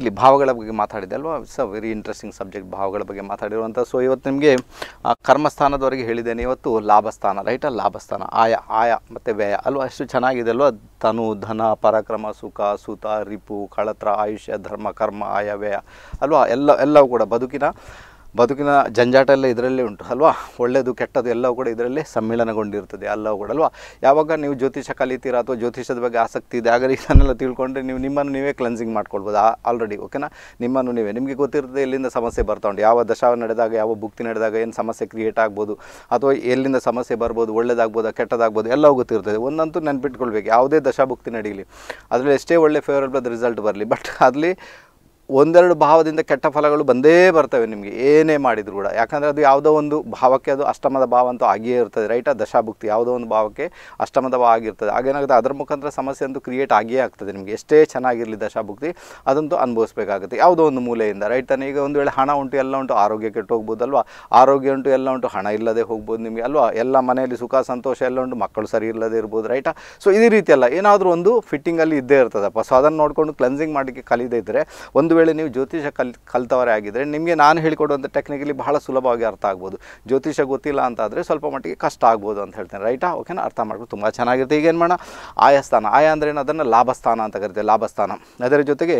ಇಲ್ಲಿ ಭಾವಗಳ ಬಗ್ಗೆ ಮಾತಾಡಿದೆ ಅಲ್ವಾ it's a very interesting subject ಭಾವಗಳ ಬಗ್ಗೆ ಮಾತಾಡಿರುವಂಥ ಸೊ ಇವತ್ತು ನಿಮಗೆ ಕರ್ಮಸ್ಥಾನದವರೆಗೆ ಹೇಳಿದ್ದೇನೆ ಇವತ್ತು ಲಾಭಸ್ಥಾನ ರೈಟ್ ಲಾಭಸ್ಥಾನ ಆಯ ಆಯ ಮತ್ತು ವ್ಯಯ ಅಲ್ವಾ ಅಷ್ಟು ಚೆನ್ನಾಗಿದೆ ಅಲ್ವಾ ತನು ಧನ ಪರಾಕ್ರಮ ಸುಖ ಸುತ ರಿಪು ಕಳತ್ರ ಆಯುಷ್ಯ ಧರ್ಮ ಕರ್ಮ ಆಯ ವ್ಯಯ ಅಲ್ವಾ ಎಲ್ಲ ಎಲ್ಲವೂ ಕೂಡ ಬದುಕಿನ ಬದುಕಿನ ಜಂಜಾಟ ಎಲ್ಲ ಇದರಲ್ಲೇ ಉಂಟು ಅಲ್ವಾ ಒಳ್ಳೆಯದು ಕೆಟ್ಟದ್ದು ಎಲ್ಲವೂ ಕೂಡ ಇದರಲ್ಲೇ ಸಮ್ಮಿಳನಗೊಂಡಿರ್ತದೆ ಎಲ್ಲವೂ ಕೂಡ ಅಲ್ವಾ ಯಾವಾಗ ನೀವು ಜ್ಯೋತಿಷ ಕಲಿತೀರಾ ಅಥವಾ ಜ್ಯೋತಿಷದ ಬಗ್ಗೆ ಆಸಕ್ತಿ ಇದೆ ಆಗಲಿ ಇದನ್ನೆಲ್ಲ ತಿಳ್ಕೊಂಡ್ರೆ ನೀವು ನಿಮ್ಮನ್ನು ನೀವೇ ಕ್ಲೆನ್ಸಿಂಗ್ ಮಾಡ್ಕೊಳ್ಬೋದು ಆಲ್ರೆಡಿ ಓಕೆನಾ ನಿಮ್ಮನ್ನು ನೀವೇ ನಿಮಗೆ ಗೊತ್ತಿರುತ್ತೆ ಎಲ್ಲಿಂದ ಸಮಸ್ಯೆ ಬರ್ತಾ ಉಂಟು ಯಾವ ದಶ ನಡೆದಾಗ ಯಾವ ಭುಕ್ತಿ ನಡೆದಾಗ ಏನು ಸಮಸ್ಯೆ ಕ್ರಿಯೇಟ್ ಆಗ್ಬೋದು ಅಥವಾ ಎಲ್ಲಿಂದ ಸಮಸ್ಯೆ ಬರ್ಬೋದು ಒಳ್ಳೇದಾಗ್ಬೋದು ಕೆಟ್ಟದಾಗ್ಬೋದು ಎಲ್ಲವೂ ಗೊತ್ತಿರ್ತದೆ ಒಂದಂತೂ ನೆನ್ಪಿಟ್ಕೊಳ್ಬೇಕು ಯಾವುದೇ ದಶಾಭುಕ್ತಿ ನಡೀಲಿ ಅದರಲ್ಲಿ ಎಷ್ಟೇ ಒಳ್ಳೆ ಫೇವರೇಬಲ್ ರಿಸಲ್ಟ್ ಬರಲಿ ಬಟ್ ಅಲ್ಲಿ ಒಂದೆರಡು ಭಾವದಿಂದ ಕೆಟ್ಟ ಫಲಗಳು ಬಂದೇ ಬರ್ತವೆ ನಿಮಗೆ ಏನೇ ಮಾಡಿದರೂ ಕೂಡ ಯಾಕಂದರೆ ಅದು ಯಾವುದೋ ಒಂದು ಭಾವಕ್ಕೆ ಅದು ಅಷ್ಟಮದ ಭಾವ ಅಂತೂ ಆಗಿಯೇ ಇರ್ತದೆ ರೈಟ್ ದಶಾಭುಕ್ತಿ ಯಾವುದೋ ಒಂದು ಭಾವಕ್ಕೆ ಅಷ್ಟಮದ ಭಾವ ಆಗಿರ್ತದೆ ಹಾಗೇನಾಗುತ್ತೆ ಅದರ ಮುಖಾಂತರ ಸಮಸ್ಯೆ ಅಂತೂ ಕ್ರಿಯೇಟ್ ಆಗಿಯೇ ಆಗ್ತದೆ ನಿಮಗೆ ಎಷ್ಟೇ ಚೆನ್ನಾಗಿರಲಿ ದಶಾಭುಕ್ತಿ ಅದಂತೂ ಅನುಭವಿಸಬೇಕಾಗುತ್ತೆ ಯಾವುದೋ ಒಂದು ಮೂಲೆಯಿಂದ ರೈಟ್ ತಾನೇ ಈಗ ಒಂದು ವೇಳೆ ಹಣ ಉಂಟು ಎಲ್ಲ ಉಂಟು ಆರೋಗ್ಯ ಕೆಟ್ಟು ಹೋಗ್ಬೋದಲ್ವಾ ಆರೋಗ್ಯ ಉಂಟು ಎಲ್ಲ ಉಂಟು ಹಣ ಇಲ್ಲದೆ ಹೋಗ್ಬೋದು ನಿಮಗೆ ಅಲ್ವಾ ಎಲ್ಲ ಮನೆಯಲ್ಲಿ ಸುಖ ಸಂತೋಷ ಎಲ್ಲ ಉಂಟು ಮಕ್ಕಳು ಸರಿ ಇಲ್ಲದೆ ಇರ್ಬೋದು ರೈಟಾ ಸೊ ಇದೇ ರೀತಿಯಲ್ಲ ಏನಾದರೂ ಒಂದು ಫಿಟ್ಟಿಂಗಲ್ಲಿ ಇದ್ದೇ ಇರ್ತದಪ್ಪ ಸೊ ಅದನ್ನು ನೋಡಿಕೊಂಡು ಕ್ಲೆನ್ಸಿಂಗ್ ಮಾಡಲಿಕ್ಕೆ ಕಲಿದೇ ಇದ್ದರೆ ಒಂದು ವೇಳೆ ನೀವು ಜ್ಯೋತಿಷ ಕಲ್ ಕಲ್ತವರೇ ಆಗಿದ್ದರೆ ನಿಮಗೆ ನಾನು ಹೇಳಿಕೊಡುವಂಥ ಟೆಕ್ನಿಕಲಿ ಬಹಳ ಸುಲಭವಾಗಿ ಅರ್ಥ ಆಗ್ಬೋದು ಜ್ಯೋತಿಷ ಗೊತ್ತಿಲ್ಲ ಅಂತ ಸ್ವಲ್ಪ ಮಟ್ಟಿಗೆ ಕಷ್ಟ ಆಗ್ಬೋದು ಅಂತ ಹೇಳ್ತೇನೆ ರೈಟಾ ಓಕೆನಾ ಅರ್ಥ ಮಾಡ್ಬೋದು ತುಂಬ ಚೆನ್ನಾಗಿರುತ್ತೆ ಈಗ ಏನು ಮಾಡೋಣ ಆಯಸ್ಥಾನ ಆಯ ಅಂದರೆ ಏನು ಅದನ್ನು ಲಾಭಸ್ಥಾನ ಅಂತ ಕರಿತೇವೆ ಲಾಭಸ್ಥಾನ ಅದರ ಜೊತೆಗೆ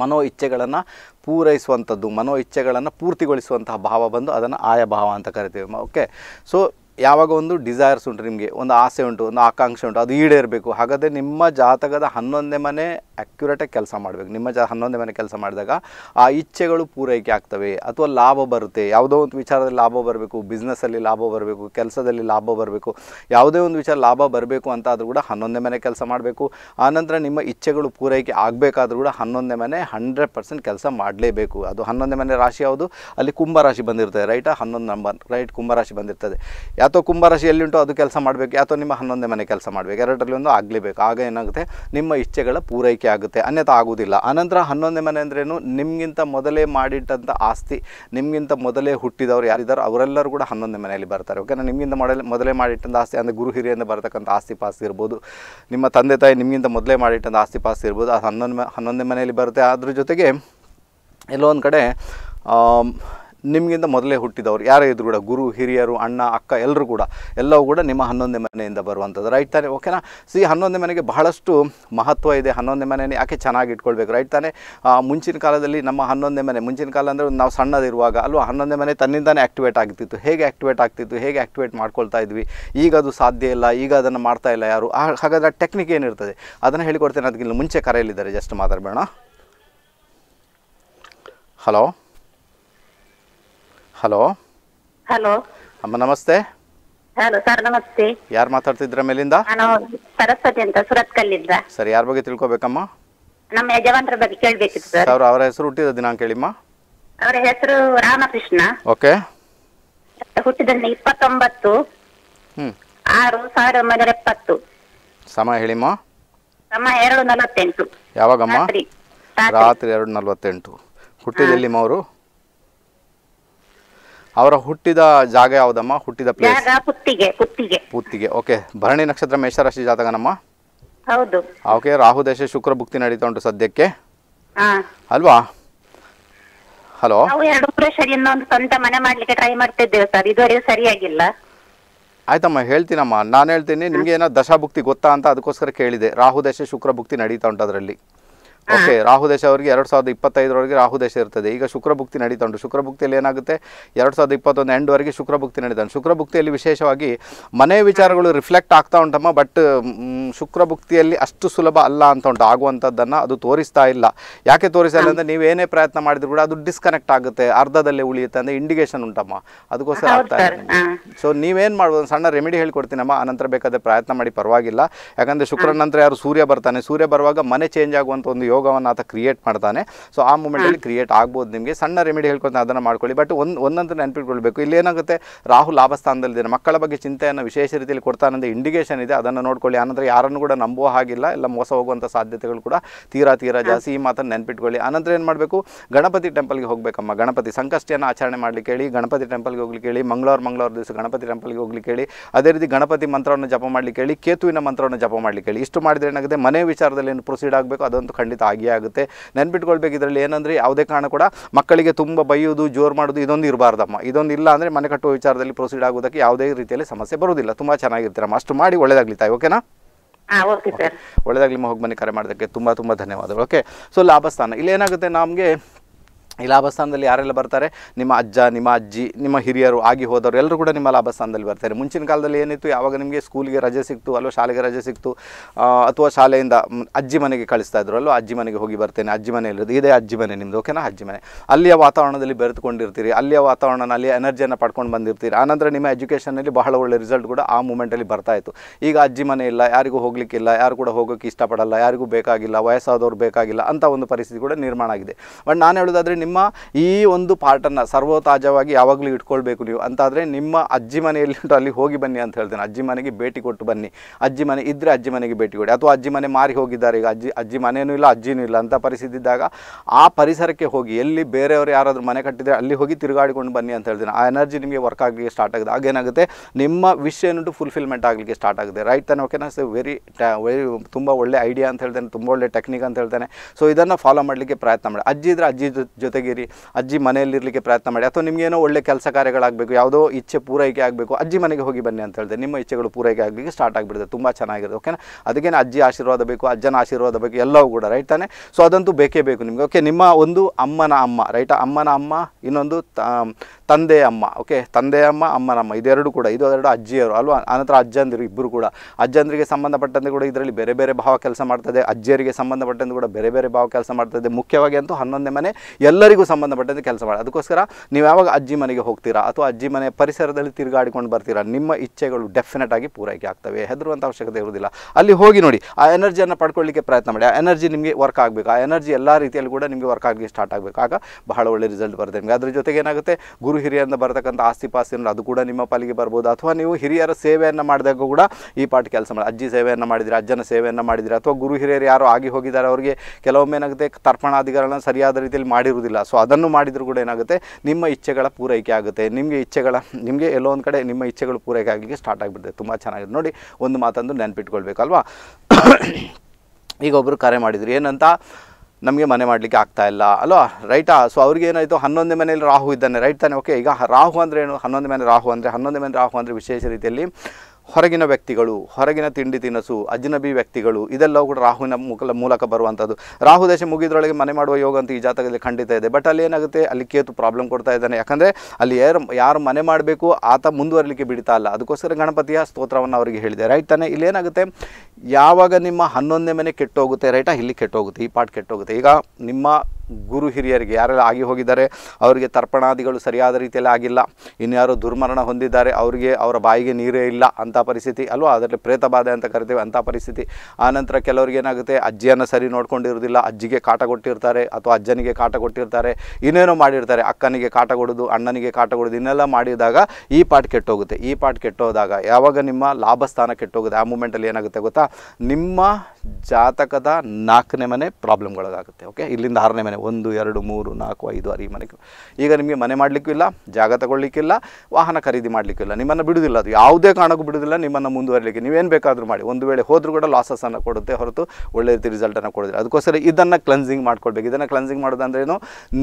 ಮನೋ ಇಚ್ಛೆಗಳನ್ನು ಪೂರೈಸುವಂಥದ್ದು ಮನೋ ಇಚ್ಛೆಗಳನ್ನು ಪೂರ್ತಿಗೊಳಿಸುವಂತಹ ಭಾವ ಬಂದು ಅದನ್ನು ಆಯ ಭಾವ ಅಂತ ಕರಿತೀವಿ ಓಕೆ ಸೊ ಯಾವಾಗ ಒಂದು ಡಿಸೈರ್ಸ್ ಉಂಟು ನಿಮಗೆ ಒಂದು ಆಸೆ ಉಂಟು ಒಂದು ಆಕಾಂಕ್ಷೆ ಉಂಟು ಅದು ಈಡೇರಬೇಕು ಹಾಗಾದರೆ ನಿಮ್ಮ ಜಾತಕದ ಹನ್ನೊಂದನೇ ಮನೆ ಆಕ್ಯುರೇಟಾಗಿ ಕೆಲಸ ಮಾಡಬೇಕು ನಿಮ್ಮ ಜ ಹನ್ನೊಂದನೇ ಮನೆ ಕೆಲಸ ಮಾಡಿದಾಗ ಆ ಇಚ್ಛೆಗಳು ಪೂರೈಕೆ ಆಗ್ತವೆ ಅಥವಾ ಲಾಭ ಬರುತ್ತೆ ಯಾವುದೋ ಒಂದು ವಿಚಾರದಲ್ಲಿ ಲಾಭ ಬರಬೇಕು ಬಿಸ್ನೆಸ್ಸಲ್ಲಿ ಲಾಭ ಬರಬೇಕು ಕೆಲಸದಲ್ಲಿ ಲಾಭ ಬರಬೇಕು ಯಾವುದೇ ಒಂದು ವಿಚಾರ ಲಾಭ ಬರಬೇಕು ಅಂತ ಆದರೂ ಕೂಡ ಹನ್ನೊಂದನೇ ಮನೆ ಕೆಲಸ ಮಾಡಬೇಕು ಆನಂತರ ನಿಮ್ಮ ಇಚ್ಛೆಗಳು ಪೂರೈಕೆ ಆಗಬೇಕಾದ್ರೂ ಕೂಡ ಹನ್ನೊಂದೇ ಮನೆ ಹಂಡ್ರೆಡ್ ಪರ್ಸೆಂಟ್ ಕೆಲಸ ಮಾಡಲೇಬೇಕು ಅದು ಹನ್ನೊಂದನೇ ಮನೆ ರಾಶಿ ಯಾವುದು ಅಲ್ಲಿ ಕುಂಭರಾಶಿ ಬಂದಿರ್ತದೆ ರೈಟಾ ಹನ್ನೊಂದು ನಂಬರ್ ರೈಟ್ ಕುಂಭರಾಶಿ ಬಂದಿರ್ತದೆ ಯಾತೋ ಕುಂಭರಾಶಿ ಎಲ್ಲಿಂಟು ಅದು ಕೆಲಸ ಮಾಡಬೇಕು ಯಾತೋ ನಿಮ್ಮ ಹನ್ನೊಂದನೇ ಮನೆ ಕೆಲಸ ಮಾಡಬೇಕು ಎರಡರಲ್ಲಿ ಒಂದು ಆಗಲೇಬೇಕು ಆಗ ಏನಾಗುತ್ತೆ ನಿಮ್ಮ ಇಚ್ಛೆಗಳ ಪೂರೈಕೆ ಆಗುತ್ತೆ ಅನ್ಯಥ ಆಗುವುದಿಲ್ಲ ಅನಂತರ ಹನ್ನೊಂದನೇ ಮನೆ ಅಂದ್ರೇನು ನಿಮಗಿಂತ ಮೊದಲೇ ಮಾಡಿಟ್ಟಂಥ ಆಸ್ತಿ ನಿಮಗಿಂತ ಮೊದಲೇ ಹುಟ್ಟಿದವರು ಯಾರಿದ್ದಾರೋ ಅವರೆಲ್ಲರೂ ಕೂಡ ಹನ್ನೊಂದನೇ ಮನೆಯಲ್ಲಿ ಬರ್ತಾರೆ ಓಕೆನಾ ನಿಮಗಿಂತ ಮೊದಲೇ ಮೊದಲೇ ಮಾಡಿಟ್ಟಂಥ ಆಸ್ತಿ ಅಂದರೆ ಗುರು ಹಿರಿಯಿಂದ ಬರ್ತಕ್ಕಂಥ ಆಸ್ತಿ ಪಾಸ್ತಿ ಇರ್ಬೋದು ನಿಮ್ಮ ತಂದೆ ತಾಯಿ ನಿಮಗಿಂತ ಮೊದಲೇ ಮಾಡಿಟ್ಟಂಥ ಆಸ್ತಿ ಪಾಸ್ತಿ ಇರ್ಬೋದು ಅದು ಹನ್ನೊಂದು ಹನ್ನೊಂದನೇ ಮನೆಯಲ್ಲಿ ಬರುತ್ತೆ ಅದ್ರ ಜೊತೆಗೆ ಎಲ್ಲೋ ಒಂದು ಕಡೆ ನಿಮಗಿಂತ ಮೊದಲೇ ಹುಟ್ಟಿದವರು ಯಾರೇ ಇದ್ರು ಕೂಡ ಗುರು ಹಿರಿಯರು ಅಣ್ಣ ಅಕ್ಕ ಎಲ್ಲರೂ ಕೂಡ ಎಲ್ಲವೂ ಕೂಡ ನಿಮ್ಮ ಹನ್ನೊಂದನೇ ಮನೆಯಿಂದ ಬರುವಂಥದ್ದು ರೈಟ್ ತಾನೆ ಓಕೆನಾ ಸಿ ಹನ್ನೊಂದನೇ ಮನೆಗೆ ಬಹಳಷ್ಟು ಮಹತ್ವ ಇದೆ ಹನ್ನೊಂದನೇ ಮನೆಯೇ ಯಾಕೆ ಚೆನ್ನಾಗಿ ಇಟ್ಕೊಳ್ಬೇಕು ರೈಟ್ ತಾನೆ ಮುಂಚಿನ ಕಾಲದಲ್ಲಿ ನಮ್ಮ ಹನ್ನೊಂದನೇ ಮನೆ ಮುಂಚಿನ ಕಾಲ ಅಂದರೆ ನಾವು ಸಣ್ಣದಿರುವಾಗ ಅಲ್ವಾ ಹನ್ನೊಂದೇ ಮನೆ ತನ್ನಿಂದಾನೇ ಆ್ಯಕ್ಟಿವೇಟ್ ಆಗ್ತಿತ್ತು ಹೇಗೆ ಆ್ಯಕ್ಟಿವೇಟ್ ಆಗ್ತಿತ್ತು ಹೇಗೆ ಆ್ಯಕ್ಟಿವೇಟ್ ಮಾಡ್ಕೊಳ್ತಾ ಇದ್ವಿ ಈಗ ಅದು ಸಾಧ್ಯ ಇಲ್ಲ ಈಗ ಅದನ್ನು ಮಾಡ್ತಾ ಇಲ್ಲ ಯಾರು ಹಾಗಾದ್ರೆ ಟೆಕ್ನಿಕ್ ಏನಿರ್ತದೆ ಅದನ್ನು ಹೇಳಿಕೊಡ್ತೇನೆ ಅದಕ್ಕಿಂತ ಮುಂಚೆ ಕರೆಯಲಿದ್ದಾರೆ ಜಸ್ಟ್ ಮಾತಾಡಬೇಡ ಹಲೋ ಹಲೋ ಹಲೋ ಅಮ್ಮ ನಮಸ್ತೆ ಹಲೋ ಸರ್ ನಮಸ್ತೆ ಯಾರು ಮಾತಾಡ್ತಿದ್ರ ಮೇಲಿಂದ ನಾನು ಸರಸ್ವತಿ ಅಂತ ಸುರತ್ ಕಲ್ಲಿಂದ ಸರ್ ಯಾರ ಬಗ್ಗೆ ತಿಳ್ಕೊಬೇಕಮ್ಮ ನಮ್ಮ ಯಜಮಾನ್ರ ಬಗ್ಗೆ ಕೇಳಬೇಕಿತ್ತು ಸರ್ ಅವ್ರ ಅವರ ಹೆಸರು ಹುಟ್ಟಿದ ದಿನಾಂಕ ಹೇಳಿಮ್ಮ ಅವರ ಹೆಸರು ರಾಮಕೃಷ್ಣ ಓಕೆ ಹುಟ್ಟಿದ ದಿನ ಇಪ್ಪತ್ತೊಂಬತ್ತು ಆರು ಸಾವಿರದ ಒಂಬೈನೂರ ಎಪ್ಪತ್ತು ಸಮಯ ಹೇಳಿಮ್ಮ ಸಮ ಎರಡು ನಲವತ್ತೆಂಟು ಯಾವಾಗಮ್ಮ ರಾತ್ರಿ ಎರಡು ನಲವತ್ತೆಂಟು ಹುಟ್ಟಿದೆಲ್ಲಿಮ್ಮ ಅವರು ಅವರ ಹುಟ್ಟಿದ ಜಾಗ ಯಾವ್ದಮ್ಮ ಹುಟ್ಟಿದ ಪ್ಲೇಸ್ ಪುತ್ತಿಗೆ ಪುತ್ತಿಗೆ ಓಕೆ ಭರಣಿ ನಕ್ಷತ್ರ ಮೇಷರಾಶಿ ಜಾತಕನಮ್ಮ ಓಕೆ ರಾಹು ದೇಶ ಶುಕ್ರ ಭುಕ್ತಿ ನಡೀತಾ ಉಂಟು ಸದ್ಯಕ್ಕೆ ಅಲ್ವಾ ಹಲೋ ನಾವು ಆಯ್ತಮ್ಮ ಹೇಳ್ತೀನಮ್ಮ ನಾನು ಹೇಳ್ತೀನಿ ನಿಮ್ಗೆ ಏನೋ ದಶಾಭುಕ್ತಿ ಗೊತ್ತಾ ಅಂತ ಅದಕ್ಕೋಸ್ಕರ ಕೇಳಿದೆ ರಾಹು ದೇಶ ಶುಕ್ರ ಭುಕ್ತಿ ನಡೀತಾ ಉಂಟು ಅದರಲ್ಲಿ ಓಕೆ ರಾಹು ದೇಶ ಅವರಿಗೆ ಎರಡ್ ಸಾವಿರದ ಇಪ್ಪತ್ತೈದರವರೆಗೆ ರಾಹು ದೇಶ ಇರ್ತದೆ ಈಗ ಶುಕ್ರ ಭುಕ್ತಿ ನಡೀತಾ ಉಂಟು ಶುಕ್ರ ಭುಕ್ತಿಯಲ್ಲಿ ಏನಾಗುತ್ತೆ ಎರಡ್ ಸಾವಿರದ ಇಪ್ಪತ್ತೊಂದು ಎಂಡ್ ವರೆಗೆ ಶುಕ್ರ ಭುಕ್ತಿ ನಡೀತಾ ಶುಕ್ರ ಭುಕ್ತಿಯಲ್ಲಿ ವಿಶೇಷವಾಗಿ ಮನೆ ವಿಚಾರಗಳು ರಿಫ್ಲೆಕ್ಟ್ ಆಗ್ತಾ ಉಂಟಮ್ಮ ಬಟ್ ಶುಕ್ರ ಭುಕ್ತಿಯಲ್ಲಿ ಅಷ್ಟು ಸುಲಭ ಅಲ್ಲ ಅಂತ ಉಂಟು ಆಗುವಂಥದ್ದನ್ನು ಅದು ತೋರಿಸ್ತಾ ಇಲ್ಲ ಯಾಕೆ ತೋರಿಸ್ತಾ ಇಲ್ಲ ನೀವೇನೇ ಪ್ರಯತ್ನ ಮಾಡಿದ್ರು ಕೂಡ ಅದು ಡಿಸ್ಕನೆಕ್ಟ್ ಆಗುತ್ತೆ ಅರ್ಧದಲ್ಲೇ ಉಳಿಯುತ್ತೆ ಅಂದರೆ ಇಂಡಿಕೇಶನ್ ಉಂಟಮ್ಮ ಅದಕ್ಕೋಸ್ಕರ ಆಗ್ತಾ ಇದೆ ಸೊ ನೀವೇನು ಮಾಡ್ಬೋದು ಸಣ್ಣ ರೆಮಿಡಿ ಹೇಳ್ಕೊಡ್ತೀನಮ್ಮ ಅನಂತರ ಬೇಕಾದ್ರೆ ಪ್ರಯತ್ನ ಮಾಡಿ ಪರವಾಗಿಲ್ಲ ಯಾಕಂದ್ರೆ ಶುಕ್ರ ನಂತರ ಯಾರು ಸೂರ್ಯ ಬರ್ತಾನೆ ಸೂರ್ಯ ಬರುವಾಗ ಮನೆ ಚೇಂಜ್ ಆಗುವಂತ ಒಂದು ಯೋಗ ಯೋಗವನ್ನು ಆತ ಕ್ರಿಯೇಟ್ ಮಾಡ್ತಾನೆ ಸೊ ಆ ಮೂಮೆಂಟಲ್ಲಿ ಕ್ರಿಯೇಟ್ ಆಗ್ಬೋದು ನಿಮಗೆ ಸಣ್ಣ ರೆಮಿಡಿ ಹೇಳ್ಕೊತಾನೆ ಅದನ್ನು ಮಾಡ್ಕೊಳ್ಳಿ ಬಟ್ ಒಂದು ಒಂದಂತ ನೆನಪಿಟ್ಕೊಳ್ಬೇಕು ಏನಾಗುತ್ತೆ ರಾಹು ಲಾಭ ಸ್ಥಾನದಲ್ಲಿದ್ದಾನೆ ಮಕ್ಕಳ ಬಗ್ಗೆ ಚಿಂತೆಯನ್ನು ವಿಶೇಷ ರೀತಿಯಲ್ಲಿ ಕೊಡ್ತಾನಂತ ಇಂಡಿಕೇಶನ್ ಇದೆ ಅದನ್ನು ನೋಡ್ಕೊಳ್ಳಿ ಆನಂತರ ಯಾರನ್ನು ಕೂಡ ನಂಬುವ ಹಾಗಿಲ್ಲ ಎಲ್ಲ ಮೋಸ ಹೋಗುವಂಥ ಸಾಧ್ಯತೆಗಳು ಕೂಡ ತೀರಾ ತೀರಾ ಜಾಸ್ತಿ ಈ ಮಾತನ್ನು ನೆನಪಿಟ್ಕೊಳ್ಳಿ ಆನಂತರ ಏನು ಮಾಡಬೇಕು ಗಣಪತಿ ಟೆಂಪಲ್ಗೆ ಹೋಗಬೇಕಮ್ಮ ಗಣಪತಿ ಸಂಕಷ್ಟಿಯನ್ನು ಆಚರಣೆ ಮಾಡಲಿಕ್ಕೆ ಹೇಳಿ ಗಣಪತಿ ಟೆಂಪಲ್ಗೆ ಹೋಗ್ಲಿಕ್ಕೆ ಹೇಳಿ ಮಂಗಳವಾರ ಮಂಗಳವಾರ ದಿವಸ ಗಣಪತಿ ಟೆಂಪಲ್ಗೆ ಹೋಗ್ಲಿಕ್ಕೆ ಹೇಳಿ ಅದೇ ರೀತಿ ಗಣಪತಿ ಮಂತ್ರವನ್ನು ಜಪ ಮಾಡಲಿಕ್ಕೆ ಹೇಳಿ ಕೇತುವಿನ ಮಂತ್ರವನ್ನು ಜಪ ಮಾಡಲಿಕ್ಕೆ ಹೇಳಿ ಇಷ್ಟು ಮಾಡಿದ್ರೆ ಏನಾಗುತ್ತೆ ಮನೆ ವಿಚಾರದಲ್ಲಿ ಏನು ಪ್ರೊಸೀಡ್ ಆಗಬೇಕು ಅದಂತೂ ಖಂಡಿತ ಹಾಗೆ ಆಗುತ್ತೆ ನೆನ್ಪಿಟ್ಕೊಳ್ಬೇಕು ಇದರಲ್ಲಿ ಏನಂದ್ರೆ ಯಾವುದೇ ಕಾರಣ ಕೂಡ ಮಕ್ಕಳಿಗೆ ತುಂಬ ಬೈಯೋದು ಜೋರು ಮಾಡೋದು ಇದೊಂದು ಇರಬಾರ್ದಮ್ಮ ಇದೊಂದು ಇಲ್ಲ ಅಂದ್ರೆ ಮನೆ ಕಟ್ಟುವ ವಿಚಾರದಲ್ಲಿ ಪ್ರೊಸೀಡ್ ಆಗೋದಕ್ಕೆ ಯಾವುದೇ ರೀತಿಯಲ್ಲಿ ಸಮಸ್ಯೆ ಬರೋದಿಲ್ಲ ತುಂಬ ಚೆನ್ನಾಗಿರ್ತೀರಮ್ಮ ಅಷ್ಟು ಮಾಡಿ ಒಳ್ಳೇದಾಗ್ಲಿ ತಾಯಿ ಓಕೆನಾ ಒಳ್ಳೇದಾಗಲಿ ಹೋಗಿ ಬನ್ನಿ ಕರೆ ಮಾಡೋದಕ್ಕೆ ತುಂಬಾ ತುಂಬಾ ಧನ್ಯವಾದಗಳು ಓಕೆ ಸೊ ಲಾಭಸ್ಥಾನ ಇಲ್ಲಿ ಏನಾಗುತ್ತೆ ನಮಗೆ ಈ ಲಾಭಸ್ಥಾನದಲ್ಲಿ ಯಾರೆಲ್ಲ ಬರ್ತಾರೆ ನಿಮ್ಮ ಅಜ್ಜ ನಿಮ್ಮ ಅಜ್ಜಿ ನಿಮ್ಮ ಹಿರಿಯರು ಆಗಿ ಹೋದವರು ಎಲ್ಲರೂ ಕೂಡ ನಿಮ್ಮ ಲಾಭಸ್ಥಾನದಲ್ಲಿ ಬರ್ತಾರೆ ಮುಂಚಿನ ಕಾಲದಲ್ಲಿ ಏನಿತ್ತು ಯಾವಾಗ ನಿಮಗೆ ಸ್ಕೂಲಿಗೆ ರಜೆ ಸಿಕ್ತು ಅಲ್ವಾ ಶಾಲೆಗೆ ರಜೆ ಸಿಕ್ತು ಅಥವಾ ಶಾಲೆಯಿಂದ ಅಜ್ಜಿ ಮನೆಗೆ ಕಳಿಸ್ತಾ ಇದ್ರು ಅಲ್ವಾ ಅಜ್ಜಿ ಮನೆಗೆ ಹೋಗಿ ಬರ್ತೇನೆ ಅಜ್ಜಿ ಮನೆಯಲ್ಲಿ ಇದೇ ಅಜ್ಜಿ ಮನೆ ನಿಮ್ಮದು ಓಕೆನಾ ಅಜ್ಜಿ ಮನೆ ಅಲ್ಲಿಯ ವಾತಾವರಣದಲ್ಲಿ ಬೆರೆತುಕೊಂಡಿರ್ತೀರಿ ಅಲ್ಲಿಯ ವಾತಾವರಣ ಅಲ್ಲಿಯ ಎನರ್ಜಿಯನ್ನು ಪಡ್ಕೊಂಡು ಬಂದಿರ್ತೀರಿ ಆನಂತರ ನಿಮ್ಮ ಎಜುಕೇಷನಲ್ಲಿ ಬಹಳ ಒಳ್ಳೆ ರಿಸಲ್ಟ್ ಕೂಡ ಆ ಮೂಮೆಂಟಲ್ಲಿ ಬರ್ತಾ ಇತ್ತು ಈಗ ಅಜ್ಜಿ ಮನೆ ಇಲ್ಲ ಯಾರಿಗೂ ಹೋಗಲಿಕ್ಕಿಲ್ಲ ಯಾರು ಕೂಡ ಹೋಗೋಕ್ಕೆ ಇಷ್ಟಪಡಲ್ಲ ಯಾರಿಗೂ ಬೇಕಾಗಿಲ್ಲ ವಯಸ್ಸಾದವ್ರು ಬೇಕಾಗಿಲ್ಲ ಅಂತ ಒಂದು ಪರಿಸ್ಥಿತಿ ಕೂಡ ನಿರ್ಮಾಣ ಆಗಿದೆ ಬಟ್ ನಾನು ಹೇಳೋದಾದರೆ ನಿಮ್ಮ ನಿಮ್ಮ ಈ ಒಂದು ಪಾರ್ಟನ್ನು ಸರ್ವೋತಾಜವಾಗಿ ಯಾವಾಗಲೂ ಇಟ್ಕೊಳ್ಬೇಕು ನೀವು ಅಂತಾದರೆ ನಿಮ್ಮ ಅಜ್ಜಿ ಮನೆಯಲ್ಲಿ ಅಲ್ಲಿ ಹೋಗಿ ಬನ್ನಿ ಅಂತ ಹೇಳ್ತೇನೆ ಅಜ್ಜಿ ಮನೆಗೆ ಭೇಟಿ ಕೊಟ್ಟು ಬನ್ನಿ ಅಜ್ಜಿ ಮನೆ ಇದ್ದರೆ ಅಜ್ಜಿ ಮನೆಗೆ ಭೇಟಿ ಕೊಡಿ ಅಥವಾ ಅಜ್ಜಿ ಮನೆ ಮಾರಿ ಹೋಗಿದ್ದಾರೆ ಈಗ ಅಜ್ಜಿ ಅಜ್ಜಿ ಮನೆಯೂ ಇಲ್ಲ ಅಜ್ಜಿನೂ ಇಲ್ಲ ಅಂತ ಪರಿಸ್ಥಿತಿ ಇದ್ದಾಗ ಆ ಪರಿಸರಕ್ಕೆ ಹೋಗಿ ಎಲ್ಲಿ ಬೇರೆಯವರು ಯಾರಾದರೂ ಮನೆ ಕಟ್ಟಿದರೆ ಅಲ್ಲಿ ಹೋಗಿ ತಿರುಗಾಡಿಕೊಂಡು ಬನ್ನಿ ಅಂತ ಹೇಳ್ತೀನಿ ಆ ಎನರ್ಜಿ ನಿಮಗೆ ವರ್ಕ್ ಆಗಲಿಕ್ಕೆ ಸ್ಟಾರ್ಟ್ ಆಗುತ್ತೆ ಆಗೇನಾಗುತ್ತೆ ನಿಮ್ಮ ವಿಷ್ ಏನುಂಟು ಫುಲ್ಫಿಲ್ಮೆಂಟ್ ಆಗಲಿಕ್ಕೆ ಸ್ಟಾರ್ಟ್ ಆಗಿದೆ ರೈಟ್ ತಾನೆ ಓಕೆನಾ ವೆರಿ ವೆರಿ ತುಂಬ ಒಳ್ಳೆ ಐಡಿಯಾ ಅಂತ ಹೇಳ್ತೇನೆ ತುಂಬ ಒಳ್ಳೆ ಟೆಕ್ನಿಕ್ ಅಂತ ಹೇಳ್ತೇನೆ ಸೊ ಇದನ್ನು ಫಾಲೋ ಮಾಡಲಿಕ್ಕೆ ಪ್ರಯತ್ನ ಮಾಡಿ ಅಜ್ಜಿ ಇದ್ರೆ ಅಜ್ಜಿ ಜೊತೆ ತೆಗೀರಿ ಅಜ್ಜಿ ಮನೆಯಲ್ಲಿರಲಿಕ್ಕೆ ಪ್ರಯತ್ನ ಮಾಡಿ ಅಥವಾ ನಿಮಗೇನೋ ಒಳ್ಳೆ ಕೆಲಸ ಕಾರ್ಯಗಳಾಗಬೇಕು ಯಾವುದೋ ಇಚ್ಛೆ ಪೂರೈಕೆ ಆಗಬೇಕು ಅಜ್ಜಿ ಮನೆಗೆ ಹೋಗಿ ಬನ್ನಿ ಅಂತ ಹೇಳಿದೆ ನಿಮ್ಮ ಇಚ್ಛೆಗಳು ಪೂರೈಕೆ ಆಗಲಿಕ್ಕೆ ಸ್ಟಾರ್ಟ್ ಆಗಿಬಿಡುತ್ತೆ ತುಂಬ ಚೆನ್ನಾಗಿರುತ್ತೆ ಓಕೆನಾ ಅದಕ್ಕೇನು ಅಜ್ಜಿ ಆಶೀರ್ವಾದ ಬೇಕು ಅಜ್ಜನ ಆಶೀರ್ವಾದ ಬೇಕು ಎಲ್ಲವೂ ಕೂಡ ರೈಟ್ ತಾನೆ ಸೊ ಅದಂತೂ ಬೇಕೇ ಬೇಕು ನಿಮಗೆ ಓಕೆ ನಿಮ್ಮ ಒಂದು ಅಮ್ಮನ ಅಮ್ಮ ರೈಟ್ ಅಮ್ಮನ ಅಮ್ಮ ಇನ್ನೊಂದು ತಂದೆ ಅಮ್ಮ ಓಕೆ ತಂದೆ ಅಮ್ಮ ಅಮ್ಮನ ಅಮ್ಮ ಇದೆರಡು ಕೂಡ ಇದು ಎರಡು ಅಜ್ಜಿಯರು ಅಲ್ವಾ ಆನಂತರ ಅಜ್ಜಂದಿರು ಇಬ್ಬರು ಕೂಡ ಅಜ್ಜಂದರಿಗೆ ಸಂಬಂಧಪಟ್ಟಂತೆ ಕೂಡ ಇದರಲ್ಲಿ ಬೇರೆ ಬೇರೆ ಭಾವ ಕೆಲಸ ಮಾಡ್ತದೆ ಅಜ್ಜಿಯರಿಗೆ ಸಂಬಂಧಪಟ್ಟಂತೆ ಕೂಡ ಬೇರೆ ಬೇರೆ ಭಾವ ಕೆಲಸ ಮಾಡ್ತದೆ ಮುಖ್ಯವಾಗಿ ಅಂತೂ ಹನ್ನೊಂದೇ ಮನೆ ಎಲ್ಲ ಎಲ್ಲರಿಗೂ ಸಂಬಂಧಪಟ್ಟಂತೆ ಕೆಲಸ ಮಾಡಿ ಅದಕ್ಕೋಸ್ಕರ ನೀವು ಯಾವಾಗ ಅಜ್ಜಿ ಮನೆಗೆ ಹೋಗ್ತೀರಾ ಅಥವಾ ಅಜ್ಜಿ ಮನೆ ಪರಿಸರದಲ್ಲಿ ತಿರುಗಾಡಿಕೊಂಡು ಬರ್ತೀರಾ ನಿಮ್ಮ ಇಚ್ಛೆಗಳು ಡೆಫಿನೆಟ್ ಆಗಿ ಪೂರೈಕೆ ಆಗ್ತವೆ ಹೆದರುವಂಥ ಅವಶ್ಯಕತೆ ಇರುವುದಿಲ್ಲ ಅಲ್ಲಿ ಹೋಗಿ ನೋಡಿ ಆ ಎನರ್ಜಿಯನ್ನು ಪಡ್ಕೊಳ್ಳಿಕ್ಕೆ ಪ್ರಯತ್ನ ಮಾಡಿ ಆ ಎನರ್ಜಿ ನಿಮಗೆ ವರ್ಕ್ ಆಗಬೇಕು ಆ ಎನರ್ಜಿ ಎಲ್ಲ ರೀತಿಯಲ್ಲಿ ಕೂಡ ನಿಮಗೆ ವರ್ಕ್ ಆಗಲಿಕ್ಕೆ ಸ್ಟಾರ್ಟ್ ಆಗಬೇಕು ಆಗ ಬಹಳ ಒಳ್ಳೆ ರಿಸಲ್ಟ್ ಬರುತ್ತೆ ನಿಮಗೆ ಅದ್ರ ಜೊತೆಗೆ ಏನಾಗುತ್ತೆ ಗುರು ಹಿರಿಯರಿಂದ ಬರತಕ್ಕಂಥ ಆಸ್ತಿ ಪಾಸ್ತಿ ಅದು ಕೂಡ ನಿಮ್ಮ ಪಾಲಿಗೆ ಬರ್ಬೋದು ಅಥವಾ ನೀವು ಹಿರಿಯರ ಸೇವೆಯನ್ನು ಮಾಡಿದಾಗ ಕೂಡ ಈ ಪಾಠ ಕೆಲಸ ಮಾಡಿ ಅಜ್ಜಿ ಸೇವೆಯನ್ನು ಮಾಡಿದರೆ ಅಜ್ಜನ ಸೇವೆಯನ್ನು ಮಾಡಿದರೆ ಅಥವಾ ಗುರು ಹಿರಿಯರು ಯಾರು ಆಗಿ ಹೋಗಿದ್ದಾರೆ ಅವರಿಗೆ ಕೆಲವೊಮ್ಮೆ ಏನಾಗುತ್ತೆ ತರ್ಪಣಾದಿಗಳನ್ನು ಸರಿಯಾದ ರೀತಿಯಲ್ಲಿ ಮಾಡಿರುವುದಿಲ್ಲ ಆಗೋದಿಲ್ಲ ಸೊ ಅದನ್ನು ಮಾಡಿದರೂ ಕೂಡ ಏನಾಗುತ್ತೆ ನಿಮ್ಮ ಇಚ್ಛೆಗಳ ಪೂರೈಕೆ ಆಗುತ್ತೆ ನಿಮಗೆ ಇಚ್ಛೆಗಳ ನಿಮಗೆ ಎಲ್ಲೋ ಒಂದು ಕಡೆ ನಿಮ್ಮ ಇಚ್ಛೆಗಳು ಪೂರೈಕೆ ಆಗಲಿಕ್ಕೆ ಸ್ಟಾರ್ಟ್ ಆಗಿಬಿಡುತ್ತೆ ತುಂಬ ಚೆನ್ನಾಗಿದೆ ನೋಡಿ ಒಂದು ಮಾತಂದು ನೆನ್ಪಿಟ್ಕೊಳ್ಬೇಕಲ್ವಾ ಈಗ ಒಬ್ಬರು ಕರೆ ಮಾಡಿದ್ರು ಏನಂತ ನಮಗೆ ಮನೆ ಮಾಡಲಿಕ್ಕೆ ಆಗ್ತಾ ಇಲ್ಲ ಅಲ್ವಾ ರೈಟಾ ಸೊ ಅವ್ರಿಗೆ ಏನಾಯಿತು ಹನ್ನೊಂದೇ ಮನೆಯಲ್ಲಿ ರಾಹು ಇದ್ದಾನೆ ರೈಟ್ ತಾನೆ ಓಕೆ ಈಗ ರಾಹು ಅಂದರೆ ಏನು ಹನ್ನೊಂದು ಮನೆ ರಾಹು ಅಂದರೆ ಹನ್ನೊಂದು ಮನೆ ರಾಹು ಅಂದರೆ ವಿಶೇಷ ರೀತಿಯಲ್ಲಿ ಹೊರಗಿನ ವ್ಯಕ್ತಿಗಳು ಹೊರಗಿನ ತಿಂಡಿ ತಿನಸು ಅಜ್ನಬಿ ವ್ಯಕ್ತಿಗಳು ಇದೆಲ್ಲವೂ ಕೂಡ ರಾಹುವಿನ ಮುಖಲ ಮೂಲಕ ಬರುವಂಥದ್ದು ರಾಹು ದೇಶ ಮುಗಿದ್ರೊಳಗೆ ಮನೆ ಮಾಡುವ ಯೋಗ ಅಂತ ಈ ಜಾತಕದಲ್ಲಿ ಖಂಡಿತ ಇದೆ ಬಟ್ ಅಲ್ಲಿ ಏನಾಗುತ್ತೆ ಅಲ್ಲಿ ಕೇತು ಪ್ರಾಬ್ಲಮ್ ಕೊಡ್ತಾ ಇದ್ದಾನೆ ಯಾಕಂದರೆ ಅಲ್ಲಿ ಯಾರು ಯಾರು ಮನೆ ಮಾಡಬೇಕು ಆತ ಮುಂದುವರಲಿಕ್ಕೆ ಬಿಡ್ತಾ ಇಲ್ಲ ಅದಕ್ಕೋಸ್ಕರ ಗಣಪತಿಯ ಸ್ತೋತ್ರವನ್ನು ಅವರಿಗೆ ಹೇಳಿದೆ ರೈಟ್ ತಾನೆ ಇಲ್ಲೇನಾಗುತ್ತೆ ಯಾವಾಗ ನಿಮ್ಮ ಹನ್ನೊಂದನೇ ಮನೆ ಕೆಟ್ಟೋಗುತ್ತೆ ರೈಟಾ ಇಲ್ಲಿ ಕೆಟ್ಟೋಗುತ್ತೆ ಈ ಪಾಟ್ ಕೆಟ್ಟೋಗುತ್ತೆ ಈಗ ನಿಮ್ಮ ಗುರು ಹಿರಿಯರಿಗೆ ಯಾರೆಲ್ಲ ಆಗಿ ಹೋಗಿದ್ದಾರೆ ಅವರಿಗೆ ತರ್ಪಣಾದಿಗಳು ಸರಿಯಾದ ರೀತಿಯಲ್ಲಿ ಆಗಿಲ್ಲ ಇನ್ಯಾರು ದುರ್ಮರಣ ಹೊಂದಿದ್ದಾರೆ ಅವರಿಗೆ ಅವರ ಬಾಯಿಗೆ ನೀರೇ ಇಲ್ಲ ಅಂಥ ಪರಿಸ್ಥಿತಿ ಅಲ್ವಾ ಅದರಲ್ಲಿ ಪ್ರೇತ ಬಾಧೆ ಅಂತ ಕರಿತೇವೆ ಅಂಥ ಪರಿಸ್ಥಿತಿ ಆನಂತರ ಕೆಲವ್ರಿಗೆ ಏನಾಗುತ್ತೆ ಅಜ್ಜಿಯನ್ನು ಸರಿ ನೋಡ್ಕೊಂಡಿರೋದಿಲ್ಲ ಅಜ್ಜಿಗೆ ಕಾಟ ಕೊಟ್ಟಿರ್ತಾರೆ ಅಥವಾ ಅಜ್ಜನಿಗೆ ಕಾಟ ಕೊಟ್ಟಿರ್ತಾರೆ ಇನ್ನೇನೋ ಮಾಡಿರ್ತಾರೆ ಅಕ್ಕನಿಗೆ ಕಾಟ ಕೊಡೋದು ಅಣ್ಣನಿಗೆ ಕಾಟ ಕೊಡೋದು ಇನ್ನೆಲ್ಲ ಮಾಡಿದಾಗ ಈ ಪಾಟ್ ಕೆಟ್ಟೋಗುತ್ತೆ ಈ ಪಾಟ್ ಕೆಟ್ಟೋದಾಗ ಯಾವಾಗ ನಿಮ್ಮ ಲಾಭ ಸ್ಥಾನ ಕೆಟ್ಟೋಗುತ್ತೆ ಆ ಮೂಮೆಂಟಲ್ಲಿ ಏನಾಗುತ್ತೆ ಗೊತ್ತಾ ನಿಮ್ಮ ಜಾತಕದ ನಾಲ್ಕನೇ ಮನೆ ಪ್ರಾಬ್ಲಮ್ಗಳಾಗುತ್ತೆ ಓಕೆ ಇಲ್ಲಿಂದ ಆರನೇ ಮನೆ ಒಂದು ಎರಡು ಮೂರು ನಾಲ್ಕು ಐದು ಆರು ಈ ಮನೆಗೆ ಈಗ ನಿಮಗೆ ಮನೆ ಮಾಡಲಿಕ್ಕೂ ಇಲ್ಲ ಜಾಗ ತಗೊಳ್ಳಿಕ್ಕಿಲ್ಲ ವಾಹನ ಖರೀದಿ ಮಾಡಲಿಕ್ಕಿಲ್ಲ ಇಲ್ಲ ನಿಮ್ಮನ್ನು ಬಿಡುವುದಿಲ್ಲ ಅದು ಯಾವುದೇ ಕಾರಣಕ್ಕೂ ಬಿಡುವುದಿಲ್ಲ ನಿಮ್ಮನ್ನು ಮುಂದುವರಲಿಕ್ಕೆ ನೀವೇನು ಬೇಕಾದರೂ ಮಾಡಿ ಒಂದು ವೇಳೆ ಹೋದರೂ ಕೂಡ ಲಾಸಸನ್ನು ಕೊಡುತ್ತೆ ಹೊರತು ಒಳ್ಳೆ ರೀತಿ ರಿಸಲ್ಟನ್ನು ಕೊಡೋದಿಲ್ಲ ಅದಕ್ಕೋಸ್ಕರ ಇದನ್ನು ಕ್ಲೆನ್ಸಿಂಗ್ ಮಾಡ್ಕೊಳ್ಬೇಕು ಇದನ್ನು ಮಾಡೋದಂದ್ರೆ ಮಾಡೋದಂದ್ರೇನು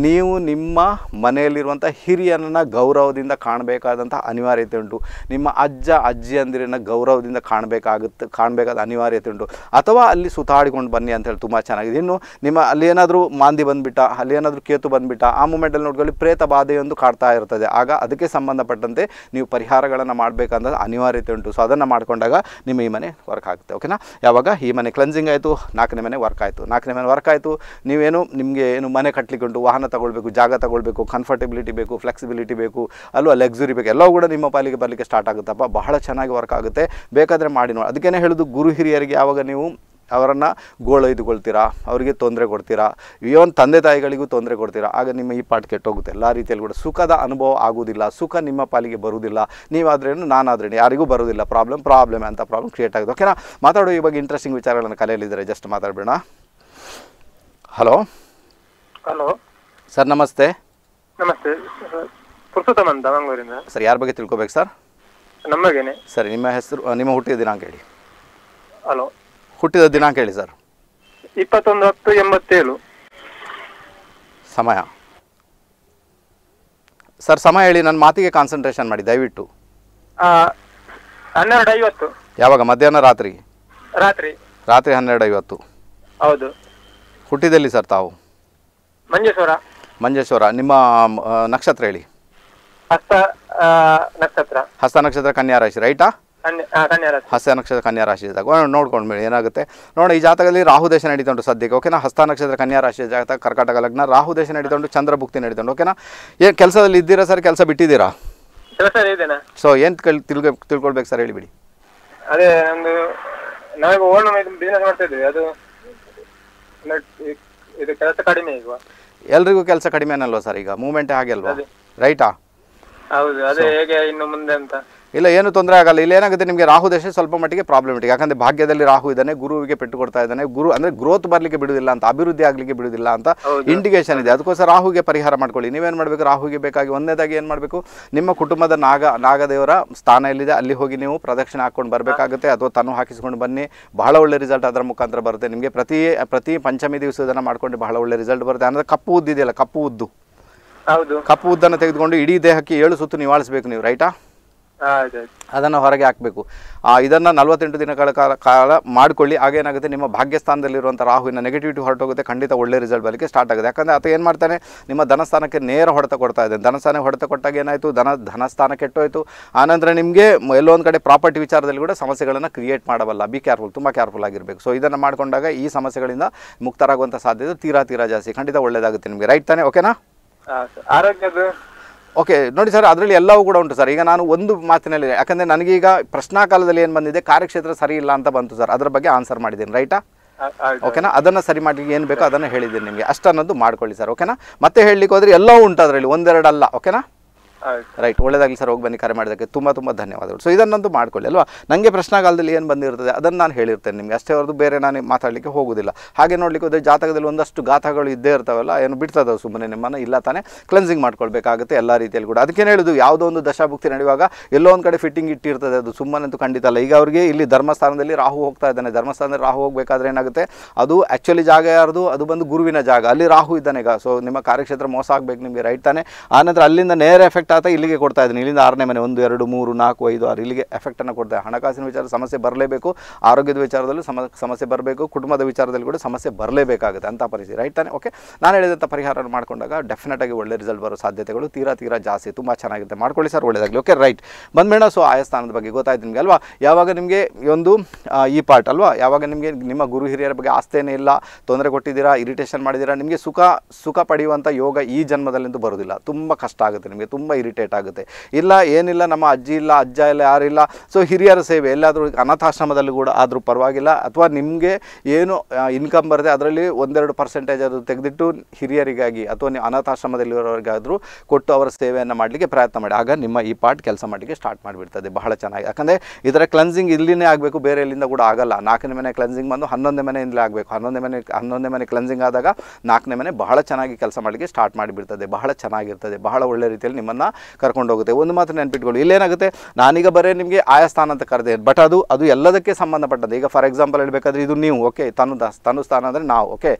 ನೀವು ನಿಮ್ಮ ಮನೆಯಲ್ಲಿರುವಂಥ ಹಿರಿಯರನ್ನು ಗೌರವದಿಂದ ಕಾಣಬೇಕಾದಂಥ ಅನಿವಾರ್ಯತೆ ಉಂಟು ನಿಮ್ಮ ಅಜ್ಜ ಅಜ್ಜಿ ಅಂದಿರನ್ನ ಗೌರವದಿಂದ ಕಾಣಬೇಕಾಗುತ್ತೆ ಕಾಣಬೇಕಾದ ಅನಿವಾರ್ಯತೆ ಉಂಟು ಅಥವಾ ಅಲ್ಲಿ ಸುತ್ತಾಡಿಕೊಂಡು ಬನ್ನಿ ಅಂತ ಹೇಳಿ ತುಂಬ ಚೆನ್ನಾಗಿದೆ ಇನ್ನು ನಿಮ್ಮ ಅಲ್ಲಿ ಏನಾದರೂ ಮಾಂದಿ ಬಂದು ಬಿಟ್ಟ ಅಲ್ಲಿ ಏನಾದರೂ ಕೇತು ಬಂದ್ಬಿಟ್ಟ ಆ ಮೂಮೆಂಟಲ್ಲಿ ನೋಡ್ಕೊಳ್ಳಿ ಪ್ರೇತ ಬಾಧೆಯೊಂದು ಕಾಡ್ತಾ ಇರ್ತದೆ ಆಗ ಅದಕ್ಕೆ ಸಂಬಂಧಪಟ್ಟಂತೆ ನೀವು ಪರಿಹಾರಗಳನ್ನು ಮಾಡಬೇಕಂದ್ರೆ ಅನಿವಾರ್ಯತೆ ಉಂಟು ಸೊ ಅದನ್ನು ಮಾಡಿಕೊಂಡಾಗ ನಿಮ್ಮ ಈ ಮನೆ ವರ್ಕ್ ಆಗುತ್ತೆ ಓಕೆನಾ ಯಾವಾಗ ಈ ಮನೆ ಕ್ಲೆನ್ಸಿಂಗ್ ಆಯಿತು ನಾಲ್ಕನೇ ಮನೆ ವರ್ಕ್ ಆಯಿತು ನಾಲ್ಕನೇ ಮನೆ ವರ್ಕ್ ಆಯಿತು ನೀವೇನು ನಿಮಗೆ ಏನು ಮನೆ ಕಟ್ಟಲಿಕ್ಕೆ ಉಂಟು ವಾಹನ ತಗೊಳ್ಬೇಕು ಜಾಗ ತಗೊಳ್ಬೇಕು ಕಂಫರ್ಟೆಬಿಲಿಟಿ ಬೇಕು ಫ್ಲೆಕ್ಸಿಬಿಲಿಟಿ ಬೇಕು ಅಲ್ವಾ ಲಕ್ಸುರಿ ಬೇಕು ಎಲ್ಲವೂ ಕೂಡ ನಿಮ್ಮ ಪಾಲಿಗೆ ಬರಲಿಕ್ಕೆ ಸ್ಟಾರ್ಟ್ ಆಗುತ್ತಪ್ಪ ಬಹಳ ಚೆನ್ನಾಗಿ ವರ್ಕ್ ಆಗುತ್ತೆ ಬೇಕಾದರೆ ಮಾಡಿ ನೋಡಿ ಅದಕ್ಕೇನೆ ಹೇಳೋದು ಗುರು ಹಿರಿಯರಿಗೆ ಯಾವಾಗ ನೀವು ಅವರನ್ನು ಗೋಳೈದುಕೊಳ್ತೀರಾ ಅವರಿಗೆ ತೊಂದರೆ ಕೊಡ್ತೀರಾ ಇವನ್ ತಂದೆ ತಾಯಿಗಳಿಗೂ ತೊಂದರೆ ಕೊಡ್ತೀರಾ ಆಗ ನಿಮ್ಮ ಈ ಪಾಠ ಕೆಟ್ಟೋಗುತ್ತೆ ಎಲ್ಲ ರೀತಿಯಲ್ಲಿ ಕೂಡ ಸುಖದ ಅನುಭವ ಆಗೋದಿಲ್ಲ ಸುಖ ನಿಮ್ಮ ಪಾಲಿಗೆ ಬರುವುದಿಲ್ಲ ನೀವಾದ್ರೇನು ನಾನಾದ್ರೇನು ಯಾರಿಗೂ ಬರೋದಿಲ್ಲ ಪ್ರಾಬ್ಲಮ್ ಪ್ರಾಬ್ಲಮ್ ಅಂತ ಪ್ರಾಬ್ಲಮ್ ಕ್ರಿಯೇಟ್ ಆಗುತ್ತೆ ಓಕೆನಾ ಮಾತಾಡೋ ಇವಾಗ ಇಂಟ್ರೆಸ್ಟಿಂಗ್ ವಿಚಾರಗಳನ್ನು ಕಲೆಯಲ್ಲಿದ್ದಾರೆ ಜಸ್ಟ್ ಮಾತಾಡಬೇಡ ಹಲೋ ಹಲೋ ಸರ್ ನಮಸ್ತೆ ನಮಸ್ತೆ ಮಂಗಳೂರಿಂದ ಸರ್ ಯಾರ ಬಗ್ಗೆ ತಿಳ್ಕೊಬೇಕು ಸರ್ ನಮ್ಮಗೇನೆ ಸರ್ ನಿಮ್ಮ ಹೆಸರು ನಿಮ್ಮ ಹುಟ್ಟಿದ ದಿನಾಂಕ ಹೇಳಿ ಹಲೋ ಹುಟ್ಟಿದ ದಿನಾಂಕ ಹೇಳಿ ಸರ್ ಇಪ್ಪತ್ತೊಂದು ಹತ್ತು ಎಂಬತ್ತೇಳು ಸಮಯ ಸರ್ ಸಮಯ ಹೇಳಿ ನನ್ನ ಮಾತಿಗೆ ಕಾನ್ಸಂಟ್ರೇಷನ್ ಮಾಡಿ ದಯವಿಟ್ಟು ಹನ್ನೆರಡು ಐವತ್ತು ಯಾವಾಗ ಮಧ್ಯಾಹ್ನ ರಾತ್ರಿ ರಾತ್ರಿ ರಾತ್ರಿ ಹನ್ನೆರಡು ಐವತ್ತು ಹೌದು ಹುಟ್ಟಿದಲ್ಲಿ ಸರ್ ತಾವು ಮಂಜೇಶ್ವರ ಮಂಜೇಶ್ವರ ನಿಮ್ಮ ನಕ್ಷತ್ರ ಹೇಳಿ ಹಸ್ತ ನಕ್ಷತ್ರ ಹಸ್ತ ನಕ್ಷತ್ರ ಕನ್ಯಾ ರಾಶಿ ರೈಟಾ ಹಸ್ತ ನಕ್ಷತ್ರ ಕನ್ಯಾ ರಾಶಿ ಇದ್ದಾಗ ನೋಡ್ಕೊಂಡು ಮೇಲೆ ಏನಾಗುತ್ತೆ ನೋಡೋಣ ಈ ಜಾತಕದಲ್ಲಿ ರಾಹು ದೇಶ ನಡೀತೊಂಡು ಸದ್ಯಕ್ಕೆ ಓಕೆನಾ ಹಸ್ತ ನಕ್ಷತ್ರ ಕನ್ಯಾ ರಾಶಿ ಜಾತಕ ಕರ್ಕಾಟಕ ಲಗ್ನ ರಾಹು ದೇಶ ನಡೀತೊಂಡು ಚಂದ್ರಭುಕ್ತಿ ನಡೀತೊಂಡು ಓಕೆನಾ ಏನ್ ಕೆಲಸದಲ್ಲಿ ಇದ್ದೀರಾ ಸರ್ ಕೆಲಸ ಬಿಟ್ಟಿದ್ದೀರಾ ಸೊ ಏನ್ ತಿಳ್ಕೊ ತಿಳ್ಕೊಳ್ಬೇಕು ಸರ್ ಹೇಳಿಬಿಡಿ ಅದೇ ಒಂದು ಬಿಸ್ನೆಸ್ ಮಾಡ್ತಾ ಇದ್ದೀವಿ ಅದು ಇದು ಕೆಲಸ ಕಡಿಮೆ ಈಗ ಎಲ್ರಿಗೂ ಕೆಲಸ ಕಡಿಮೆ ಅನ್ನಲ್ವಾ ಸರ್ ಈಗ ಮೂವ್ಮೆಂಟ್ ಹಾಗೆ ಅಲ್ವಾ ರೈಟಾ ಹೌದು ಅದೇ ಹೇಗೆ ಇನ್ನು ಮುಂದೆ ಅಂತ ಇಲ್ಲ ಏನು ತೊಂದರೆ ಆಗಲ್ಲ ಇಲ್ಲ ಏನಾಗುತ್ತೆ ನಿಮಗೆ ರಾಹು ದಶೆ ಸ್ವಲ್ಪ ಮಟ್ಟಿಗೆ ಪ್ರಾಬ್ಲಮ್ ಇಟ್ಟಿಗೆ ಯಾಕಂದರೆ ಭಾಗ್ಯದಲ್ಲಿ ರಾಹು ಇದ್ದಾನೆ ಗುರುವಿಗೆ ಪೆಟ್ಟು ಕೊಡ್ತಾ ಇದ್ದಾನೆ ಗುರು ಅಂದರೆ ಗ್ರೋತ್ ಬರಲಿಕ್ಕೆ ಬಿಡುವುದಿಲ್ಲ ಅಂತ ಅಭಿವೃದ್ಧಿ ಆಗಲಿಕ್ಕೆ ಬಿಡುವುದಿಲ್ಲ ಅಂತ ಇಂಡಿಕೇಶನ್ ಇದೆ ಅದಕ್ಕೋಸ್ಕರ ರಾಹುಗೆ ಪರಿಹಾರ ಮಾಡ್ಕೊಳ್ಳಿ ನೀವೇನು ಮಾಡಬೇಕು ರಾಹುಗೆ ಬೇಕಾಗಿ ಒಂದೇದಾಗಿ ಏನು ಮಾಡಬೇಕು ನಿಮ್ಮ ಕುಟುಂಬದ ನಾಗ ನಾಗದೇವರ ಸ್ಥಾನ ಎಲ್ಲಿದೆ ಅಲ್ಲಿ ಹೋಗಿ ನೀವು ಪ್ರದಕ್ಷಿಣೆ ಹಾಕ್ಕೊಂಡು ಬರಬೇಕಾಗುತ್ತೆ ಅಥವಾ ತಾನು ಹಾಕಿಸ್ಕೊಂಡು ಬನ್ನಿ ಬಹಳ ಒಳ್ಳೆ ರಿಸಲ್ಟ್ ಅದರ ಮುಖಾಂತರ ಬರುತ್ತೆ ನಿಮಗೆ ಪ್ರತಿ ಪ್ರತಿ ಪಂಚಮಿ ದಿವಸ ಇದನ್ನು ಬಹಳ ಒಳ್ಳೆ ರಿಸಲ್ಟ್ ಬರುತ್ತೆ ಅಂದರೆ ಕಪ್ಪು ಉದ್ದಿದೆಯಲ್ಲ ಕಪ್ಪು ಉದ್ದು ಕಪ್ಪು ಉದ್ದನ್ನು ತೆಗೆದುಕೊಂಡು ಇಡೀ ದೇಹಕ್ಕೆ ಏಳು ಸುತ್ತು ನಿವಾಳಿಸಬೇಕು ನೀವು ರೈಟಾ ಅದನ್ನು ಹೊರಗೆ ಹಾಕಬೇಕು ಇದನ್ನು ನಲವತ್ತೆಂಟು ದಿನಗಳ ಕಾಲ ಕಾಲ ಮಾಡಿಕೊಳ್ಳಿ ಆಗೇನಾಗುತ್ತೆ ನಿಮ್ಮ ಭಾಗ್ಯಸ್ಥಾನದಲ್ಲಿರುವಂಥ ರಾಹುವಿನ ನೆಗೆಟಿವಿಟಿ ಹೊರಟೋಗುತ್ತೆ ಖಂಡಿತ ಒಳ್ಳೆ ರಿಸಲ್ಟ್ ಬರಲಿಕ್ಕೆ ಸ್ಟಾರ್ಟ್ ಆಗುತ್ತೆ ಯಾಕಂದರೆ ಅಥವಾ ಏನು ಮಾಡ್ತಾನೆ ನಿಮ್ಮ ಧನಸ್ಥಾನಕ್ಕೆ ನೇರ ಹೊಡೆತ ಕೊಡ್ತಾ ಇದೆ ಧನಸ್ಥಾನ ಹೊಡೆತ ಕೊಟ್ಟಾಗ ಏನಾಯಿತು ಧನ ಧನಸ್ಥಾನ ಕೆಟ್ಟೋಯಿತು ಆನಂತರ ನಿಮಗೆ ಎಲ್ಲೊಂದು ಕಡೆ ಪ್ರಾಪರ್ಟಿ ವಿಚಾರದಲ್ಲಿ ಕೂಡ ಸಮಸ್ಯೆಗಳನ್ನು ಕ್ರಿಯೇಟ್ ಮಾಡಬಲ್ಲ ಬಿ ಕೇರ್ಫುಲ್ ತುಂಬ ಕೇರ್ಫುಲ್ ಆಗಿರಬೇಕು ಸೊ ಇದನ್ನು ಮಾಡಿಕೊಂಡಾಗ ಈ ಸಮಸ್ಯೆಗಳಿಂದ ಮುಕ್ತರಾಗುವಂಥ ಸಾಧ್ಯತೆ ತೀರಾ ತೀರಾ ಜಾಸ್ತಿ ಖಂಡಿತ ಒಳ್ಳೆಯದಾಗುತ್ತೆ ನಿಮಗೆ ರೈಟ್ ತಾನೆ ಓಕೆನಾ ಆರೋಗ್ಯದ ಓಕೆ ನೋಡಿ ಸರ್ ಅದರಲ್ಲಿ ಎಲ್ಲವೂ ಕೂಡ ಉಂಟು ಸರ್ ಈಗ ನಾನು ಒಂದು ಮಾತಿನಲ್ಲಿ ಯಾಕಂದರೆ ನನಗೀಗ ಪ್ರಶ್ನಾಕಾಲದಲ್ಲಿ ಏನು ಬಂದಿದೆ ಕಾರ್ಯಕ್ಷೇತ್ರ ಸರಿ ಇಲ್ಲ ಅಂತ ಬಂತು ಸರ್ ಅದರ ಬಗ್ಗೆ ಆನ್ಸರ್ ಮಾಡಿದ್ದೀನಿ ರೈಟಾ ಓಕೆನಾ ಅದನ್ನು ಸರಿ ಮಾಡಲಿಕ್ಕೆ ಏನು ಬೇಕೋ ಅದನ್ನು ಹೇಳಿದ್ದೀನಿ ನಿಮಗೆ ಅಷ್ಟನ್ನೋದು ಮಾಡ್ಕೊಳ್ಳಿ ಸರ್ ಓಕೆನಾ ಮತ್ತೆ ಹೇಳಲಿಕ್ಕೆ ಹೋದರೆ ಎಲ್ಲವೂ ಉಂಟು ಅದರಲ್ಲಿ ಒಂದೆರಡಲ್ಲ ಓಕೆನಾ ರೈಟ್ ಒಳ್ಳೇದಾಗಲಿ ಸರ್ ಹೋಗಿ ಬನ್ನಿ ಕರೆ ಮಾಡೋದಕ್ಕೆ ತುಂಬ ತುಂಬ ಧನ್ಯವಾದಗಳು ಸೊ ಇದನ್ನಂತೂ ಮಾಡ್ಕೊಳ್ಳಿ ಅಲ್ವಾ ನನಗೆ ಪ್ರಶ್ನಾಗಾಲದಲ್ಲಿ ಏನು ಬಂದಿರ್ತದೆ ಅದನ್ನು ನಾನು ಹೇಳಿರ್ತೇನೆ ನಿಮಗೆ ಅಷ್ಟೇ ಅವ್ರದ್ದು ಬೇರೆ ನಾನು ಮಾತಾಡಲಿಕ್ಕೆ ಹೋಗೋದಿಲ್ಲ ಹಾಗೆ ನೋಡಲಿಕ್ಕೆ ಹೋದರೆ ಜಾತಕದಲ್ಲಿ ಒಂದಷ್ಟು ಗಾಥಗಳು ಇದ್ದೇ ಇರ್ತಾವಲ್ಲ ಏನು ಬಿಡ್ತದ ಸುಮ್ಮನೆ ನಿಮ್ಮನ್ನು ಇಲ್ಲ ತಾನೇ ಕ್ಲೆನ್ಸಿಂಗ್ ಮಾಡ್ಕೊಳ್ಬೇಕಾಗುತ್ತೆ ಎಲ್ಲ ರೀತಿಯಲ್ಲಿ ಕೂಡ ಅದಕ್ಕೇನು ಹೇಳೋದು ಯಾವುದೋ ಒಂದು ದಶಾಭುಕ್ತಿ ನಡೆಯುವಾಗ ಎಲ್ಲೋ ಒಂದು ಕಡೆ ಫಿಟ್ಟಿಂಗ್ ಇಟ್ಟಿರ್ತದೆ ಅದು ಸುಮ್ಮನೆ ಅಂತೂ ಖಂಡಿತ ಅಲ್ಲ ಈಗ ಅವರಿಗೆ ಇಲ್ಲಿ ಧರ್ಮಸ್ಥಾನದಲ್ಲಿ ರಾಹು ಹೋಗ್ತಾ ಇದ್ದಾನೆ ಧರ್ಮಸ್ಥಾನದಲ್ಲಿ ರಾಹು ಹೋಗಬೇಕಾದ್ರೆ ಏನಾಗುತ್ತೆ ಅದು ಆ್ಯಕ್ಚುಲಿ ಜಾಗ ಯಾರ್ದು ಅದು ಬಂದು ಗುರುವಿನ ಜಾಗ ಅಲ್ಲಿ ರಾಹು ಇದ್ದಾನೆ ಈಗ ಸೊ ನಿಮ್ಮ ಕಾರ್ಯಕ್ಷೇತ್ರ ಮೋಸ ಆಗಬೇಕು ನಿಮಗೆ ರೈಟ್ ತಾನೆ ಆನಂತರ ಅಲ್ಲಿಂದ ನೇರ ಎಫೆಕ್ಟ್ ಎಫೆಕ್ಟ್ ಆತ ಇಲ್ಲಿಗೆ ಕೊಡ್ತಾ ಇದ್ದೀನಿ ಇಲ್ಲಿಂದ ಆರನೇ ಮನೆ ಒಂದು ಎರಡು ಮೂರು ನಾಲ್ಕು ಐದು ಆರು ಇಲ್ಲಿಗೆ ಎಫೆಕ್ಟನ್ನು ಕೊಡ್ತಾ ಹಣಕಾಸಿನ ವಿಚಾರ ಸಮಸ್ಯೆ ಬರಲೇಬೇಕು ಆರೋಗ್ಯದ ವಿಚಾರದಲ್ಲೂ ಸಮಸ್ಯೆ ಬರಬೇಕು ಕುಟುಂಬದ ವಿಚಾರದಲ್ಲಿ ಕೂಡ ಸಮಸ್ಯೆ ಬರಲೇಬೇಕಾಗುತ್ತೆ ಅಂತ ಪರಿಸ್ಥಿತಿ ರೈಟ್ ತಾನೆ ಓಕೆ ನಾನು ಹೇಳಿದಂಥ ಪರಿಹಾರ ಮಾಡಿಕೊಂಡಾಗ ಡೆಫಿನೆಟಾಗಿ ಒಳ್ಳೆ ರಿಸಲ್ಟ್ ಬರೋ ಸಾಧ್ಯತೆಗಳು ತೀರಾ ತೀರಾ ಜಾಸ್ತಿ ತುಂಬ ಚೆನ್ನಾಗಿರುತ್ತೆ ಮಾಡ್ಕೊಳ್ಳಿ ಸರ್ ಒಳ್ಳೆಯದಾಗಲಿ ಓಕೆ ರೈಟ್ ಬಂದ್ಮೇಣ ಸೊ ಆಯಸ್ಥಾನದ ಬಗ್ಗೆ ಗೊತ್ತಾಯ್ತು ನಿಮಗೆ ಅಲ್ವಾ ಯಾವಾಗ ನಿಮಗೆ ಒಂದು ಈ ಪಾರ್ಟ್ ಅಲ್ವಾ ಯಾವಾಗ ನಿಮಗೆ ನಿಮ್ಮ ಗುರು ಹಿರಿಯರ ಬಗ್ಗೆ ಆಸ್ತೇನೆ ಇಲ್ಲ ತೊಂದರೆ ಕೊಟ್ಟಿದ್ದೀರಾ ಇರಿಟೇಷನ್ ಮಾಡಿದ್ದೀರಾ ನಿಮಗೆ ಸುಖ ಸುಖ ಪಡೆಯುವಂಥ ಯೋಗ ಈ ಜನ್ಮದಲ್ಲಿಂದು ಬರೋದಿಲ್ಲ ತುಂಬ ಕಷ್ಟ ಆಗುತ್ತೆ ನಿಮಗೆ ತುಂಬ ಇರಿಟೇಟ್ ಆಗುತ್ತೆ ಇಲ್ಲ ಏನಿಲ್ಲ ನಮ್ಮ ಅಜ್ಜಿ ಇಲ್ಲ ಅಜ್ಜ ಇಲ್ಲ ಯಾರಿಲ್ಲ ಸೊ ಹಿರಿಯರ ಸೇವೆ ಎಲ್ಲಾದರೂ ಅನಾಥಾಶ್ರಮದಲ್ಲಿ ಕೂಡ ಆದರೂ ಪರವಾಗಿಲ್ಲ ಅಥವಾ ನಿಮಗೆ ಏನು ಇನ್ಕಮ್ ಬರುತ್ತೆ ಅದರಲ್ಲಿ ಒಂದೆರಡು ಪರ್ಸೆಂಟೇಜ್ ಅದು ತೆಗೆದಿಟ್ಟು ಹಿರಿಯರಿಗಾಗಿ ಅಥವಾ ನೀವು ಅನಾಥಾಶ್ರಮದಲ್ಲಿರೋರಿಗಾದರೂ ಕೊಟ್ಟು ಅವರ ಸೇವೆಯನ್ನು ಮಾಡಲಿಕ್ಕೆ ಪ್ರಯತ್ನ ಮಾಡಿ ಆಗ ನಿಮ್ಮ ಈ ಪಾರ್ಟ್ ಕೆಲಸ ಮಾಡಲಿಕ್ಕೆ ಸ್ಟಾರ್ಟ್ ಮಾಡಿಬಿಡ್ತದೆ ಬಹಳ ಚೆನ್ನಾಗಿ ಯಾಕಂದರೆ ಇದರ ಕ್ಲೆನ್ಸಿಂಗ್ ಇಲ್ಲಿನೇ ಆಗಬೇಕು ಬೇರೆ ಎಲ್ಲಿಂದ ಕೂಡ ಆಗಲ್ಲ ನಾಲ್ಕನೇ ಮನೆ ಕ್ಲೆನ್ಸಿಂಗ್ ಬಂದು ಹನ್ನೊಂದೇ ಮನೆಯಿಂದಲೇ ಆಗಬೇಕು ಹನ್ನೊಂದೇ ಮನೆ ಹನ್ನೊಂದೇ ಮನೆ ಕ್ಲೆನ್ಸಿಂಗ್ ಆದಾಗ ನಾಲ್ಕನೇ ಮನೆ ಬಹಳ ಚೆನ್ನಾಗಿ ಕೆಲಸ ಮಾಡಲಿಕ್ಕೆ ಸ್ಟಾರ್ಟ್ ಮಾಡಿಬಿಡ್ತದೆ ಬಹಳ ಚೆನ್ನಾಗಿರ್ತದೆ ಬಹಳ ಒಳ್ಳೆ ರೀತಿಯಲ್ಲಿ ನಿಮ್ಮನ್ನು ಕರ್ಕೊಂಡು ಕರ್ಕೊಂಡೋಗುತ್ತೆ ಒಂದು ಮಾತ್ರ ನೆನ್ಪಿಟ್ಕೊಳ್ಳಿ ಇಲ್ಲೇನಾಗುತ್ತೆ ನಾನೀಗ ಬರೀ ನಿಮಗೆ ಸ್ಥಾನ ಅಂತ ಕರೆದೆ ಬಟ್ ಅದು ಅದು ಎಲ್ಲದಕ್ಕೆ ಸಂಬಂಧಪಟ್ಟದ್ದು ಈಗ ಫಾರ್ ಎಕ್ಸಾಂಪಲ್ ಹೇಳಬೇಕಾದ್ರೆ ಇದು ನೀವು ಓಕೆ ತನು ದಾಸ್ ತನು ಸ್ಥಾನ ಅಂದರೆ ನಾವು ಓಕೆ